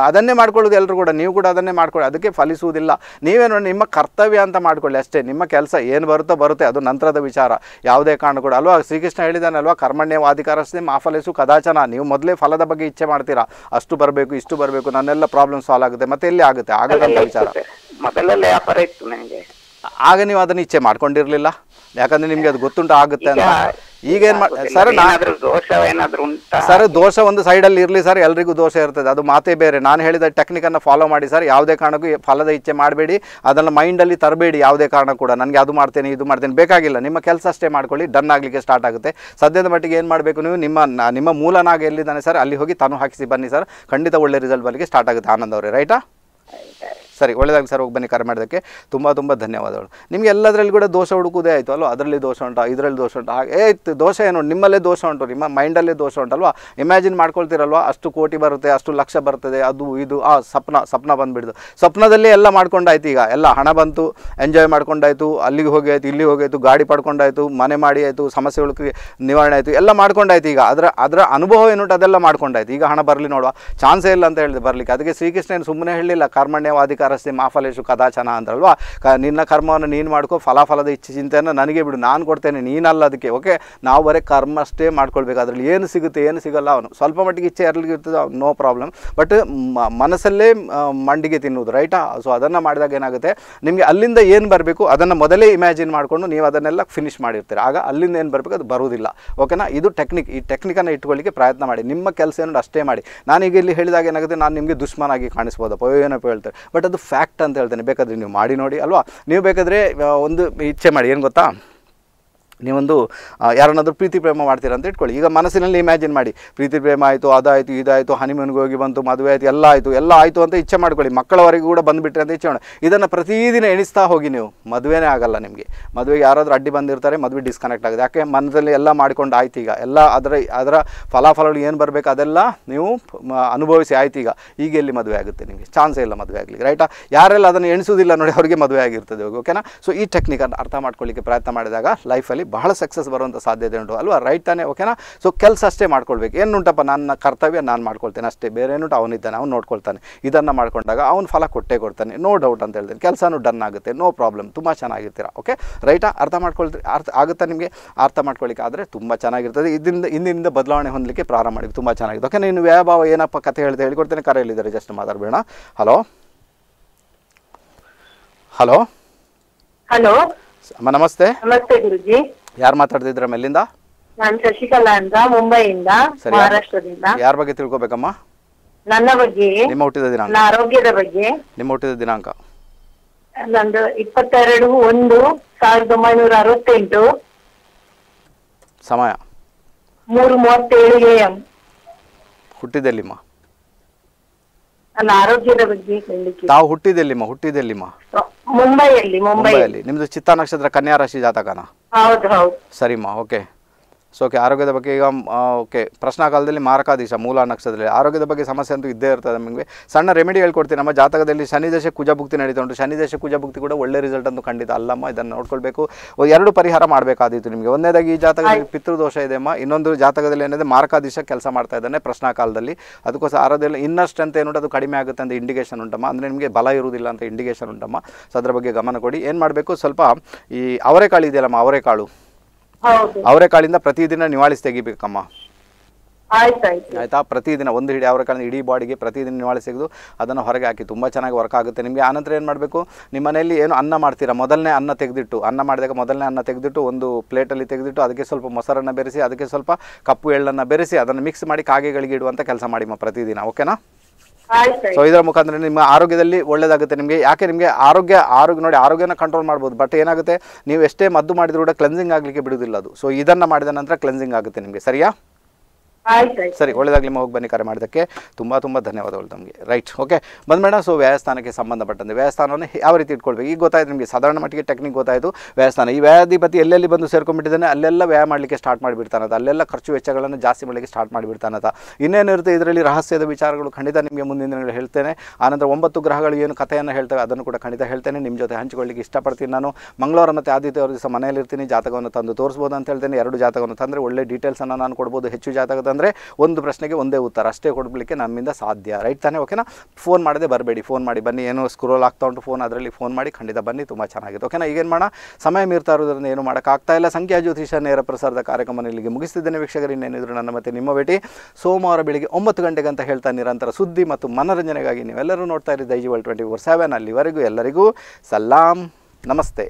ಅದನ್ನೇ ಮಾಡ್ಕೊಳ್ಳೋದು ಎಲ್ಲರೂ ಕೂಡ ನೀವು ಕೂಡ ಅದನ್ನೇ ಮಾಡ್ಕೊಳ್ಳಿ ಅದಕ್ಕೆ ಫಲಿಸುವುದಿಲ್ಲ ನೀವೇನು ನಿಮ್ಮ ಕರ್ತವ್ಯ ಅಂತ ಮಾಡ್ಕೊಳ್ಳಿ ಅಷ್ಟೇ ನಿಮ್ಮ ಕೆಲಸ ಏನು ಬರುತ್ತೋ ಬರುತ್ತೆ ಅದು ನಂತರದ ವಿಚಾರ ಯಾವುದೇ ಕಾರಣ ಕೂಡ ಅಲ್ವಾ ಶ್ರೀಕೃಷ್ಣ ಹೇಳಿದಾನಲ್ವಾ ಕರ್ಮಣ್ಯವಾಧಿಕಾರಸ್ಥೆ ಮಾ ಫಲಿಸು ಕದಾಚನ ನೀವು ಮೊದಲೇ ಫಲದ ಬಗ್ಗೆ ಇಚ್ಛೆ ಮಾಡ್ತೀರಾ ಅಷ್ಟು ಬರಬೇಕು ಇಷ್ಟು ಬರಬೇಕು ನನ್ನೆಲ್ಲ ಪ್ರಾಬ್ಲಮ್ ಸಾಲ್ವ್ ಆಗುತ್ತೆ ಮತ್ತೆ ಎಲ್ಲಿ ಆಗುತ್ತೆ ಆಗದಂತ ವಿಚಾರ ಆಗ ನೀವು ಅದನ್ನ ಇಚ್ಛೆ ಮಾಡ್ಕೊಂಡಿರ್ಲಿಲ್ಲ ಯಾಕಂದ್ರೆ ನಿಮ್ಗೆ ಅದು ಗೊತ್ತುಂಟು ಆಗುತ್ತೆ ಅಂತ ಈಗ ಏನ್ ಸರ್ ಸರ್ ದೋಷ ಒಂದು ಸೈಡ್ ಅಲ್ಲಿ ಇರ್ಲಿ ಸರ್ ಎಲ್ರಿಗೂ ದೋಷ ಇರ್ತದೆ ಅದು ಮಾತೇ ಬೇರೆ ನಾನು ಹೇಳಿದ ಟೆಕ್ನಿಕ್ ಅನ್ನ ಫಾಲೋ ಮಾಡಿ ಸರ್ ಯಾವುದೇ ಕಾರಣಕ್ಕೂ ಫಲದ ಇಚ್ಛೆ ಮಾಡಬೇಡಿ ಅದನ್ನ ಮೈಂಡ್ ಅಲ್ಲಿ ತರಬೇಡಿ ಯಾವುದೇ ಕಾರಣ ಕೂಡ ನನಗೆ ಅದು ಮಾಡ್ತೇನೆ ಇದು ಮಾಡ್ತೇನೆ ಬೇಕಾಗಿಲ್ಲ ನಿಮ್ಮ ಕೆಲಸ ಅಷ್ಟೇ ಮಾಡ್ಕೊಳ್ಳಿ ಡನ್ ಆಗಲಿಕ್ಕೆ ಸ್ಟಾರ್ಟ್ ಆಗುತ್ತೆ ಸದ್ಯದ ಮಟ್ಟಿಗೆ ಏನು ಮಾಡಬೇಕು ನೀವು ನಿಮ್ಮ ನಿಮ್ಮ ಮೂಲನಾಗ ಎಲ್ಲಿದ್ದಾನೆ ಸರ್ ಅಲ್ಲಿ ಹೋಗಿ ತಾನು ಹಾಕಿಸಿ ಬನ್ನಿ ಸರ್ ಖಂಡಿತ ಒಳ್ಳೆ ರಿಸಲ್ಟ್ ಬರಲಿಕ್ಕೆ ಸ್ಟಾರ್ಟ್ ಆಗುತ್ತೆ ಆನಂದ್ ಅವರೇ ರೈಟಾ ಸರಿ ಒಳ್ಳೆಯದಾಗಲಿ ಸರ್ ಹೋಗಿ ಬನ್ನಿ ಕರೆ ಮಾಡೋದಕ್ಕೆ ತುಂಬ ತುಂಬ ಧನ್ಯವಾದಗಳು ನಿಮಗೆ ಎಲ್ಲದರಲ್ಲಿ ಕೂಡ ದೋಷ ಹುಡುಕೋದೇ ಆಯಿತು ಅಲ್ವಾ ಅದರಲ್ಲಿ ದೋಷ ಉಂಟು ಇದರಲ್ಲಿ ದೋಷ ಉಂಟು ಏ ದೋಷ ಏನು ನಿಮ್ಮಲ್ಲೇ ದೋಷ ಉಂಟು ನಿಮ್ಮ ಮೈಂಡಲ್ಲೇ ದೋಷ ಉಂಟಲ್ವಾ ಇಮ್ಯಾಜಿನ್ ಮಾಡ್ಕೊಳ್ತಿರಲ್ವ ಅಷ್ಟು ಕೋಟಿ ಬರುತ್ತೆ ಅಷ್ಟು ಲಕ್ಷ ಬರ್ತದೆ ಅದು ಇದು ಆ ಸ್ವಪ್ನ ಸ್ವಪ್ನ ಬಂದುಬಿಡ್ದು ಸ್ವಪ್ನದಲ್ಲೇ ಎಲ್ಲ ಮಾಡ್ಕೊಂಡಾಯ್ತು ಈಗ ಎಲ್ಲ ಹಣ ಬಂತು ಎಂಜಾಯ್ ಮಾಡ್ಕೊಂಡಾಯ್ತು ಅಲ್ಲಿಗೆ ಹೋಗಿ ಆಯಿತು ಇಲ್ಲಿ ಹೋಗಿ ಗಾಡಿ ಪಡ್ಕೊಂಡಾಯ್ತು ಮನೆ ಮಾಡಿ ಆಯಿತು ಸಮಸ್ಯೆಗಳು ನಿವಾರಣೆ ಆಯಿತು ಎಲ್ಲ ಮಾಡ್ಕೊಂಡಾಯ್ತು ಈಗ ಅದರ ಅದರ ಅನುಭವ ಏನುಂಟು ಅದೆಲ್ಲ ಮಾಡ್ಕೊಂಡಾಯ್ತು ಈಗ ಹಣ ಬರಲಿ ನೋಡುವ ಚಾನ್ಸೇ ಇಲ್ಲ ಅಂತ ಹೇಳಿದೆ ಬರಲಿಕ್ಕೆ ಅದಕ್ಕೆ ಶ್ರೀಕೃಷ್ಣ ಏನು ಸುಮ್ಮನೆ ಹೇಳಲಿಲ್ಲ ಕಾರ್ಮಣ್ಯ ಪುಣ್ಯವಾಧಿಕಾರಸ್ತಿ ಮಾಫಲೇಶು ಕದಾಚನ ಅಂದ್ರಲ್ವಾ ಕ ನಿನ್ನ ಕರ್ಮವನ್ನು ನೀನು ಮಾಡ್ಕೊ ಫಲಾಫಲದ ಇಚ್ಛೆ ಚಿಂತೆಯನ್ನು ನನಗೆ ಬಿಡು ನಾನು ಕೊಡ್ತೇನೆ ನೀನಲ್ಲ ಅದಕ್ಕೆ ಓಕೆ ನಾವು ಬರೀ ಕರ್ಮ ಅಷ್ಟೇ ಮಾಡ್ಕೊಳ್ಬೇಕು ಅದರಲ್ಲಿ ಏನು ಸಿಗುತ್ತೆ ಏನು ಸಿಗೋಲ್ಲ ಅವನು ಸ್ವಲ್ಪ ಮಟ್ಟಿಗೆ ಇಚ್ಛೆ ಎರಲಿಗಿರ್ತದೆ ನೋ ಪ್ರಾಬ್ಲಮ್ ಬಟ್ ಮನಸ್ಸಲ್ಲೇ ಮಂಡಿಗೆ ತಿನ್ನುವುದು ರೈಟಾ ಸೊ ಅದನ್ನು ಮಾಡಿದಾಗ ಏನಾಗುತ್ತೆ ನಿಮಗೆ ಅಲ್ಲಿಂದ ಏನು ಬರಬೇಕು ಅದನ್ನು ಮೊದಲೇ ಇಮ್ಯಾಜಿನ್ ಮಾಡಿಕೊಂಡು ನೀವು ಅದನ್ನೆಲ್ಲ ಫಿನಿಶ್ ಮಾಡಿರ್ತೀರಿ ಆಗ ಅಲ್ಲಿಂದ ಏನು ಬರಬೇಕು ಅದು ಬರುವುದಿಲ್ಲ ಓಕೆನಾ ಇದು ಟೆಕ್ನಿಕ್ ಈ ಟೆಕ್ನಿಕನ್ನು ಇಟ್ಕೊಳ್ಳಿಕ್ಕೆ ಪ್ರಯತ್ನ ಮಾಡಿ ನಿಮ್ಮ ಕೆಲಸ ಏನು ಅಷ್ಟೇ ಮಾಡಿ ನಾನೀಗ ಇಲ್ಲಿ ಹೇಳಿದಾಗ ಏನಾಗುತ್ತೆ ನಾನು ನಿಮಗೆ ದುಶ್ಮನಾಗಿ ಕಾಣಿಸ್ಬೋದಪ್ಪ ಏನಪ್ಪ ಹೇಳ್ತಾರೆ ಬಟ್ ಅದು ಫ್ಯಾಕ್ಟ್ ಅಂತ ಹೇಳ್ತೇನೆ ಬೇಕಾದರೆ ನೀವು ಮಾಡಿ ನೋಡಿ ಅಲ್ವಾ ನೀವು ಬೇಕಾದರೆ ಒಂದು ಇಚ್ಛೆ ಮಾಡಿ ಏನು ಗೊತ್ತಾ ನೀವೊಂದು ಯಾರನ್ನಾದರೂ ಪ್ರೀತಿ ಪ್ರೇಮ ಮಾಡ್ತೀರ ಅಂತ ಇಟ್ಕೊಳ್ಳಿ ಈಗ ಮನಸ್ಸಿನಲ್ಲಿ ಇಮ್ಯಾಜಿನ್ ಮಾಡಿ ಪ್ರೀತಿ ಪ್ರೇಮ ಆಯಿತು ಅದಾಯಿತು ಇದಾಯಿತು ಹನಿಮೂನ್ಗೆ ಹೋಗಿ ಬಂತು ಮದುವೆ ಆಯಿತು ಎಲ್ಲ ಆಯಿತು ಎಲ್ಲ ಆಯಿತು ಅಂತ ಇಚ್ಛೆ ಮಾಡ್ಕೊಳ್ಳಿ ಮಕ್ಕಳವರೆಗೂ ಕೂಡ ಬಂದುಬಿಟ್ರೆ ಅಂತ ಇಚ್ಛೆ ಮಾಡಿ ಇದನ್ನು ಪ್ರತಿದಿನ ಎಣಿಸ್ತಾ ಹೋಗಿ ನೀವು ಮದುವೆನೇ ಆಗಲ್ಲ ನಿಮಗೆ ಮದುವೆಗೆ ಯಾರಾದರೂ ಅಡ್ಡಿ ಬಂದಿರ್ತಾರೆ ಮದುವೆ ಡಿಸ್ಕನೆಕ್ಟ್ ಆಗಿದೆ ಯಾಕೆ ಮನದಲ್ಲಿ ಎಲ್ಲ ಮಾಡಿಕೊಂಡು ಆಯ್ತು ಈಗ ಎಲ್ಲ ಅದರ ಅದರ ಫಲಾಫಲಗಳು ಏನು ಬರಬೇಕು ಅದೆಲ್ಲ ನೀವು ಅನುಭವಿಸಿ ಆಯ್ತು ಈಗ ಈಗ ಎಲ್ಲಿ ಮದುವೆ ಆಗುತ್ತೆ ನಿಮಗೆ ಚಾನ್ಸೇ ಇಲ್ಲ ಮದುವೆ ಆಗಲಿ ರೈಟಾ ಯಾರೆಲ್ಲ ಅದನ್ನು ಎಣಿಸೋದಿಲ್ಲ ನೋಡಿ ಅವರಿಗೆ ಮದುವೆ ಆಗಿರ್ತದೆ ಓಕೆನಾ ಸೊ ಈ ಟೆಕ್ನಿಕನ್ನು ಅರ್ಥ ಮಾಡ್ಕೊಳ್ಳಿಕ್ಕೆ ಪ್ರಯತ್ನ ಮಾಡಿದಾಗ ಲೈಫಲ್ಲಿ ಬಹಳ ಸಕ್ಸಸ್ ಬರುವಂಥ ಸಾಧ್ಯತೆ ಉಂಟು ಅಲ್ವಾ ರೈಟ್ ತಾನೇ ಓಕೆನಾ ಸೊ ಕೆಲಸ ಅಷ್ಟೇ ಮಾಡ್ಕೊಳ್ಬೇಕು ಏನು ಉಂಟಪ್ಪ ನನ್ನ ಕರ್ತವ್ಯ ನಾನು ಮಾಡ್ಕೊಳ್ತೇನೆ ಅಷ್ಟೇ ಬೇರೆ ಏನುಂಟು ಅವನಿದ್ದಾನೆ ಅವ್ನು ನೋಡ್ಕೊಳ್ತಾನೆ ಇದನ್ನು ಮಾಡ್ಕೊಂಡಾಗ ಅವ್ನು ಫಲ ಕೊಟ್ಟೇ ಕೊಡ್ತಾನೆ ನೋ ಡೌಟ್ ಅಂತ ಹೇಳ್ತೀನಿ ಕೆಲಸನೂ ಡನ್ ಆಗುತ್ತೆ ನೋ ಪ್ರಾಬ್ಲಮ್ ತುಂಬ ಚೆನ್ನಾಗಿರ್ತೀರಾ ಓಕೆ ರೈಟಾ ಅರ್ಥ ಮಾಡ್ಕೊಳ್ತೀರಿ ಅರ್ಥ ಆಗುತ್ತಾ ನಿಮಗೆ ಅರ್ಥ ಮಾಡ್ಕೊಳ್ಳಿಕ್ಕೆ ಆದರೆ ತುಂಬ ಚೆನ್ನಾಗಿರ್ತದೆ ಇದರಿಂದ ಇಂದಿನಿಂದ ಬದಲಾವಣೆ ಹೊಂದಲಿಕ್ಕೆ ಪ್ರಾರಂಭ ಮಾಡಿ ತುಂಬ ಚೆನ್ನಾಗಿದೆ ಓಕೆ ನೀನು ವ್ಯಾಭಾವ ಏನಪ್ಪ ಕಥೆ ಹೇಳಿ ಹೇಳ್ಕೊಡ್ತೇನೆ ಕರೆಯಲ್ಲಿದ್ದಾರೆ ಜಸ್ಟ್ ಮಾತಾಡಬೇಡ ಹಲೋ ಹಲೋ ಹಲೋ ನಮಸ್ತೆ ನಮಸ್ತೆ ಗುರುಜಿ ಯಾರು ಮಾತಾಡ್ತಿದ್ರ ಮೇಲಿಂದ ನಾನು ಮಹಾರಾಷ್ಟ್ರದಿಂದ ಯಾರ ಬಗ್ಗೆ ತಿಳ್ಕೊಬೇಕಮ್ಮ ನನ್ನ ಬಗ್ಗೆ ನಿಮ್ಮ ಹುಟ್ಟಿದ ದಿನಾಂಕ ಆರೋಗ್ಯದ ಬಗ್ಗೆ ನಿಮ್ಮ ಹುಟ್ಟಿದ ದಿನಾಂಕ ನಂದು ಇಪ್ಪತ್ತೆರಡು ಒಂದು ಸಾವಿರದ ಒಂಬೈನೂರ ಅರವತ್ತೆಂಟು ಸಮಯ ಮೂರು ಮೂವತ್ತೇಳು ಎ ಎಂ ನನ್ನ ಆರೋಗ್ಯದ ಬಗ್ಗೆ ಹೇಳಲಿಕ್ಕೆ ತಾವು ಹುಟ್ಟಿದಲ್ಲಿಮ್ಮ ಹುಟ್ಟಿದಲ್ಲಿಮ್ಮ ಮುಂಬೈಯಲ್ಲಿ ಮುಂಬೈಯಲ್ಲಿ ನಿಮ್ದು ಚಿತ್ತ ನಕ್ಷತ್ರ ಕನ್ಯಾ ರಾಶಿ ಜಾತಕನ ಹೌದು ಹೌದು ಸರಿಮ್ಮ ಓಕೆ ಸೊ ಓಕೆ ಆರೋಗ್ಯದ ಬಗ್ಗೆ ಈಗ ಓಕೆ ಪ್ರಶ್ನಾ ಕಾಲದಲ್ಲಿ ಮೂಲ ನಕ್ಷತ್ರದಲ್ಲಿ ಆರೋಗ್ಯದ ಬಗ್ಗೆ ಸಮಸ್ಯೆ ಅಂತೂ ಇದ್ದೇ ಇರ್ತದೆ ನಮಗೆ ಸಣ್ಣ ರೆಮಿಡಿ ಹೇಳ್ಕೊಡ್ತೀನಿ ನಮ್ಮ ಜಾತಕದಲ್ಲಿ ಶನಿದೇಶ ಕುಜಭುಕ್ತಿ ನಡೀತಾ ಉಂಟು ಶನಿ ಕುಜಭುಕ್ತಿ ಕೂಡ ಒಳ್ಳೆ ರಿಸಲ್ಟ್ ಅಂತೂ ಖಂಡಿತ ಅಲ್ಲಮ್ಮ ಇದನ್ನು ನೋಡ್ಕೊಳ್ಬೇಕು ಎರಡು ಪರಿಹಾರ ಮಾಡಬೇಕಾದೀತು ನಿಮಗೆ ಒಂದೇದಾಗಿ ಈ ಜಾತಕದಲ್ಲಿ ಪಿತೃದೋಷ ಅಮ್ಮ ಇನ್ನೊಂದು ಜಾತಕದಲ್ಲಿ ಏನಿದೆ ಮಾರಕಾದೀಶ ಕೆಲಸ ಮಾಡ್ತಾ ಇದ್ದಾನೆ ಪ್ರಶ್ನಾ ಕಾಲದಲ್ಲಿ ಅದಕ್ಕೋಸ್ಕರ ಆರೋಗ್ಯದಲ್ಲಿ ಇನ್ನಷ್ಟು ಅಂತ ಏನುಂಟು ಅದು ಕಡಿಮೆ ಆಗುತ್ತೆ ಅಂತ ಇಂಡಿಕೇಶನ್ ಉಂಟಮ್ಮ ಅಂದರೆ ನಿಮಗೆ ಬಲ ಇರುವುದಿಲ್ಲ ಅಂತ ಇಂಡಿಕೇಶನ್ ಉಂಟಮ್ಮ ಸೊ ಅದರ ಬಗ್ಗೆ ಗಮನ ಕೊಡಿ ಏನು ಮಾಡಬೇಕು ಸ್ವಲ್ಪ ಈ ಅವರೆಕಾಳು ಇದೆಯಲ್ಲಮ್ಮ ಅವರೆಕಾಳು ಅವರೆಕಾಳಿಂದ ಪ್ರತಿದಿನ ನಿವಾಳಿಸಿ ತೆಗಿಬೇಕಮ್ಮ ಆಯ್ತಾ ಪ್ರತಿದಿನ ಒಂದು ಹಿಡಿ ಅವರೆಕಾಳಿನ ಇಡೀ ಬಾಡಿಗೆ ಪ್ರತಿದಿನ ನಿವಾಳಿ ತೆಗೆದು ಅದನ್ನು ಹೊರಗೆ ಹಾಕಿ ತುಂಬಾ ಚೆನ್ನಾಗಿ ವರ್ಕ್ ಆಗುತ್ತೆ ನಿಮಗೆ ಆನಂತರ ಏನು ಮಾಡಬೇಕು ನಿಮ್ಮ ಮನೆಯಲ್ಲಿ ಏನು ಅನ್ನ ಮಾಡ್ತೀರಾ ಮೊದಲನೇ ಅನ್ನ ತೆಗೆದಿಟ್ಟು ಅನ್ನ ಮಾಡಿದಾಗ ಮೊದಲನೇ ಅನ್ನ ತೆಗೆದಿಟ್ಟು ಒಂದು ಪ್ಲೇಟಲ್ಲಿ ತೆಗೆದಿಟ್ಟು ಅದಕ್ಕೆ ಸ್ವಲ್ಪ ಮೊಸರನ್ನ ಬೆರೆಸಿ ಅದಕ್ಕೆ ಸ್ವಲ್ಪ ಕಪ್ಪು ಎಳ್ಳನ್ನು ಬೆರೆಸಿ ಅದನ್ನು ಮಿಕ್ಸ್ ಮಾಡಿ ಕಾಗೆಗಳಿಗೆ ಇಡುವಂಥ ಕೆಲಸ ಮಾಡಿಮ್ಮ ಪ್ರತಿದಿನ ಓಕೆನಾ ಸೊ ಇದರ ಮುಖಾಂತರ ನಿಮ್ಮ ಆರೋಗ್ಯದಲ್ಲಿ ಒಳ್ಳೇದಾಗುತ್ತೆ ನಿಮಗೆ ಯಾಕೆ ನಿಮಗೆ ಆರೋಗ್ಯ ಆರೋಗ್ಯ ನೋಡಿ ಆರೋಗ್ಯನ ಕಂಟ್ರೋಲ್ ಮಾಡ್ಬೋದು ಬಟ್ ಏನಾಗುತ್ತೆ ನೀವು ಎಷ್ಟೇ ಮದ್ದು ಮಾಡಿದ್ರು ಕೂಡ ಕ್ಲೆನ್ಸಿಂಗ್ ಆಗಲಿಕ್ಕೆ ಬಿಡುವುದಿಲ್ಲ ಅದು ಸೊ ಇದನ್ನು ಮಾಡಿದ ನಂತರ ಕ್ಲೆನ್ಸಿಂಗ್ ಆಗುತ್ತೆ ನಿಮಗೆ ಸರಿಯಾ ಸರಿ ಒಳ್ಳೆದಾಗಲಿ ಹೋಗಿ ಬನ್ನಿ ಕರೆ ಮಾಡೋದಕ್ಕೆ ತುಂಬಾ ತುಂಬಾ ಧನ್ಯವಾದಗಳು ನಮಗೆ ರೈಟ್ ಓಕೆ ಮೇಡಮ್ ಸೊ ವ್ಯಾಯಸ್ಥಾನಕ್ಕೆ ಸಂಬಂಧಪಟ್ಟಂತೆ ವ್ಯಾಯಸ್ಥಾನವನ್ನು ಯಾವ ರೀತಿ ಇಟ್ಕೊಳ್ಬೇಕು ಈಗ ಗೊತ್ತಾಯ್ತು ನಿಮಗೆ ಸಾಧಾರಣ ಮಟ್ಟಿಗೆ ಟೆಕ್ನಿಕ್ ಗೊತ್ತಾಯಿತು ವ್ಯಾಯಸ್ಥಾನ ಈ ವ್ಯಾಧಿಪತಿ ಎಲ್ಲೆಲ್ಲಿ ಬಂದು ಸೇರ್ಕೊಂಡ್ಬಿಟ್ಟಿದ್ದಾನೆ ಅಲ್ಲೆಲ್ಲ ವ್ಯಾಯ ಮಾಡಲಿಕ್ಕೆ ಸ್ಟಾರ್ಟ್ ಮಾಡಿಬಿಡ್ತಾನದ ಅಲ್ಲೆಲ್ಲ ಖರ್ಚು ವೆಚ್ಚಗಳನ್ನು ಜಾಸ್ತಿ ಮಾಡಲಿಕ್ಕೆ ಸ್ಟಾರ್ಟ್ ಮಾಡಿಬಿಡ್ತಾನದ ಇನ್ನೇನಿರುತ್ತೆ ಇದರಲ್ಲಿ ರಹಸ್ಯದ ವಿಚಾರಗಳು ಖಂಡಿತ ನಿಮಗೆ ಮುಂದಿನ ದಿನಗಳು ಹೇಳ್ತೇನೆ ಆನಂತರ ಒಂಬತ್ತು ಗ್ರಹಗಳು ಏನು ಕಥೆಯನ್ನು ಹೇಳ್ತವೆ ಅದನ್ನು ಕೂಡ ಖಂಡಿತ ಹೇಳ್ತೇನೆ ನಿಮ್ಮ ಜೊತೆ ಹಂಚಿಕೊಳ್ಳಲಿಕ್ಕೆ ಇಷ್ಟಪಡ್ತೀನಿ ನಾನು ಮಂಗಳವಾರ ಮತ್ತು ಆದಿತ್ಯವಾರ ಮನೆಯಲ್ಲಿ ಇರ್ತೀನಿ ಜಾತಕವನ್ನು ತಂದು ತೋರಿಸಬಹುದು ಅಂತ ಹೇಳ್ತೇನೆ ಎರಡು ಜಾತಕವನ್ನು ತಂದರೆ ಒಳ್ಳೆ ಡೀಟೇಲ್ಸನ್ನು ನಾನು ಕೊಡ್ಬೋದು ಹೆಚ್ಚು ಜಾತಕದ ಅಂದರೆ ಒಂದು ಪ್ರಶ್ನೆಗೆ ಒಂದೇ ಉತ್ತರ ಅಷ್ಟೇ ಕೊಡಲಿಕ್ಕೆ ನಮ್ಮಿಂದ ಸಾಧ್ಯ ರೈಟ್ ತಾನೇ ಓಕೆನಾ ಫೋನ್ ಮಾಡದೆ ಬರಬೇಡಿ ಫೋನ್ ಮಾಡಿ ಬನ್ನಿ ಏನು ಸ್ಕ್ರೋಲ್ ಆಗ್ತಾ ಉಂಟು ಫೋನ್ ಅದರಲ್ಲಿ ಫೋನ್ ಮಾಡಿ ಖಂಡಿತ ಬನ್ನಿ ತುಂಬ ಚೆನ್ನಾಗಿದೆ ಓಕೆನಾ ಈಗೇನು ಮಾಡೋಣ ಸಮಯ ಮೀರ್ತಾ ಇರೋದ್ರಿಂದ ಏನು ಮಾಡೋಕ್ಕಾಗ್ತಾ ಇಲ್ಲ ಸಂಖ್ಯಾ ಜ್ಯೋತಿಷ ನೇರ ಪ್ರಸಾರದ ಕಾರ್ಯಕ್ರಮ ಇಲ್ಲಿಗೆ ಮುಗಿಸ್ತಿದ್ದೇನೆ ವೀಕ್ಷಕರು ಇನ್ನೇನಿದ್ರು ನನ್ನ ಮತ್ತೆ ನಿಮ್ಮ ಭೇಟಿ ಸೋಮವಾರ ಬೆಳಿಗ್ಗೆ ಒಂಬತ್ತು ಗಂಟೆಗೆ ಅಂತ ಹೇಳ್ತಾ ನಿರಂತರ ಸುದ್ದಿ ಮತ್ತು ಮನರಂಜನೆಗಾಗಿ ನೀವೆಲ್ಲರೂ ನೋಡ್ತಾ ಇರಿ ದೈಜಿವಲ್ ಟ್ವೆಂಟಿ ಫೋರ್ ಸೆವೆನ್ ಅಲ್ಲಿವರೆಗೂ ಎಲ್ಲರಿಗೂ ಸಲಾಂ ನಮಸ್ತೆ